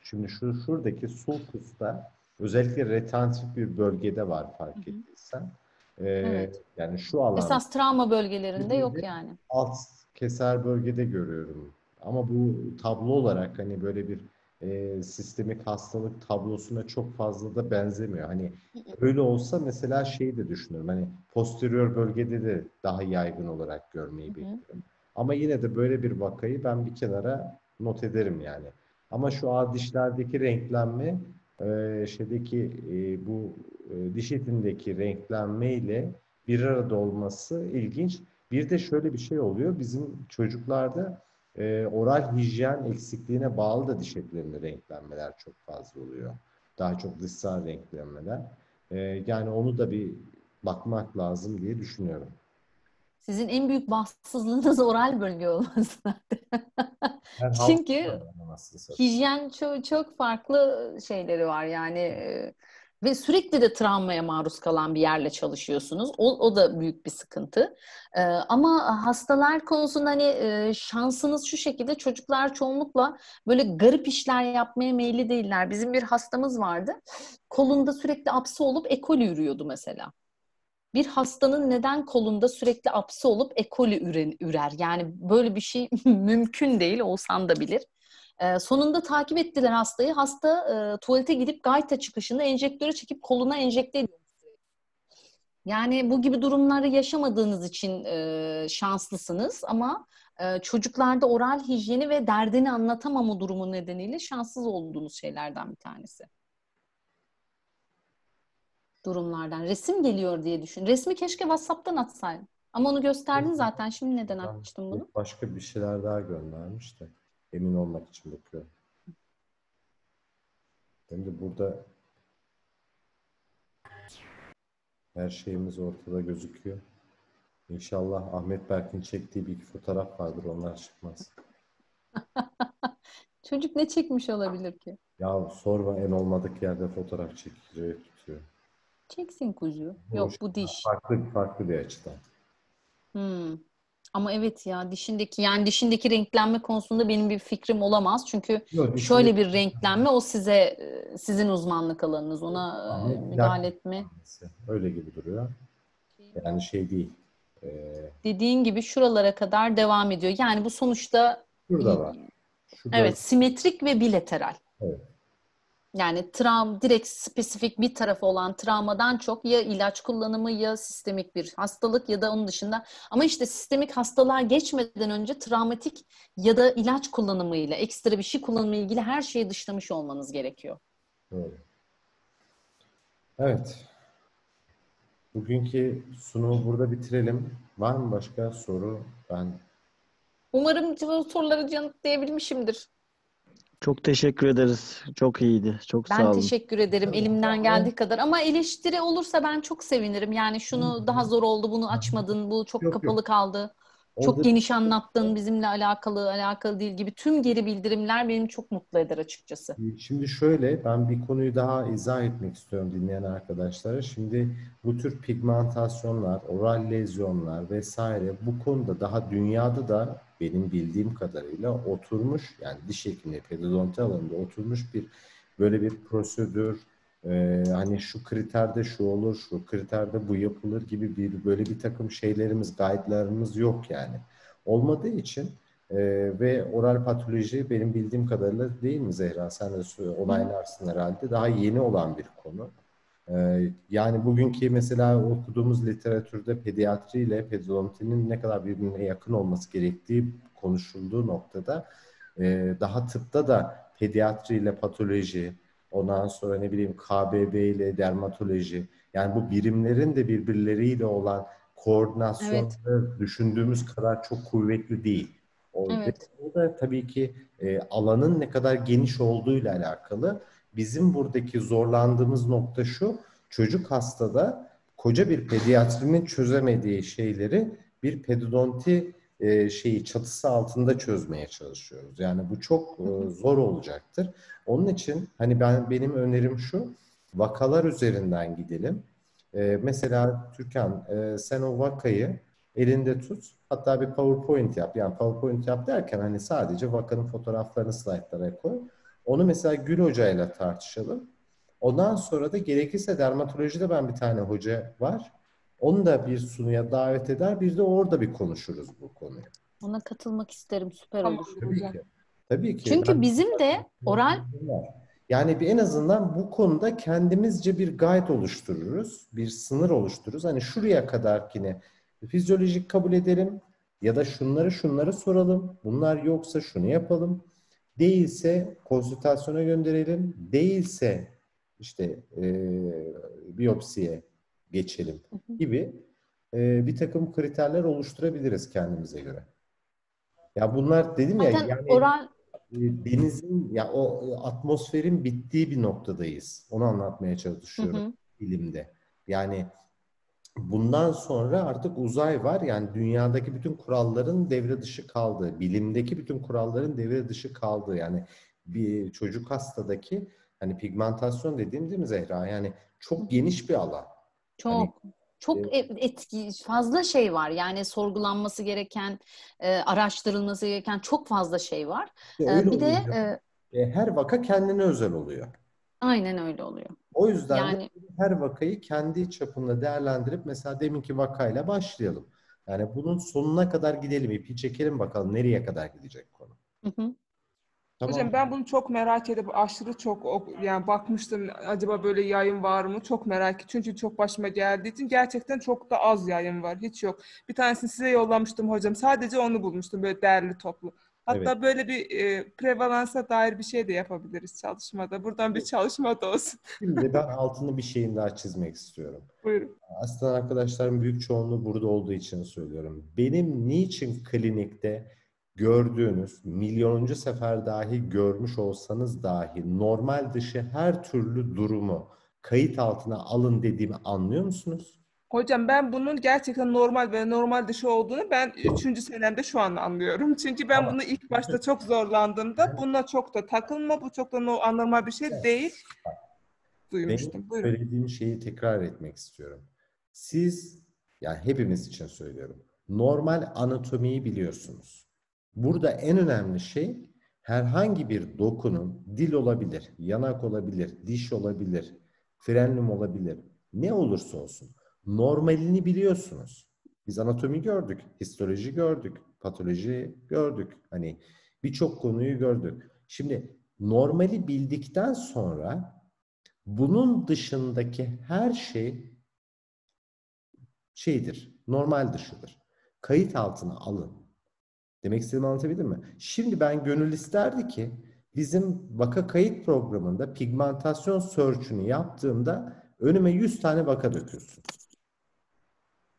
Şimdi şu şuradaki sol kısımda özellikle retentif bir bölgede var fark ettiysen. Ee, evet. Yani şu alan. Esas travma bölgelerinde yok yani. Alt keser bölgede görüyorum. Ama bu tablo olarak hani böyle bir e, sistemik hastalık tablosuna çok fazla da benzemiyor. Hani öyle olsa mesela şeyi de düşünürüm. Hani posterior bölgede de daha yaygın olarak görmeyi bekliyorum. Ama yine de böyle bir vakayı ben bir kenara not ederim yani. Ama şu ağ dişlerdeki renklenme e, şeydeki e, bu e, diş etindeki renklenme ile bir arada olması ilginç. Bir de şöyle bir şey oluyor. Bizim çocuklarda e, oral hijyen eksikliğine bağlı da diş etlerinde renklenmeler çok fazla oluyor. Daha çok dışsal renklenmeler. E, yani onu da bir bakmak lazım diye düşünüyorum. Sizin en büyük bahtsızlığınız oral bölge olması zaten. Çünkü hijyen çok, çok farklı şeyleri var. Yani e, ve sürekli de travmaya maruz kalan bir yerle çalışıyorsunuz. O, o da büyük bir sıkıntı. Ee, ama hastalar konusunda hani e, şansınız şu şekilde çocuklar çoğunlukla böyle garip işler yapmaya meyilli değiller. Bizim bir hastamız vardı. Kolunda sürekli apsı olup ekoli yürüyordu mesela bir hastanın neden kolunda sürekli apsı olup ekoli üren, ürer? Yani böyle bir şey mümkün değil, olsan da bilir sonunda takip ettiler hastayı. Hasta e, tuvalete gidip gayta çıkışında enjektöre çekip koluna enjekte ediyor. Yani bu gibi durumları yaşamadığınız için e, şanslısınız ama e, çocuklarda oral hijyeni ve derdini anlatamama durumu nedeniyle şanssız olduğunuz şeylerden bir tanesi. Durumlardan. Resim geliyor diye düşün. Resmi keşke WhatsApp'tan atsaydım. Ama onu gösterdin zaten. Şimdi neden atmıştım bunu? Başka bir şeyler daha göndermişti emin olmak için bakıyorum. Şimdi burada her şeyimiz ortada gözüküyor. İnşallah Ahmet Berk'in çektiği bir iki fotoğraf vardır. Onlar çıkmaz. Çocuk ne çekmiş olabilir ki? Ya sorma en olmadık yerde fotoğraf çekiyor, tutuyor. Çeksin kuzu. Yok bu diş. Farklı farklı bir açıdan. Hmm. Ama evet ya dişindeki yani dişindeki renklenme konusunda benim bir fikrim olamaz. Çünkü Yok, şöyle bir renklenme o size e, sizin uzmanlık alanınız. Ona yani, e, müdahale etme. Öyle gibi duruyor. Yani şey değil. Ee... Dediğin gibi şuralara kadar devam ediyor. Yani bu sonuçta Şurada var. Şurada... Evet, simetrik ve bilateral. Evet. Yani travm direkt spesifik bir tarafı olan travmadan çok ya ilaç kullanımı ya sistemik bir hastalık ya da onun dışında. Ama işte sistemik hastalığa geçmeden önce travmatik ya da ilaç kullanımıyla, ekstra bir şey kullanımı ilgili her şeyi dışlamış olmanız gerekiyor. Doğru. Evet. Bugünkü sunumu burada bitirelim. Var mı başka soru? Ben Umarım soruları yanıtlayabilmişimdir. Çok teşekkür ederiz. Çok iyiydi. Çok ben sağ olun. Ben teşekkür ederim elimden geldiği kadar. Ama eleştiri olursa ben çok sevinirim. Yani şunu daha zor oldu, bunu açmadın, bu çok yok, kapalı yok. kaldı. Oldu. Çok geniş anlattın, bizimle alakalı, alakalı değil gibi tüm geri bildirimler beni çok mutlu eder açıkçası. Şimdi şöyle, ben bir konuyu daha izah etmek istiyorum dinleyen arkadaşlara. Şimdi bu tür pigmentasyonlar, oral lezyonlar vesaire bu konuda daha dünyada da benim bildiğim kadarıyla oturmuş yani diş hekimliği pedodonti alanında oturmuş bir böyle bir prosedür e, hani şu kriterde şu olur şu kriterde bu yapılır gibi bir böyle bir takım şeylerimiz guide'larımız yok yani. Olmadığı için e, ve oral patoloji benim bildiğim kadarıyla değil mi Zehra sen de onaylarsın herhalde daha yeni olan bir konu. Ee, yani bugünkü mesela okuduğumuz literatürde pediatri ile pedodontinin ne kadar birbirine yakın olması gerektiği konuşulduğu noktada e, daha tıpta da pediatri ile patoloji, ondan sonra ne bileyim KBB ile dermatoloji yani bu birimlerin de birbirleriyle olan koordinasyonu evet. düşündüğümüz kadar çok kuvvetli değil. O evet. da tabii ki e, alanın ne kadar geniş olduğuyla alakalı bizim buradaki zorlandığımız nokta şu. Çocuk hastada koca bir pediatrinin çözemediği şeyleri bir pedodonti e, şeyi çatısı altında çözmeye çalışıyoruz. Yani bu çok e, zor olacaktır. Onun için hani ben benim önerim şu. Vakalar üzerinden gidelim. E, mesela Türkan sen o vakayı elinde tut. Hatta bir PowerPoint yap. Yani PowerPoint yap derken hani sadece vakanın fotoğraflarını slaytlara koy onu mesela Gül Hoca ile tartışalım. Ondan sonra da gerekirse dermatolojide ben bir tane hoca var. Onu da bir sunuya davet eder. biz de orada bir konuşuruz bu konuyu. Ona katılmak isterim. Süper olur. Tabii ki. Tabii ki. Çünkü ben, bizim de oral yani bir en azından bu konuda kendimizce bir guide oluştururuz. Bir sınır oluştururuz. Hani şuraya kadarkini fizyolojik kabul edelim ya da şunları şunları soralım. Bunlar yoksa şunu yapalım. Değilse konsültasyona gönderelim. Değilse işte e, biyopsiye geçelim gibi e, bir takım kriterler oluşturabiliriz kendimize göre. Ya bunlar dedim ya Zaten yani oran... E, denizin ya o atmosferin bittiği bir noktadayız. Onu anlatmaya çalışıyorum hı hı. bilimde. Yani bundan sonra artık uzay var. Yani dünyadaki bütün kuralların devre dışı kaldığı, bilimdeki bütün kuralların devre dışı kaldığı yani bir çocuk hastadaki hani pigmentasyon dediğim değil mi Zehra? Yani çok geniş bir alan. Çok. Hani, çok e, etki fazla şey var yani sorgulanması gereken e, araştırılması gereken çok fazla şey var. E, bir oluyor. de e, her vaka kendine özel oluyor. Aynen öyle oluyor. O yüzden yani... her vakayı kendi çapında değerlendirip mesela deminki vakayla başlayalım. Yani bunun sonuna kadar gidelim. ipi çekelim bakalım nereye kadar gidecek konu. Hı hı. Tamam. Hocam ben bunu çok merak edip aşırı çok yani bakmıştım acaba böyle yayın var mı çok merak ettim. Çünkü çok başıma geldiği için gerçekten çok da az yayın var. Hiç yok. Bir tanesini size yollamıştım hocam. Sadece onu bulmuştum böyle değerli toplu. Hatta evet. böyle bir e, prevalansa dair bir şey de yapabiliriz çalışmada. Buradan bir çalışma da olsun. Şimdi ben altını bir şeyin daha çizmek istiyorum. Buyurun. Aslında arkadaşlarım büyük çoğunluğu burada olduğu için söylüyorum. Benim niçin klinikte gördüğünüz, milyonuncu sefer dahi görmüş olsanız dahi normal dışı her türlü durumu kayıt altına alın dediğimi anlıyor musunuz? Hocam ben bunun gerçekten normal ve normal dışı olduğunu ben üçüncü senemde şu an anlıyorum. Çünkü ben bunu ilk başta çok zorlandığımda buna çok da takılma, bu çok da anormal bir şey değil duymuştum. Benim söylediğim şeyi tekrar etmek istiyorum. Siz, yani hepimiz için söylüyorum, normal anatomiyi biliyorsunuz. Burada en önemli şey herhangi bir dokunun dil olabilir, yanak olabilir, diş olabilir, frenlum olabilir, ne olursa olsun normalini biliyorsunuz. Biz anatomi gördük, histoloji gördük, patoloji gördük. Hani birçok konuyu gördük. Şimdi normali bildikten sonra bunun dışındaki her şey şeydir, normal dışıdır. Kayıt altına alın. Demek istediğimi anlatabildim mi? Şimdi ben gönül isterdi ki bizim vaka kayıt programında pigmentasyon search'ünü yaptığımda önüme 100 tane vaka dökülsün.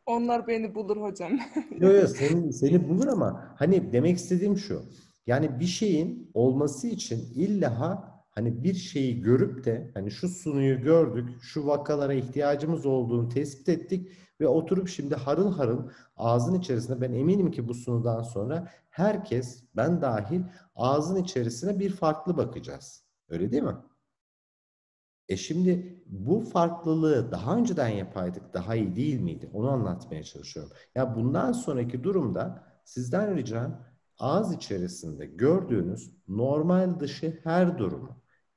Onlar beni bulur hocam. yok yok seni, seni bulur ama hani demek istediğim şu. Yani bir şeyin olması için illa hani bir şeyi görüp de hani şu sunuyu gördük, şu vakalara ihtiyacımız olduğunu tespit ettik ve oturup şimdi harıl harıl ağzın içerisinde ben eminim ki bu sunudan sonra herkes ben dahil ağzın içerisine bir farklı bakacağız. Öyle değil mi? E şimdi bu farklılığı daha önceden yapaydık daha iyi değil miydi? Onu anlatmaya çalışıyorum. Ya bundan sonraki durumda sizden ricam ağız içerisinde gördüğünüz normal dışı her durumu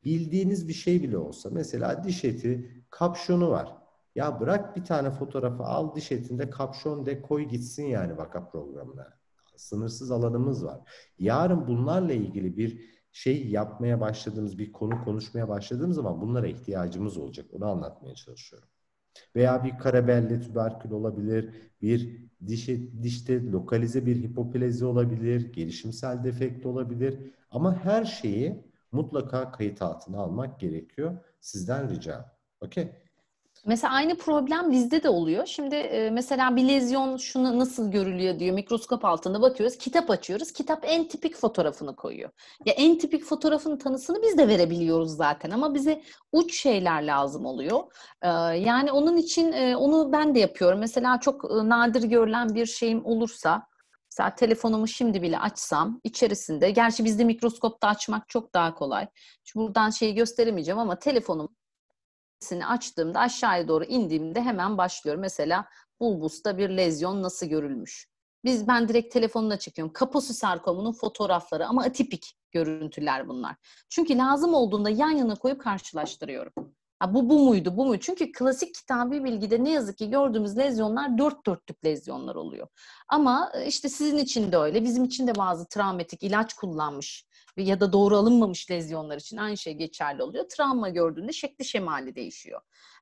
bildiğiniz bir şey bile olsa mesela diş eti kapşonu var. Ya bırak bir tane fotoğrafı al diş etinde kapşon de koy gitsin yani vaka programına. Sınırsız alanımız var. Yarın bunlarla ilgili bir şey yapmaya başladığımız bir konu konuşmaya başladığımız zaman bunlara ihtiyacımız olacak. Onu anlatmaya çalışıyorum. Veya bir karabelle tüberkül olabilir, bir dişe, dişte lokalize bir hipoplezi olabilir, gelişimsel defekt olabilir. Ama her şeyi mutlaka kayıt altına almak gerekiyor. Sizden ricam. Okey. Mesela aynı problem bizde de oluyor. Şimdi e, mesela bir lezyon şunu nasıl görülüyor diyor. Mikroskop altında bakıyoruz. Kitap açıyoruz. Kitap en tipik fotoğrafını koyuyor. Ya en tipik fotoğrafın tanısını biz de verebiliyoruz zaten ama bize uç şeyler lazım oluyor. E, yani onun için e, onu ben de yapıyorum. Mesela çok e, nadir görülen bir şeyim olursa Mesela telefonumu şimdi bile açsam içerisinde, gerçi bizde mikroskopta açmak çok daha kolay. Şu buradan şeyi gösteremeyeceğim ama telefonum sini açtığımda aşağıya doğru indiğimde hemen başlıyor. Mesela bulbusta bir lezyon nasıl görülmüş? Biz ben direkt telefonuna çıkıyorum Kaposu sarkomunun fotoğrafları ama atipik görüntüler bunlar. Çünkü lazım olduğunda yan yana koyup karşılaştırıyorum. Ha, bu bu muydu bu mu? Çünkü klasik kitabi bilgide ne yazık ki gördüğümüz lezyonlar dört dörtlük lezyonlar oluyor. Ama e, işte sizin için de öyle. Bizim için de bazı travmatik ilaç kullanmış ya da doğru alınmamış lezyonlar için aynı şey geçerli oluyor. Travma gördüğünde şekli şemali değişiyor.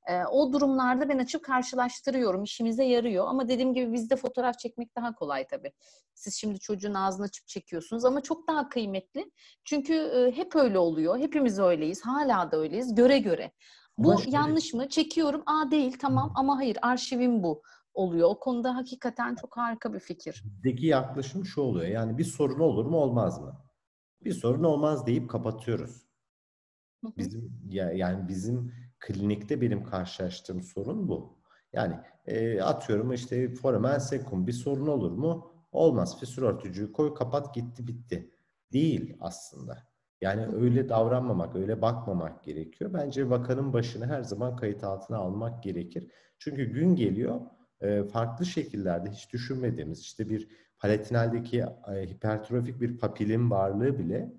E, o durumlarda ben açıp karşılaştırıyorum. İşimize yarıyor ama dediğim gibi bizde fotoğraf çekmek daha kolay tabii. Siz şimdi çocuğun ağzını açıp çekiyorsunuz ama çok daha kıymetli. Çünkü e, hep öyle oluyor. Hepimiz öyleyiz. Hala da öyleyiz. Göre göre. Bu Başka yanlış mı? Çekiyorum. Aa değil tamam ama hayır arşivim bu oluyor. O konuda hakikaten çok harika bir fikir. Deki yaklaşım şu oluyor. Yani bir sorun olur mu olmaz mı? bir sorun olmaz deyip kapatıyoruz. Bizim yani bizim klinikte benim karşılaştığım sorun bu. Yani e, atıyorum işte foramen sekum bir sorun olur mu? Olmaz. Fisür örtücüyü koy kapat gitti bitti. Değil aslında. Yani öyle davranmamak, öyle bakmamak gerekiyor. Bence vakanın başını her zaman kayıt altına almak gerekir. Çünkü gün geliyor e, farklı şekillerde hiç düşünmediğimiz işte bir palatinaldeki e, hipertrofik bir papilin varlığı bile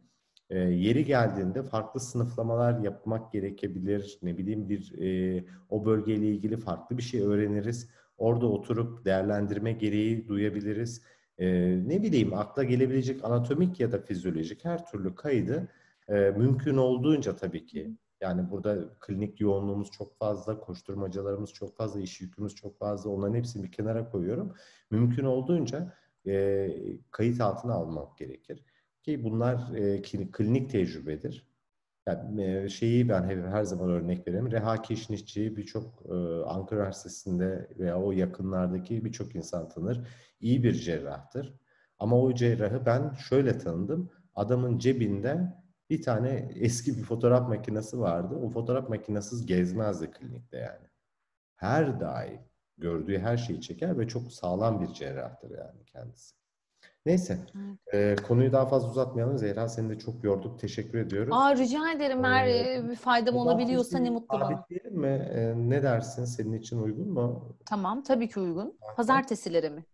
e, yeri geldiğinde farklı sınıflamalar yapmak gerekebilir. Ne bileyim bir e, o bölgeyle ilgili farklı bir şey öğreniriz. Orada oturup değerlendirme gereği duyabiliriz. E, ne bileyim akla gelebilecek anatomik ya da fizyolojik her türlü kaydı e, mümkün olduğunca tabii ki. Yani burada klinik yoğunluğumuz çok fazla, koşturmacalarımız çok fazla, iş yükümüz çok fazla. Onların hepsini bir kenara koyuyorum. Mümkün olduğunca e, kayıt altına almak gerekir. Ki bunlar e, klinik tecrübedir. Yani e, şeyi ben hep her zaman örnek veririm. Reha Kişnişçi'yi birçok e, Ankara Üniversitesi'nde veya o yakınlardaki birçok insan tanır. İyi bir cerrahtır. Ama o cerrahı ben şöyle tanıdım. Adamın cebinde bir tane eski bir fotoğraf makinesi vardı. O fotoğraf makinesiz gezmezdi klinikte yani. Her daim gördüğü her şeyi çeker ve çok sağlam bir cerrahtır yani kendisi. Neyse. Evet. E, konuyu daha fazla uzatmayalım. Zehra seni de çok yorduk. Teşekkür ediyorum. Aa, rica ederim. Her ee, faydam olabiliyorsa ne şey mutlu bana. mi? E, ne dersin? Senin için uygun mu? Tamam. Tabii ki uygun. Pazartesilere mi?